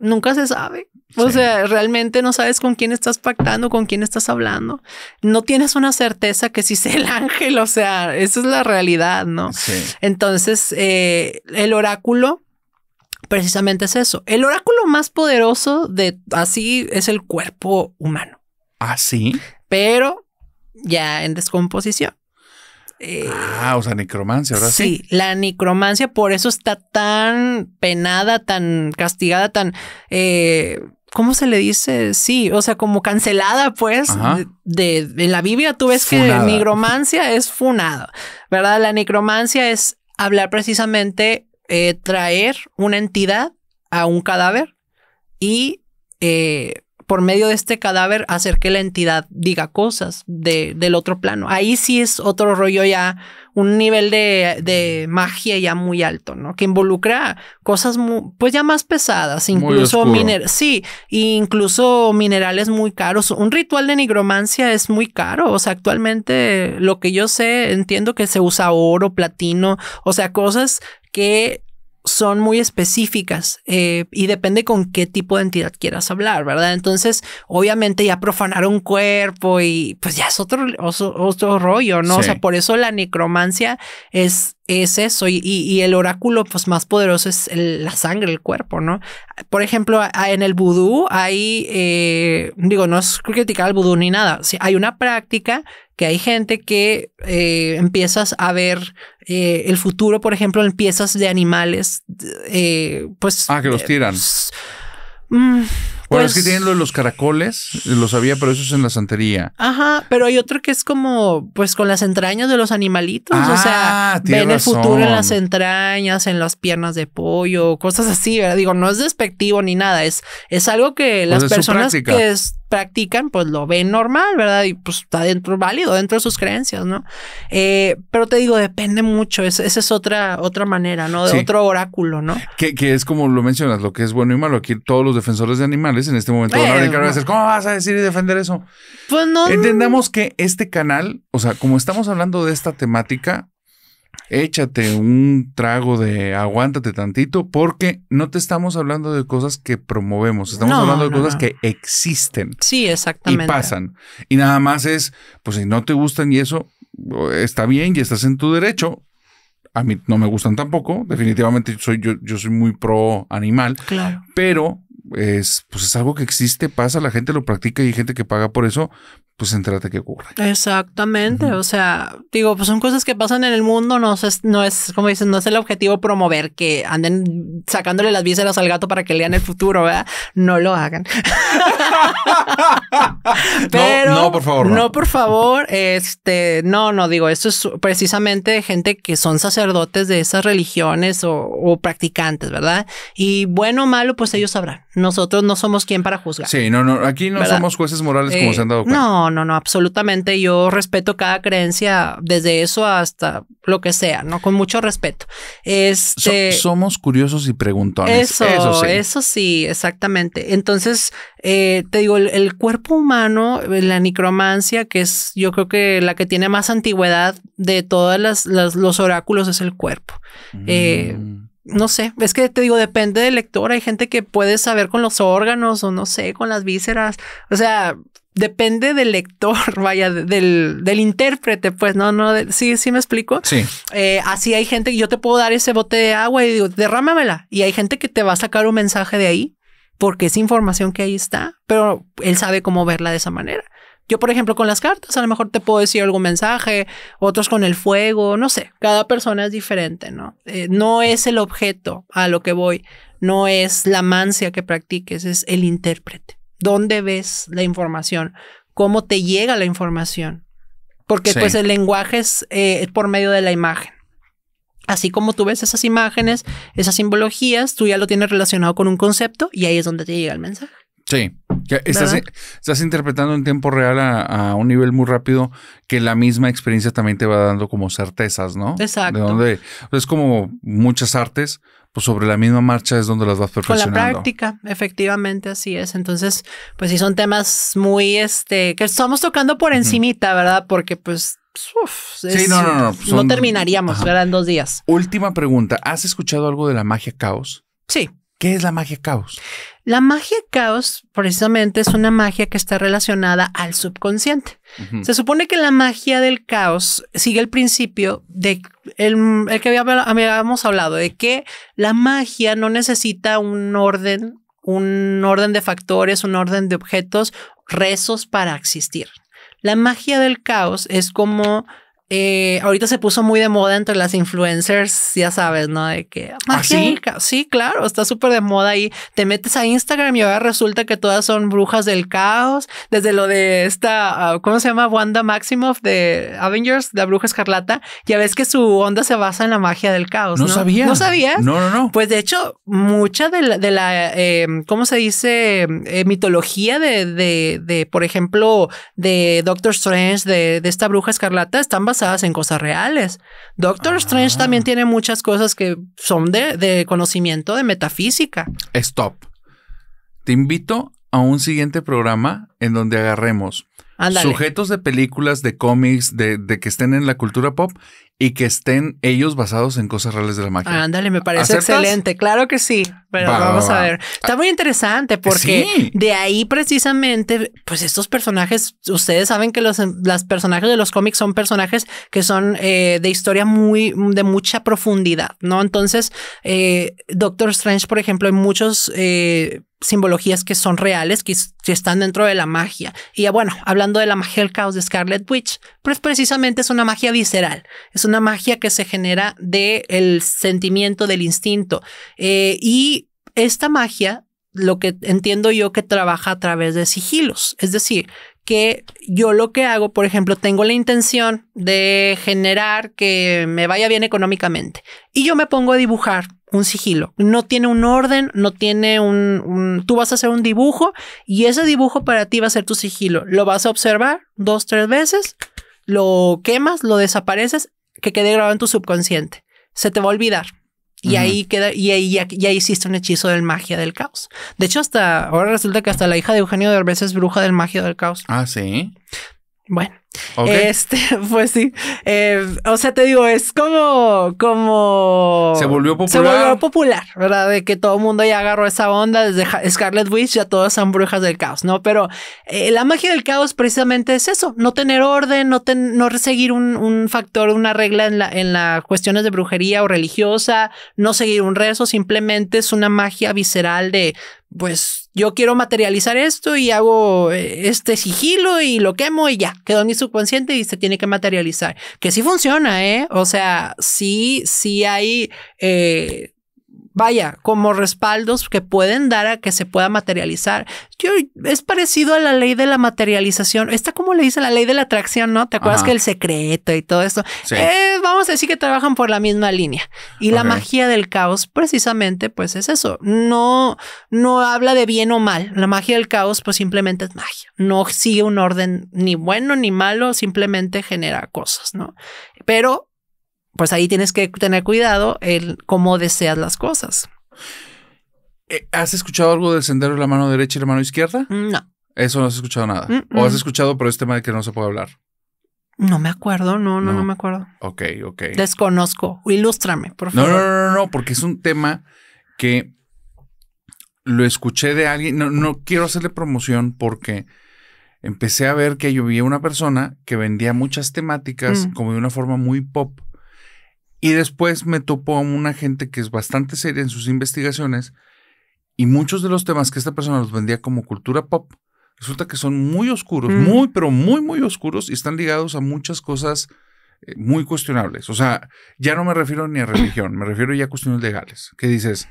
nunca se sabe. O sea, realmente no sabes con quién estás pactando, con quién estás hablando. No tienes una certeza que si es el ángel, o sea, esa es la realidad, ¿no? Sí. Entonces, eh, el oráculo precisamente es eso. El oráculo más poderoso de así es el cuerpo humano. ¿Así? Ah, pero ya en descomposición ah, o sea, necromancia, ¿verdad? Sí, la necromancia por eso está tan penada, tan castigada, tan... Eh, ¿Cómo se le dice? Sí, o sea, como cancelada, pues, de, la Biblia tú ves que que necromancia es funada, ¿verdad? La necromancia es hablar precisamente, eh, traer una entidad a un cadáver y eh, por medio de este cadáver hacer que la entidad diga cosas de, del otro plano. Ahí sí es otro rollo ya, un nivel de, de magia ya muy alto, ¿no? Que involucra cosas muy, pues ya más pesadas, incluso minerales, sí, incluso minerales muy caros. Un ritual de nigromancia es muy caro, o sea, actualmente lo que yo sé, entiendo que se usa oro, platino, o sea, cosas que son muy específicas eh, y depende con qué tipo de entidad quieras hablar, ¿verdad? Entonces, obviamente ya profanar un cuerpo y pues ya es otro, otro rollo, ¿no? O sea, por eso la necromancia es, es eso y, el oráculo pues más poderoso es la sangre, el cuerpo, ¿no? Por ejemplo, en el vudú hay, eh, digo, no es criticar al vudú ni nada, hay una práctica que hay gente que eh, empiezas a ver eh, el futuro, por ejemplo, en piezas de animales, eh, pues... Ah, que los tiran. Pues, mm, bueno, es pues que tienen lo de los caracoles, lo sabía, pero eso es en la santería. Ajá, pero hay otro que es como, pues con las entrañas de los animalitos, o sea, ah, ven el futuro en las entrañas, en las piernas de pollo, cosas así, ¿verdad? Digo, no es despectivo ni nada, es, es algo que las personas que practican, pues lo ven normal, ¿verdad? Y pues está dentro, válido, dentro de sus creencias, ¿no? Eh, pero te digo, depende mucho, esa es otra, otra manera, ¿no? De otro oráculo, ¿no? Que, que, es como lo mencionas, lo que es bueno y malo. Aquí todos los defensores de animales en este momento van a a decir, ¿cómo vas a decir y defender eso? Pues no. Entendamos que este canal, o sea, como estamos hablando de esta temática, échate un trago de aguántate tantito, porque no te estamos hablando de cosas que promovemos, estamos hablando de cosas que existen. Sí, exactamente. Y pasan. Y nada más es, pues si no te gustan y eso, está bien y estás en tu derecho. A mí no me gustan tampoco, definitivamente soy, yo, yo soy muy pro animal, claro. pero es, pues es algo que existe, pasa, la gente lo practica y hay gente que paga por eso, pues entrate que ocurre. Exactamente. O sea, digo, pues son cosas que pasan en el mundo. No es, no es, como dices no es el objetivo promover que anden sacándole las vísceras al gato para que lean el futuro, ¿verdad? No lo hagan. Pero, no, no, por favor. No. por favor. Este, no, no, digo, esto es precisamente gente que son sacerdotes de esas religiones o, practicantes, ¿verdad? Y bueno o malo, pues ellos sabrán. Nosotros no somos quien para juzgar. Sí, no, no, aquí no somos jueces morales como eh, se han dado cuenta. No, no, no, no, absolutamente. Yo respeto cada creencia, desde eso hasta lo que sea, ¿no? Con mucho respeto. Este, somos curiosos y preguntones. Eso, eso sí, exactamente. Entonces, eh, te digo, el, cuerpo humano, la necromancia, que es yo creo que la que tiene más antigüedad de todos las, los oráculos, es el cuerpo. Eh, mm. no sé, es que te digo, depende del lector. Hay gente que puede saber con los órganos o no sé, con las vísceras. O sea, depende del lector, vaya, del, intérprete, pues no, no, sí, sí me explico. Sí. Eh, así hay gente que yo te puedo dar ese bote de agua y digo, derrámamela. Y hay gente que te va a sacar un mensaje de ahí porque es información que ahí está, pero él sabe cómo verla de esa manera. Yo, por ejemplo, con las cartas, a lo mejor te puedo decir algún mensaje, otros con el fuego, no sé, cada persona es diferente, ¿no? Eh, no es el objeto a lo que voy, no es la mancia que practiques, es el intérprete dónde ves la información, cómo te llega la información, porque pues, el lenguaje eh, es, por medio de la imagen. Así como tú ves esas imágenes, esas simbologías, tú ya lo tienes relacionado con un concepto y ahí es donde te llega el mensaje. Sí, estás, interpretando en tiempo real a, un nivel muy rápido que la misma experiencia también te va dando como certezas, ¿no? Exacto. De donde pues, es como muchas artes, pues sobre la misma marcha es donde las vas perfeccionando. Con la práctica, efectivamente, así es. Entonces, pues sí son temas muy, este, que estamos tocando por encimita, ¿verdad? Porque pues... sí, no, no, no. no terminaríamos, En dos días. Última pregunta. ¿Has escuchado algo de la magia caos? Sí. ¿Qué es la magia caos? La magia caos precisamente es una magia que está relacionada al subconsciente. Se supone que la magia del caos sigue el principio de el, que habíamos hablado, de que la magia no necesita un orden, un orden de factores, un orden de objetos, rezos para existir. La magia del caos es como eh, ahorita se puso muy de moda entre las influencers, ya sabes, ¿no? De que ¿Ah, sí? claro, está súper de moda ahí te metes a Instagram y ahora resulta que todas son brujas del caos, desde lo de esta, ah, ¿cómo se llama? Wanda Maximoff de Avengers, la bruja escarlata, ya ves que su onda se basa en la magia del caos. No, ¿no? sabía. ¿No sabías? No, no, no. Pues de hecho, mucha de la, de em, ¿cómo se dice? Eh, mitología de, por ejemplo, de Doctor Strange, de, de esta bruja escarlata, están basadas en cosas reales. Doctor ah. Strange también tiene muchas cosas que son de, conocimiento de metafísica. Stop. Te invito a un siguiente programa en donde agarremos sujetos de películas, de cómics, de, que estén en la cultura pop y que estén ellos basados en cosas reales de la máquina. Ándale, me parece excelente, claro que sí, pero vamos a ver. Está muy interesante porque de ahí precisamente, pues estos personajes, ustedes saben que los las personajes de los cómics son personajes que son eh, de historia muy, de mucha profundidad, ¿no? Entonces, eh, Doctor Strange, por ejemplo, hay muchos eh, simbologías que son reales, que, están dentro de la magia. Y bueno, hablando de la magia del caos de Scarlet Witch, pues precisamente es una magia visceral, es una magia que se genera del el sentimiento, del instinto. Eh, y esta magia, lo que entiendo yo que trabaja a través de sigilos, es decir, que yo lo que hago, por ejemplo, tengo la intención de generar que me vaya bien económicamente y yo me pongo a dibujar un sigilo. No tiene un orden, no tiene un, Tú vas a hacer un dibujo y ese dibujo para ti va a ser tu sigilo. Lo vas a observar dos, tres veces, lo quemas, lo desapareces, que quede grabado en tu subconsciente. Se te va a olvidar. Y ahí queda, y ahí ya, hiciste un hechizo del magia del caos. De hecho, hasta ahora resulta que hasta la hija de Eugenio de de es bruja del magia del caos. Ah, sí. Bueno, este, pues sí. Eh, o sea, te digo, es como, como. Se volvió popular. Se volvió popular, ¿verdad? De que todo el mundo ya agarró esa onda desde Scarlet Witch, ya todas son brujas del caos, ¿no? Pero eh, la magia del caos precisamente es eso: no tener orden, no, no seguir un, factor, una regla en las en la cuestiones de brujería o religiosa, no seguir un rezo, simplemente es una magia visceral de, pues, yo quiero materializar esto y hago eh, este sigilo y lo quemo y ya, quedó en mi subconsciente y se tiene que materializar. Que sí funciona, ¿eh? O sea, sí, sí hay eh, vaya, como respaldos que pueden dar a que se pueda materializar. Yo, es parecido a la ley de la materialización. Está como le dice la ley de la atracción, ¿no? ¿Te acuerdas que el secreto y todo esto? Eh, vamos a decir que trabajan por la misma línea. Y la magia del caos, precisamente, pues es eso. No, no habla de bien o mal. La magia del caos, pues simplemente es magia. No sigue un orden ni bueno ni malo, simplemente genera cosas, ¿no? Pero pues ahí tienes que tener cuidado el cómo deseas las cosas. Eh, ¿Has escuchado algo del sendero de la mano derecha y la mano izquierda? No. Eso no has escuchado nada. O has escuchado, pero es este tema de que no se puede hablar. No me acuerdo, no, no, no, me acuerdo. Ok, ok. Desconozco. Ilústrame, por favor. No, no, no, no, porque es un tema que lo escuché de alguien. No, quiero hacerle promoción porque empecé a ver que yo vi una persona que vendía muchas temáticas mm. como de una forma muy pop y después me topó a una gente que es bastante seria en sus investigaciones y muchos de los temas que esta persona los vendía como cultura pop, resulta que son muy oscuros, mm. muy, pero muy, muy oscuros y están ligados a muchas cosas eh, muy cuestionables. O sea, ya no me refiero ni a religión, me refiero ya a cuestiones legales, ¿Qué dices,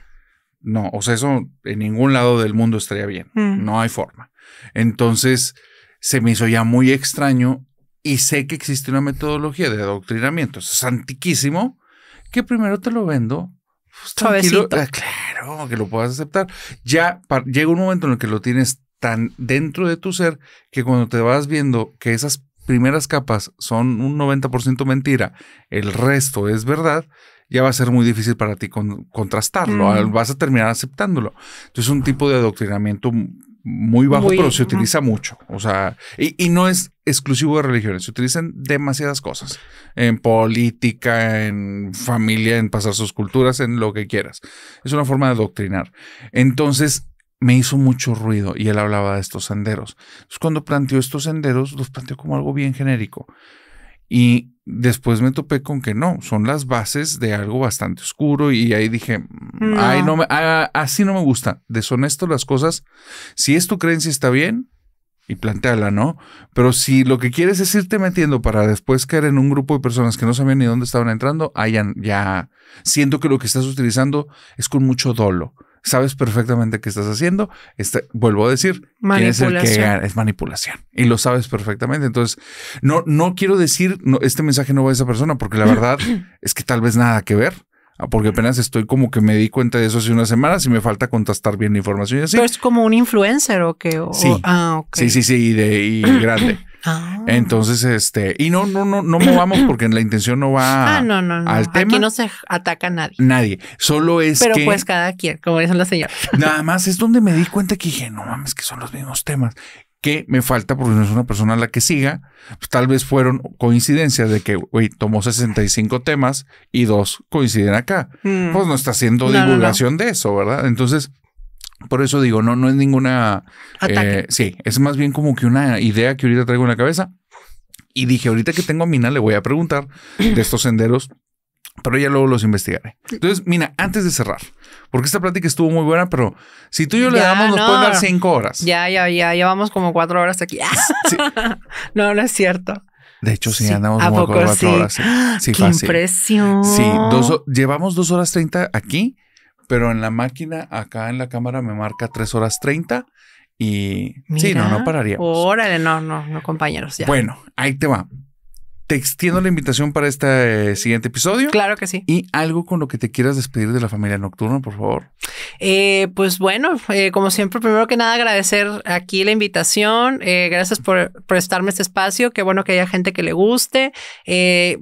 no, o sea, eso en ningún lado del mundo estaría bien, mm. no hay forma. Entonces, se me hizo ya muy extraño y sé que existe una metodología de adoctrinamiento, eso es antiquísimo, que primero te lo vendo. Pues, ah, claro, que lo puedas aceptar. Ya llega un momento en el que lo tienes tan dentro de tu ser que cuando te vas viendo que esas primeras capas son un 90% mentira, el resto es verdad, ya va a ser muy difícil para ti contrastarlo, vas a terminar aceptándolo. Entonces, un tipo de adoctrinamiento muy bajo, pero se utiliza mucho. O sea, y, y, no es exclusivo de religiones, se utilizan demasiadas cosas. En política, en familia, en pasar sus culturas, en lo que quieras. Es una forma de doctrinar. Entonces, me hizo mucho ruido y él hablaba de estos senderos. cuando planteó estos senderos, los planteó como algo bien genérico. Y después me topé con que no, son las bases de algo bastante oscuro y ahí dije, mm, ay, no me, ah, así no me gusta, deshonesto las cosas. Si es tu creencia está bien y planteala, ¿no? Pero si lo que quieres es irte metiendo para después caer en un grupo de personas que no sabían ni dónde estaban entrando, hayan, ya siento que lo que estás utilizando es con mucho dolo sabes perfectamente qué estás haciendo. Este, vuelvo a decir, es es manipulación y lo sabes perfectamente. Entonces, no, no quiero decir, no, este mensaje no va a esa persona porque la verdad es que tal vez nada que ver. Ah, porque apenas estoy como que me di cuenta de eso hace unas semanas y me falta contestar bien la información y así. Pero es como un influencer o qué? sí. Ah, sí, sí, sí, y, de, y grande. Ah. Entonces, este, y no, no, no, no movamos porque en la intención no va ah, al tema. Aquí no se ataca a nadie. Nadie. Solo es. Pero pues cada quien, como dicen las señoras. Nada más es donde me di cuenta que dije, no mames, que son los mismos temas que me falta porque no es una persona la que siga. Pues, tal vez fueron coincidencias de que, güey, tomó 65 temas y dos coinciden acá. Mm. Pues no está haciendo divulgación de eso, ¿verdad? Entonces, por eso digo, no, no es ninguna... Eh, sí, es más bien como que una idea que ahorita traigo en la cabeza. Y dije, ahorita que tengo a Mina, le voy a preguntar de estos senderos, pero ya luego los investigaré. Entonces, Mina, antes de cerrar, porque esta plática estuvo muy buena, pero si tú y yo le damos, nos pueden dar cinco horas. Ya, ya, ya, llevamos como cuatro horas aquí. no, no es cierto. De hecho, sí, andamos como cuatro horas. Sí, ¡Ah, Qué impresión. Sí, llevamos dos horas treinta aquí pero en la máquina, acá en la cámara, me marca 3 horas 30 y sí, no, no pararía Órale, no, no, no, compañeros. Bueno, ahí te va. Te extiendo la invitación para este eh, siguiente episodio. Claro que sí. Y algo con lo que te quieras despedir de la familia nocturna, por favor. Eh, pues bueno, eh, como siempre, primero que nada agradecer aquí la invitación. gracias por prestarme este espacio. Qué bueno que haya gente que le guste.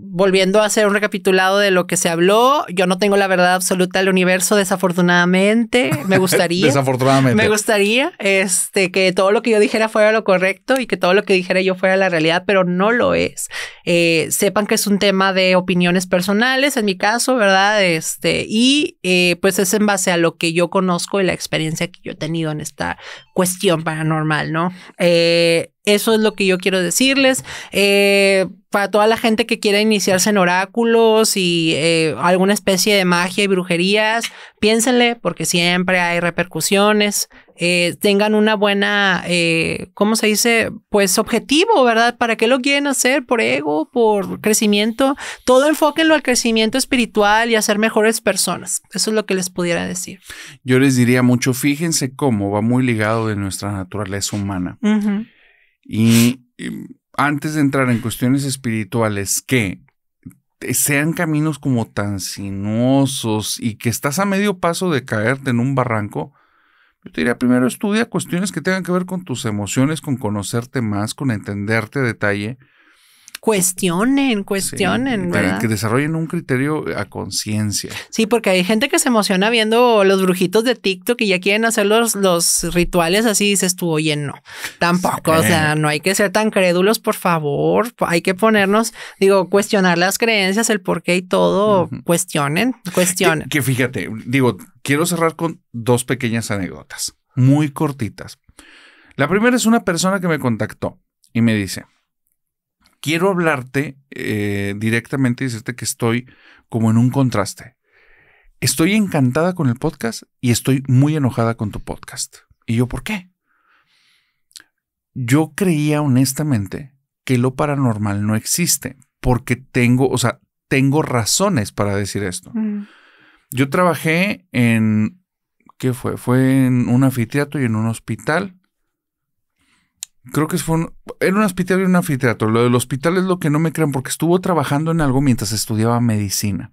volviendo a hacer un recapitulado de lo que se habló, yo no tengo la verdad absoluta del universo, desafortunadamente. Me gustaría. desafortunadamente. Me gustaría este, que todo lo que yo dijera fuera lo correcto y que todo lo que dijera yo fuera la realidad, pero no lo es. Eh, sepan que es un tema de opiniones personales, en mi caso, ¿verdad? Este, y eh, pues es en base a lo que yo conozco y la experiencia que yo he tenido en esta cuestión paranormal, ¿no? Eh, eso es lo que yo quiero decirles. para toda la gente que quiera iniciarse en oráculos y alguna especie de magia y brujerías, piénsenle porque siempre hay repercusiones. Eh, tengan una buena, eh, ¿cómo se dice? Pues objetivo, ¿verdad? ¿Para qué lo quieren hacer? ¿Por ego? ¿Por crecimiento? Todo enfóquenlo al crecimiento espiritual y a ser mejores personas. Eso es lo que les pudiera decir. Yo les diría mucho, fíjense cómo va muy ligado de nuestra naturaleza humana. y antes de entrar en cuestiones espirituales, que eh, sean caminos como tan sinuosos y que estás a medio paso de caerte en un barranco, yo te diría primero estudia cuestiones que tengan que ver con tus emociones, con conocerte más, con entenderte detalle, cuestionen, cuestionen. Para Que desarrollen un criterio a conciencia. Sí, porque hay gente que se emociona viendo los brujitos de TikTok y ya quieren hacer los, rituales así, dices tú, oye, no, tampoco, o sea, eh. no hay que ser tan crédulos, por favor, hay que ponernos, digo, cuestionar las creencias, el por qué y todo, cuestionen, cuestionen. que fíjate, digo, quiero cerrar con dos pequeñas anécdotas, muy cortitas. La primera es una persona que me contactó y me dice, quiero hablarte eh, directamente y decirte que estoy como en un contraste. Estoy encantada con el podcast y estoy muy enojada con tu podcast. ¿Y yo por qué? Yo creía honestamente que lo paranormal no existe porque tengo, o sea, tengo razones para decir esto. Mm. Yo trabajé en, ¿qué fue? Fue en un anfiteatro y en un hospital Creo que fue un, un hospital y un anfiteatro. Lo del hospital es lo que no me crean porque estuvo trabajando en algo mientras estudiaba medicina.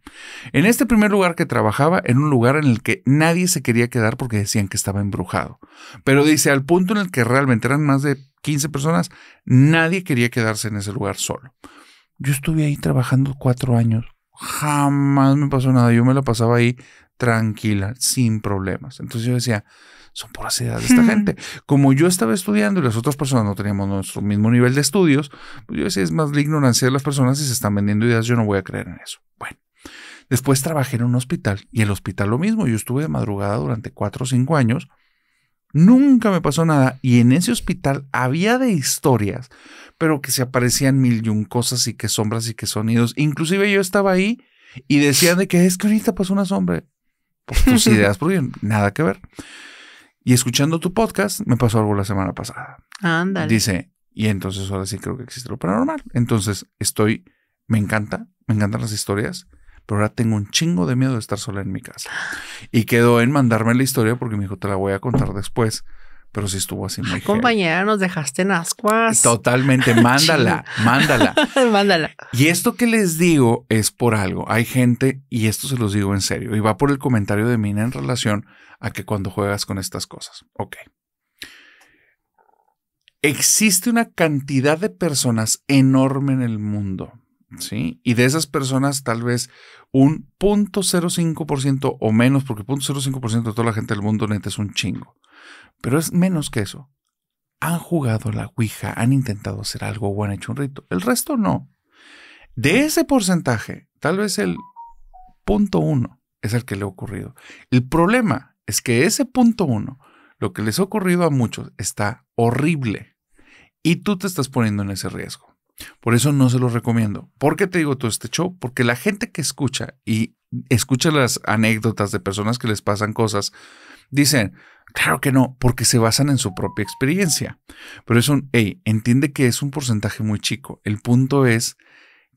En este primer lugar que trabajaba en un lugar en el que nadie se quería quedar porque decían que estaba embrujado. Pero dice, al punto en el que realmente eran más de 15 personas, nadie quería quedarse en ese lugar solo. Yo estuve ahí trabajando cuatro años. Jamás me pasó nada. Yo me la pasaba ahí tranquila, sin problemas. Entonces yo decía, son por ideas de esta hmm. gente. Como yo estaba estudiando y las otras personas no teníamos nuestro mismo nivel de estudios, pues yo decía, es más la ignorancia de las personas si se están vendiendo ideas, yo no voy a creer en eso. Bueno, después trabajé en un hospital y el hospital lo mismo, yo estuve de madrugada durante cuatro o cinco años, nunca me pasó nada y en ese hospital había de historias, pero que se aparecían mil y un cosas y que sombras y que sonidos. Inclusive yo estaba ahí y decían de que es que ahorita pasó una sombra. Por tus ideas, porque nada que ver. Y escuchando tu podcast, me pasó algo la semana pasada. anda. Dice, y entonces ahora sí creo que existe lo paranormal. Entonces estoy, me encanta, me encantan las historias, pero ahora tengo un chingo de miedo de estar sola en mi casa. Y quedó en mandarme la historia porque me dijo, te la voy a contar después pero sí estuvo así muy. compañera, nos dejaste en ascuas. Totalmente, mándala, mándala. mándala. Y esto que les digo es por algo. Hay gente, y esto se los digo en serio, y va por el comentario de Mina en relación a que cuando juegas con estas cosas. Ok. Existe una cantidad de personas enorme en el mundo, ¿sí? Y de esas personas, tal vez un punto ciento o menos, porque 0.05% de toda la gente del mundo neta es un chingo pero es menos que eso. Han jugado la Ouija, han intentado hacer algo o han hecho un rito. El resto no. De ese porcentaje, tal vez el punto uno es el que le ha ocurrido. El problema es que ese punto uno, lo que les ha ocurrido a muchos, está horrible. Y tú te estás poniendo en ese riesgo. Por eso no se lo recomiendo. ¿Por qué te digo todo este show? Porque la gente que escucha y escucha las anécdotas de personas que les pasan cosas, dicen, Claro que no, porque se basan en su propia experiencia. Pero es un, hey, entiende que es un porcentaje muy chico. El punto es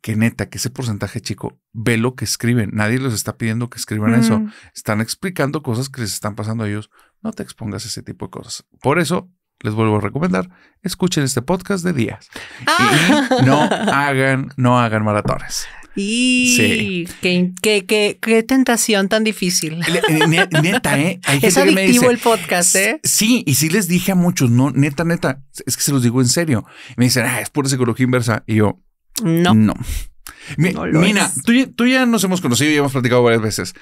que neta, que ese porcentaje chico, ve lo que escriben. Nadie les está pidiendo que escriban eso. Están explicando cosas que les están pasando a ellos. No te expongas a ese tipo de cosas. Por eso, les vuelvo a recomendar, escuchen este podcast de días. Ah. Y no hagan, no hagan maratones. Y qué, qué, qué, tentación tan difícil. Eh, neta, ¿eh? Hay es adictivo el podcast, ¿eh? Sí, y sí les dije a muchos, no, neta, neta, es que se los digo en serio. Me dicen, ah, es pura psicología inversa. Y yo, no. No. Mina, tú, tú, ya nos hemos conocido y hemos platicado varias veces.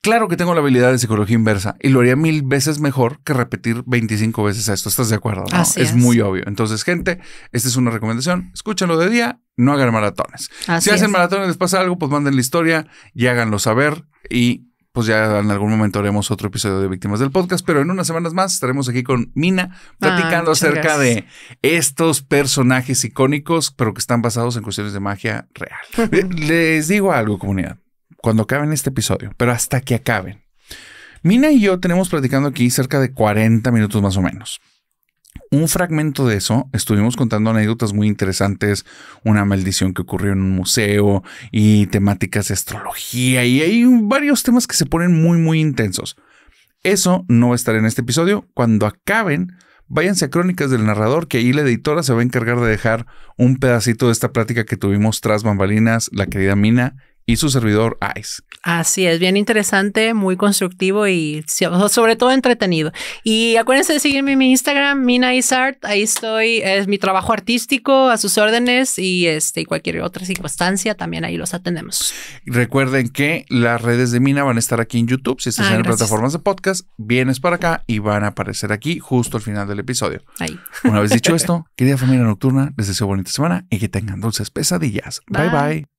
Claro que tengo la habilidad de psicología inversa y lo haría mil veces mejor que repetir 25 veces esto. ¿Estás de acuerdo? es, muy obvio. Entonces, gente, esta es una recomendación. Escúchenlo de día, no hagan maratones. si hacen maratones, les pasa algo, pues manden la historia y háganlo saber y pues ya en algún momento haremos otro episodio de Víctimas del Podcast, pero en unas semanas más estaremos aquí con Mina platicando ah, acerca de estos personajes icónicos, pero que están basados en cuestiones de magia real. les digo algo, comunidad cuando acaben este episodio, pero hasta que acaben. Mina y yo tenemos platicando aquí cerca de 40 minutos más o menos. Un fragmento de eso, estuvimos contando anécdotas muy interesantes, una maldición que ocurrió en un museo y temáticas de astrología y hay varios temas que se ponen muy muy intensos. Eso no va a estar en este episodio. Cuando acaben, váyanse a Crónicas del Narrador, que ahí la editora se va a encargar de dejar un pedacito de esta plática que tuvimos tras bambalinas, la querida Mina y su servidor Ice. Así es, bien interesante, muy constructivo y sobre todo entretenido. Y acuérdense de seguirme en mi Instagram, Mina Art. ahí estoy, es mi trabajo artístico a sus órdenes y este, cualquier otra circunstancia también ahí los atendemos. Recuerden que las redes de Mina van a estar aquí en YouTube, si estás ah, en plataformas de podcast, vienes para acá y van a aparecer aquí justo al final del episodio. Una vez dicho esto, querida familia nocturna, les deseo bonita semana y que tengan dulces pesadillas. bye. bye.